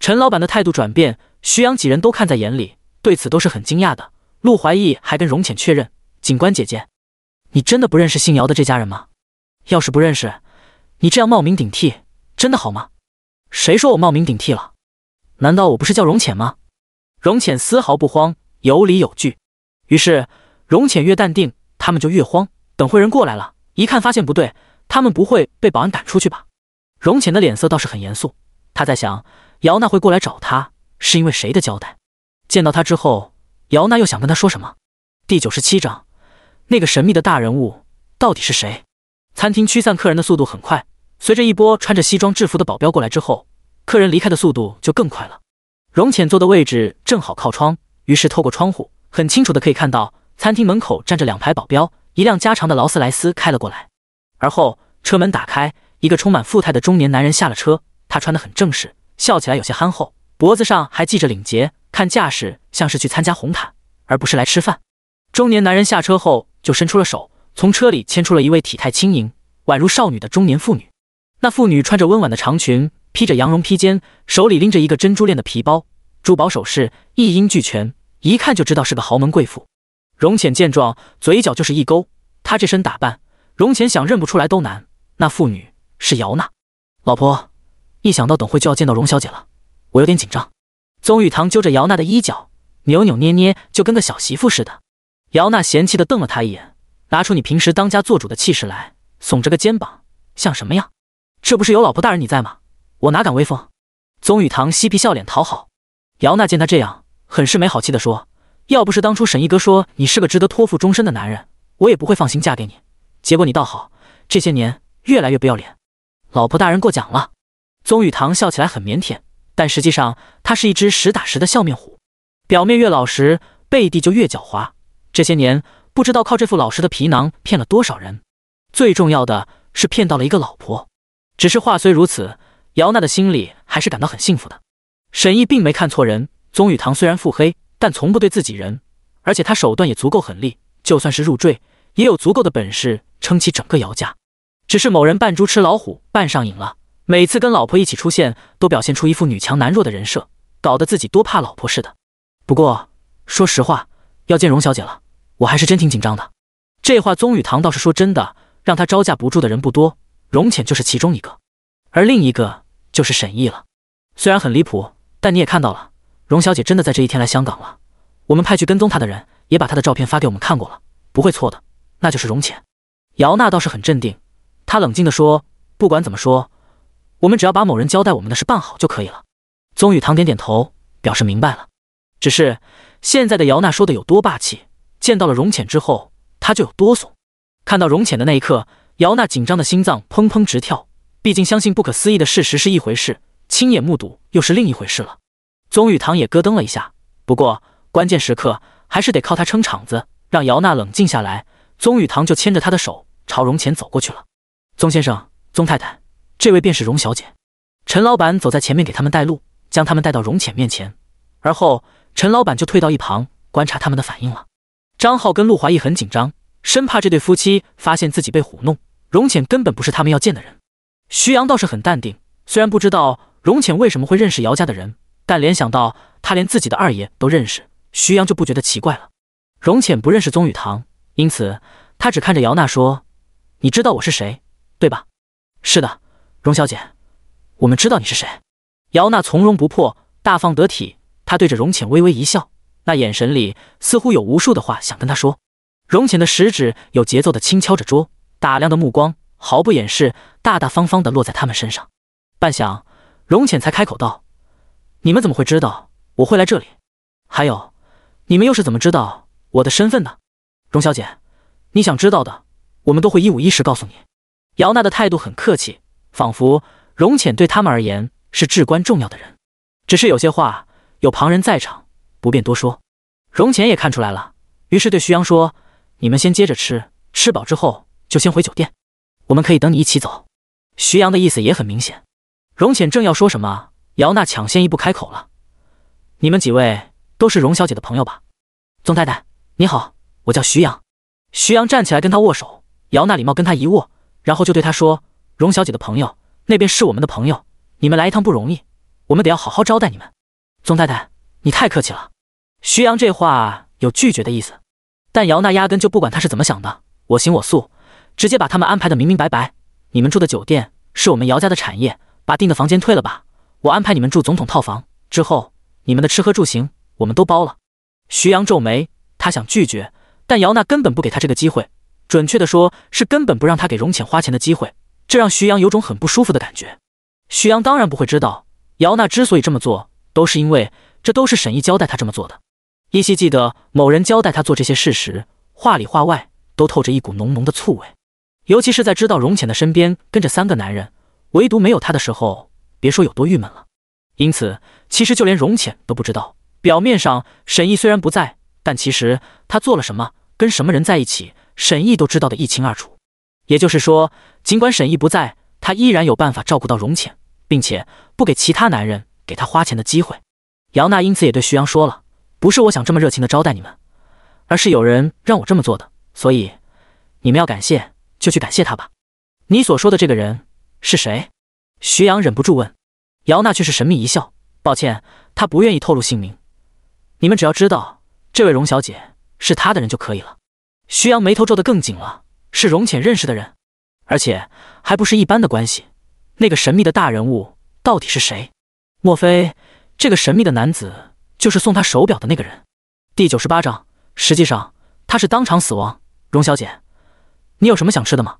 陈老板的态度转变，徐阳几人都看在眼里，对此都是很惊讶的。陆怀义还跟荣浅确认：“警官姐姐，你真的不认识姓姚的这家人吗？要是不认识，你这样冒名顶替真的好吗？”“谁说我冒名顶替了？难道我不是叫荣浅吗？”荣浅丝毫不慌，有理有据。于是，荣浅越淡定，他们就越慌。等会人过来了，一看发现不对，他们不会被保安赶出去吧？荣浅的脸色倒是很严肃，他在想：姚娜会过来找他，是因为谁的交代？见到他之后。姚娜又想跟他说什么？第九十七章，那个神秘的大人物到底是谁？餐厅驱散客人的速度很快，随着一波穿着西装制服的保镖过来之后，客人离开的速度就更快了。荣浅坐的位置正好靠窗，于是透过窗户很清楚的可以看到，餐厅门口站着两排保镖，一辆加长的劳斯莱斯开了过来，而后车门打开，一个充满富态的中年男人下了车，他穿得很正式，笑起来有些憨厚。脖子上还系着领结，看架势像是去参加红毯，而不是来吃饭。中年男人下车后就伸出了手，从车里牵出了一位体态轻盈、宛如少女的中年妇女。那妇女穿着温婉的长裙，披着羊绒披肩，手里拎着一个珍珠链的皮包，珠宝首饰一应俱全，一看就知道是个豪门贵妇。容浅见状，嘴角就是一勾。她这身打扮，容浅想认不出来都难。那妇女是姚娜，老婆。一想到等会就要见到容小姐了。我有点紧张，宗宇堂揪着姚娜的衣角，扭扭捏捏，就跟个小媳妇似的。姚娜嫌弃的瞪了他一眼，拿出你平时当家做主的气势来，耸着个肩膀，像什么样？这不是有老婆大人你在吗？我哪敢威风？宗宇堂嬉皮笑脸讨好。姚娜见他这样，很是没好气的说：“要不是当初沈一哥说你是个值得托付终身的男人，我也不会放心嫁给你。结果你倒好，这些年越来越不要脸。”老婆大人过奖了。宗宇堂笑起来很腼腆。但实际上，他是一只实打实的笑面虎。表面越老实，背地就越狡猾。这些年，不知道靠这副老实的皮囊骗了多少人。最重要的是，骗到了一个老婆。只是话虽如此，姚娜的心里还是感到很幸福的。沈毅并没看错人，宗雨堂虽然腹黑，但从不对自己人，而且他手段也足够狠厉，就算是入赘，也有足够的本事撑起整个姚家。只是某人扮猪吃老虎，扮上瘾了。每次跟老婆一起出现，都表现出一副女强男弱的人设，搞得自己多怕老婆似的。不过说实话，要见荣小姐了，我还是真挺紧张的。这话宗雨堂倒是说真的，让他招架不住的人不多，荣浅就是其中一个，而另一个就是沈毅了。虽然很离谱，但你也看到了，荣小姐真的在这一天来香港了。我们派去跟踪她的人也把她的照片发给我们看过了，不会错的，那就是荣浅。姚娜倒是很镇定，她冷静地说：“不管怎么说。”我们只要把某人交代我们的事办好就可以了。宗宇堂点点头，表示明白了。只是现在的姚娜说的有多霸气，见到了容浅之后，她就有多怂。看到容浅的那一刻，姚娜紧张的心脏砰砰直跳。毕竟相信不可思议的事实是一回事，亲眼目睹又是另一回事了。宗宇堂也咯噔了一下，不过关键时刻还是得靠他撑场子，让姚娜冷静下来。宗宇堂就牵着她的手朝容浅走过去了。宗先生，宗太太。这位便是荣小姐，陈老板走在前面给他们带路，将他们带到荣浅面前，而后陈老板就退到一旁观察他们的反应了。张浩跟陆华义很紧张，生怕这对夫妻发现自己被唬弄，荣浅根本不是他们要见的人。徐阳倒是很淡定，虽然不知道荣浅为什么会认识姚家的人，但联想到他连自己的二爷都认识，徐阳就不觉得奇怪了。荣浅不认识宗雨堂，因此他只看着姚娜说：“你知道我是谁，对吧？”“是的。”荣小姐，我们知道你是谁。姚娜从容不迫，大方得体，她对着荣浅微微一笑，那眼神里似乎有无数的话想跟她说。荣浅的食指有节奏的轻敲着桌，打量的目光毫不掩饰，大大方方的落在他们身上。半晌，荣浅才开口道：“你们怎么会知道我会来这里？还有，你们又是怎么知道我的身份的？”荣小姐，你想知道的，我们都会一五一十告诉你。姚娜的态度很客气。仿佛容浅对他们而言是至关重要的人，只是有些话有旁人在场不便多说。容浅也看出来了，于是对徐阳说：“你们先接着吃，吃饱之后就先回酒店，我们可以等你一起走。”徐阳的意思也很明显。容浅正要说什么，姚娜抢先一步开口了：“你们几位都是荣小姐的朋友吧？”“宗太太你好，我叫徐阳。”徐阳站起来跟他握手，姚娜礼貌跟他一握，然后就对他说。荣小姐的朋友，那边是我们的朋友，你们来一趟不容易，我们得要好好招待你们。宗太太，你太客气了。徐阳这话有拒绝的意思，但姚娜压根就不管他是怎么想的，我行我素，直接把他们安排的明明白白。你们住的酒店是我们姚家的产业，把订的房间退了吧，我安排你们住总统套房。之后你们的吃喝住行我们都包了。徐阳皱眉，他想拒绝，但姚娜根本不给他这个机会，准确的说，是根本不让他给荣浅花钱的机会。这让徐阳有种很不舒服的感觉。徐阳当然不会知道，姚娜之所以这么做，都是因为这都是沈毅交代他这么做的。依稀记得某人交代他做这些事时，话里话外都透着一股浓浓的醋味。尤其是在知道荣浅的身边跟着三个男人，唯独没有他的时候，别说有多郁闷了。因此，其实就连荣浅都不知道，表面上沈毅虽然不在，但其实他做了什么，跟什么人在一起，沈毅都知道的一清二楚。也就是说，尽管沈毅不在，他依然有办法照顾到荣浅，并且不给其他男人给他花钱的机会。姚娜因此也对徐阳说了：“不是我想这么热情的招待你们，而是有人让我这么做的，所以你们要感谢就去感谢他吧。”你所说的这个人是谁？徐阳忍不住问。姚娜却是神秘一笑：“抱歉，她不愿意透露姓名。你们只要知道这位荣小姐是他的人就可以了。”徐阳眉头皱得更紧了。是容浅认识的人，而且还不是一般的关系。那个神秘的大人物到底是谁？莫非这个神秘的男子就是送他手表的那个人？第九十八章，实际上他是当场死亡。荣小姐，你有什么想吃的吗？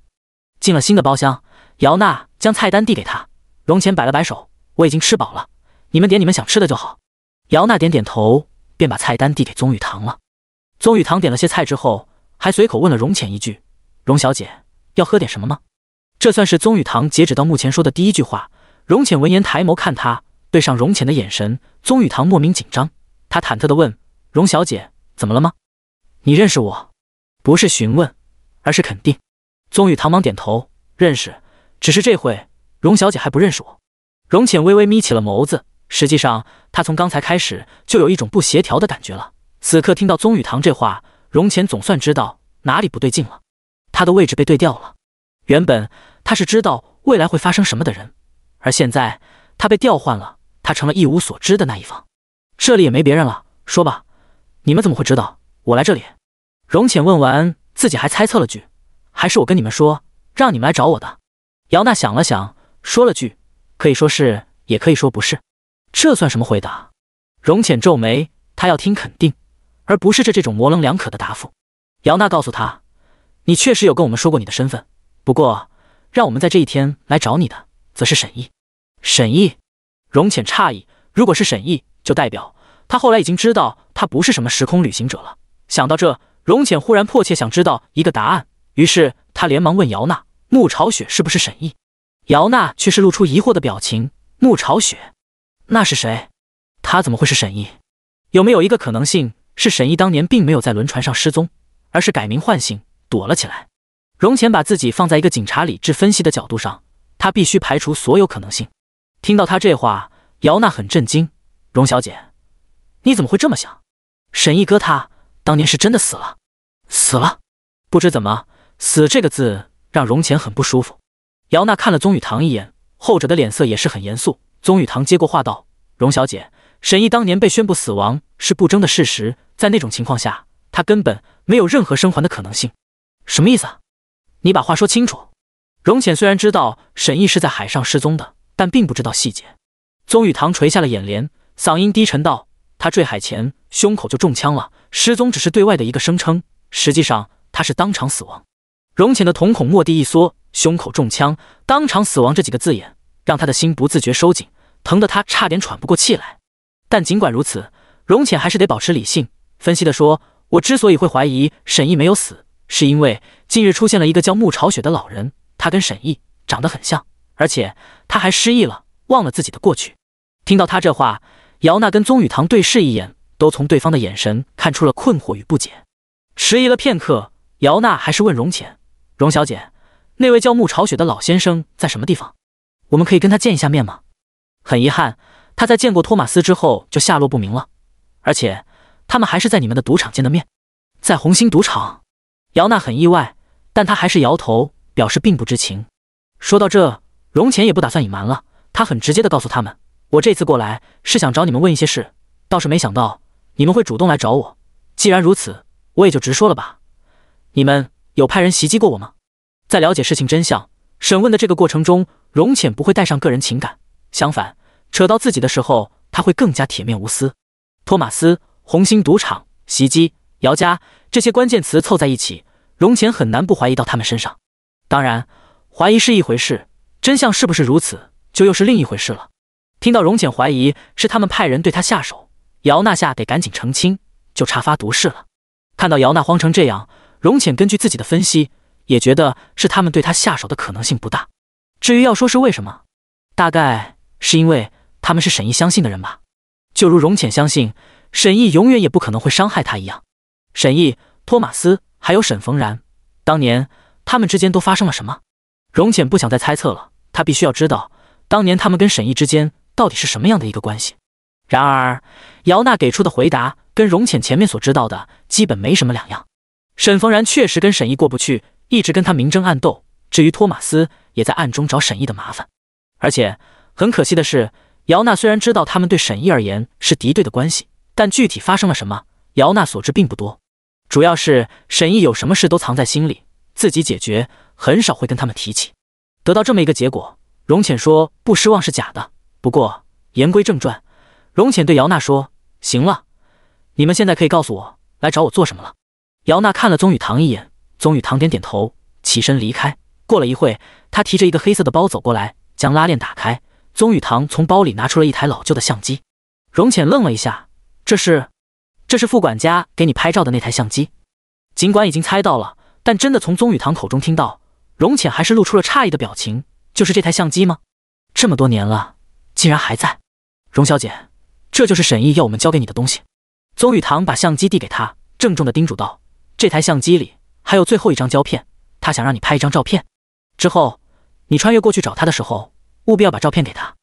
进了新的包厢，姚娜将菜单递给他，容浅摆了摆手：“我已经吃饱了，你们点你们想吃的就好。”姚娜点点头，便把菜单递给宗雨堂了。宗雨堂点了些菜之后，还随口问了容浅一句。荣小姐要喝点什么吗？这算是宗雨堂截止到目前说的第一句话。荣浅闻言抬眸看他，对上荣浅的眼神，宗雨堂莫名紧张，他忐忑的问：“荣小姐，怎么了吗？你认识我？”不是询问，而是肯定。宗雨堂忙点头，认识，只是这会，荣小姐还不认识我。荣浅微微眯起了眸子，实际上他从刚才开始就有一种不协调的感觉了。此刻听到宗雨堂这话，荣浅总算知道哪里不对劲了。他的位置被对调了，原本他是知道未来会发生什么的人，而现在他被调换了，他成了一无所知的那一方。这里也没别人了，说吧，你们怎么会知道我来这里？荣浅问完，自己还猜测了句：“还是我跟你们说，让你们来找我的。”姚娜想了想，说了句：“可以说是，也可以说不是。”这算什么回答？荣浅皱眉，他要听肯定，而不是这这种模棱两可的答复。姚娜告诉他。你确实有跟我们说过你的身份，不过让我们在这一天来找你的，则是沈译。沈译，荣浅诧异，如果是沈译，就代表他后来已经知道他不是什么时空旅行者了。想到这，荣浅忽然迫切想知道一个答案，于是他连忙问姚娜：“穆朝雪是不是沈译？”姚娜却是露出疑惑的表情：“穆朝雪，那是谁？他怎么会是沈译？有没有一个可能性是沈译当年并没有在轮船上失踪，而是改名换姓？”躲了起来。荣钱把自己放在一个警察理智分析的角度上，他必须排除所有可能性。听到他这话，姚娜很震惊：“荣小姐，你怎么会这么想？”沈毅哥他当年是真的死了，死了。不知怎么，死这个字让荣钱很不舒服。姚娜看了宗雨堂一眼，后者的脸色也是很严肃。宗雨堂接过话道：“荣小姐，沈毅当年被宣布死亡是不争的事实，在那种情况下，他根本没有任何生还的可能性。”什么意思啊？你把话说清楚。荣浅虽然知道沈毅是在海上失踪的，但并不知道细节。宗宇堂垂下了眼帘，嗓音低沉道：“他坠海前胸口就中枪了，失踪只是对外的一个声称，实际上他是当场死亡。”荣浅的瞳孔蓦地一缩，胸口中枪、当场死亡这几个字眼，让他的心不自觉收紧，疼得他差点喘不过气来。但尽管如此，荣浅还是得保持理性，分析地说：“我之所以会怀疑沈毅没有死。”是因为近日出现了一个叫穆朝雪的老人，他跟沈毅长得很像，而且他还失忆了，忘了自己的过去。听到他这话，姚娜跟宗雨堂对视一眼，都从对方的眼神看出了困惑与不解。迟疑了片刻，姚娜还是问荣浅：“荣小姐，那位叫穆朝雪的老先生在什么地方？我们可以跟他见一下面吗？”很遗憾，他在见过托马斯之后就下落不明了，而且他们还是在你们的赌场见的面，在红星赌场。姚娜很意外，但她还是摇头，表示并不知情。说到这，容浅也不打算隐瞒了，他很直接地告诉他们：“我这次过来是想找你们问一些事，倒是没想到你们会主动来找我。既然如此，我也就直说了吧。你们有派人袭击过我吗？”在了解事情真相、审问的这个过程中，容浅不会带上个人情感，相反，扯到自己的时候，他会更加铁面无私。托马斯，红星赌场袭击姚家。这些关键词凑在一起，容浅很难不怀疑到他们身上。当然，怀疑是一回事，真相是不是如此，就又是另一回事了。听到容浅怀疑是他们派人对他下手，姚那下得赶紧澄清，就差发毒誓了。看到姚那慌成这样，容浅根据自己的分析，也觉得是他们对他下手的可能性不大。至于要说是为什么，大概是因为他们是沈毅相信的人吧。就如容浅相信沈毅永远也不可能会伤害他一样。沈毅、托马斯，还有沈逢然，当年他们之间都发生了什么？荣浅不想再猜测了，他必须要知道当年他们跟沈毅之间到底是什么样的一个关系。然而，姚娜给出的回答跟荣浅前面所知道的基本没什么两样。沈逢然确实跟沈毅过不去，一直跟他明争暗斗。至于托马斯，也在暗中找沈毅的麻烦。而且很可惜的是，姚娜虽然知道他们对沈毅而言是敌对的关系，但具体发生了什么，姚娜所知并不多。主要是沈毅有什么事都藏在心里，自己解决，很少会跟他们提起。得到这么一个结果，容浅说不失望是假的。不过言归正传，容浅对姚娜说：“行了，你们现在可以告诉我来找我做什么了。”姚娜看了宗宇堂一眼，宗宇堂点点头，起身离开。过了一会，他提着一个黑色的包走过来，将拉链打开。宗宇堂从包里拿出了一台老旧的相机，容浅愣了一下，这是。这是副管家给你拍照的那台相机，尽管已经猜到了，但真的从宗宇堂口中听到，容浅还是露出了诧异的表情。就是这台相机吗？这么多年了，竟然还在，容小姐，这就是沈译要我们交给你的东西。宗宇堂把相机递给他，郑重地叮嘱道：“这台相机里还有最后一张胶片，他想让你拍一张照片。之后，你穿越过去找他的时候，务必要把照片给他。”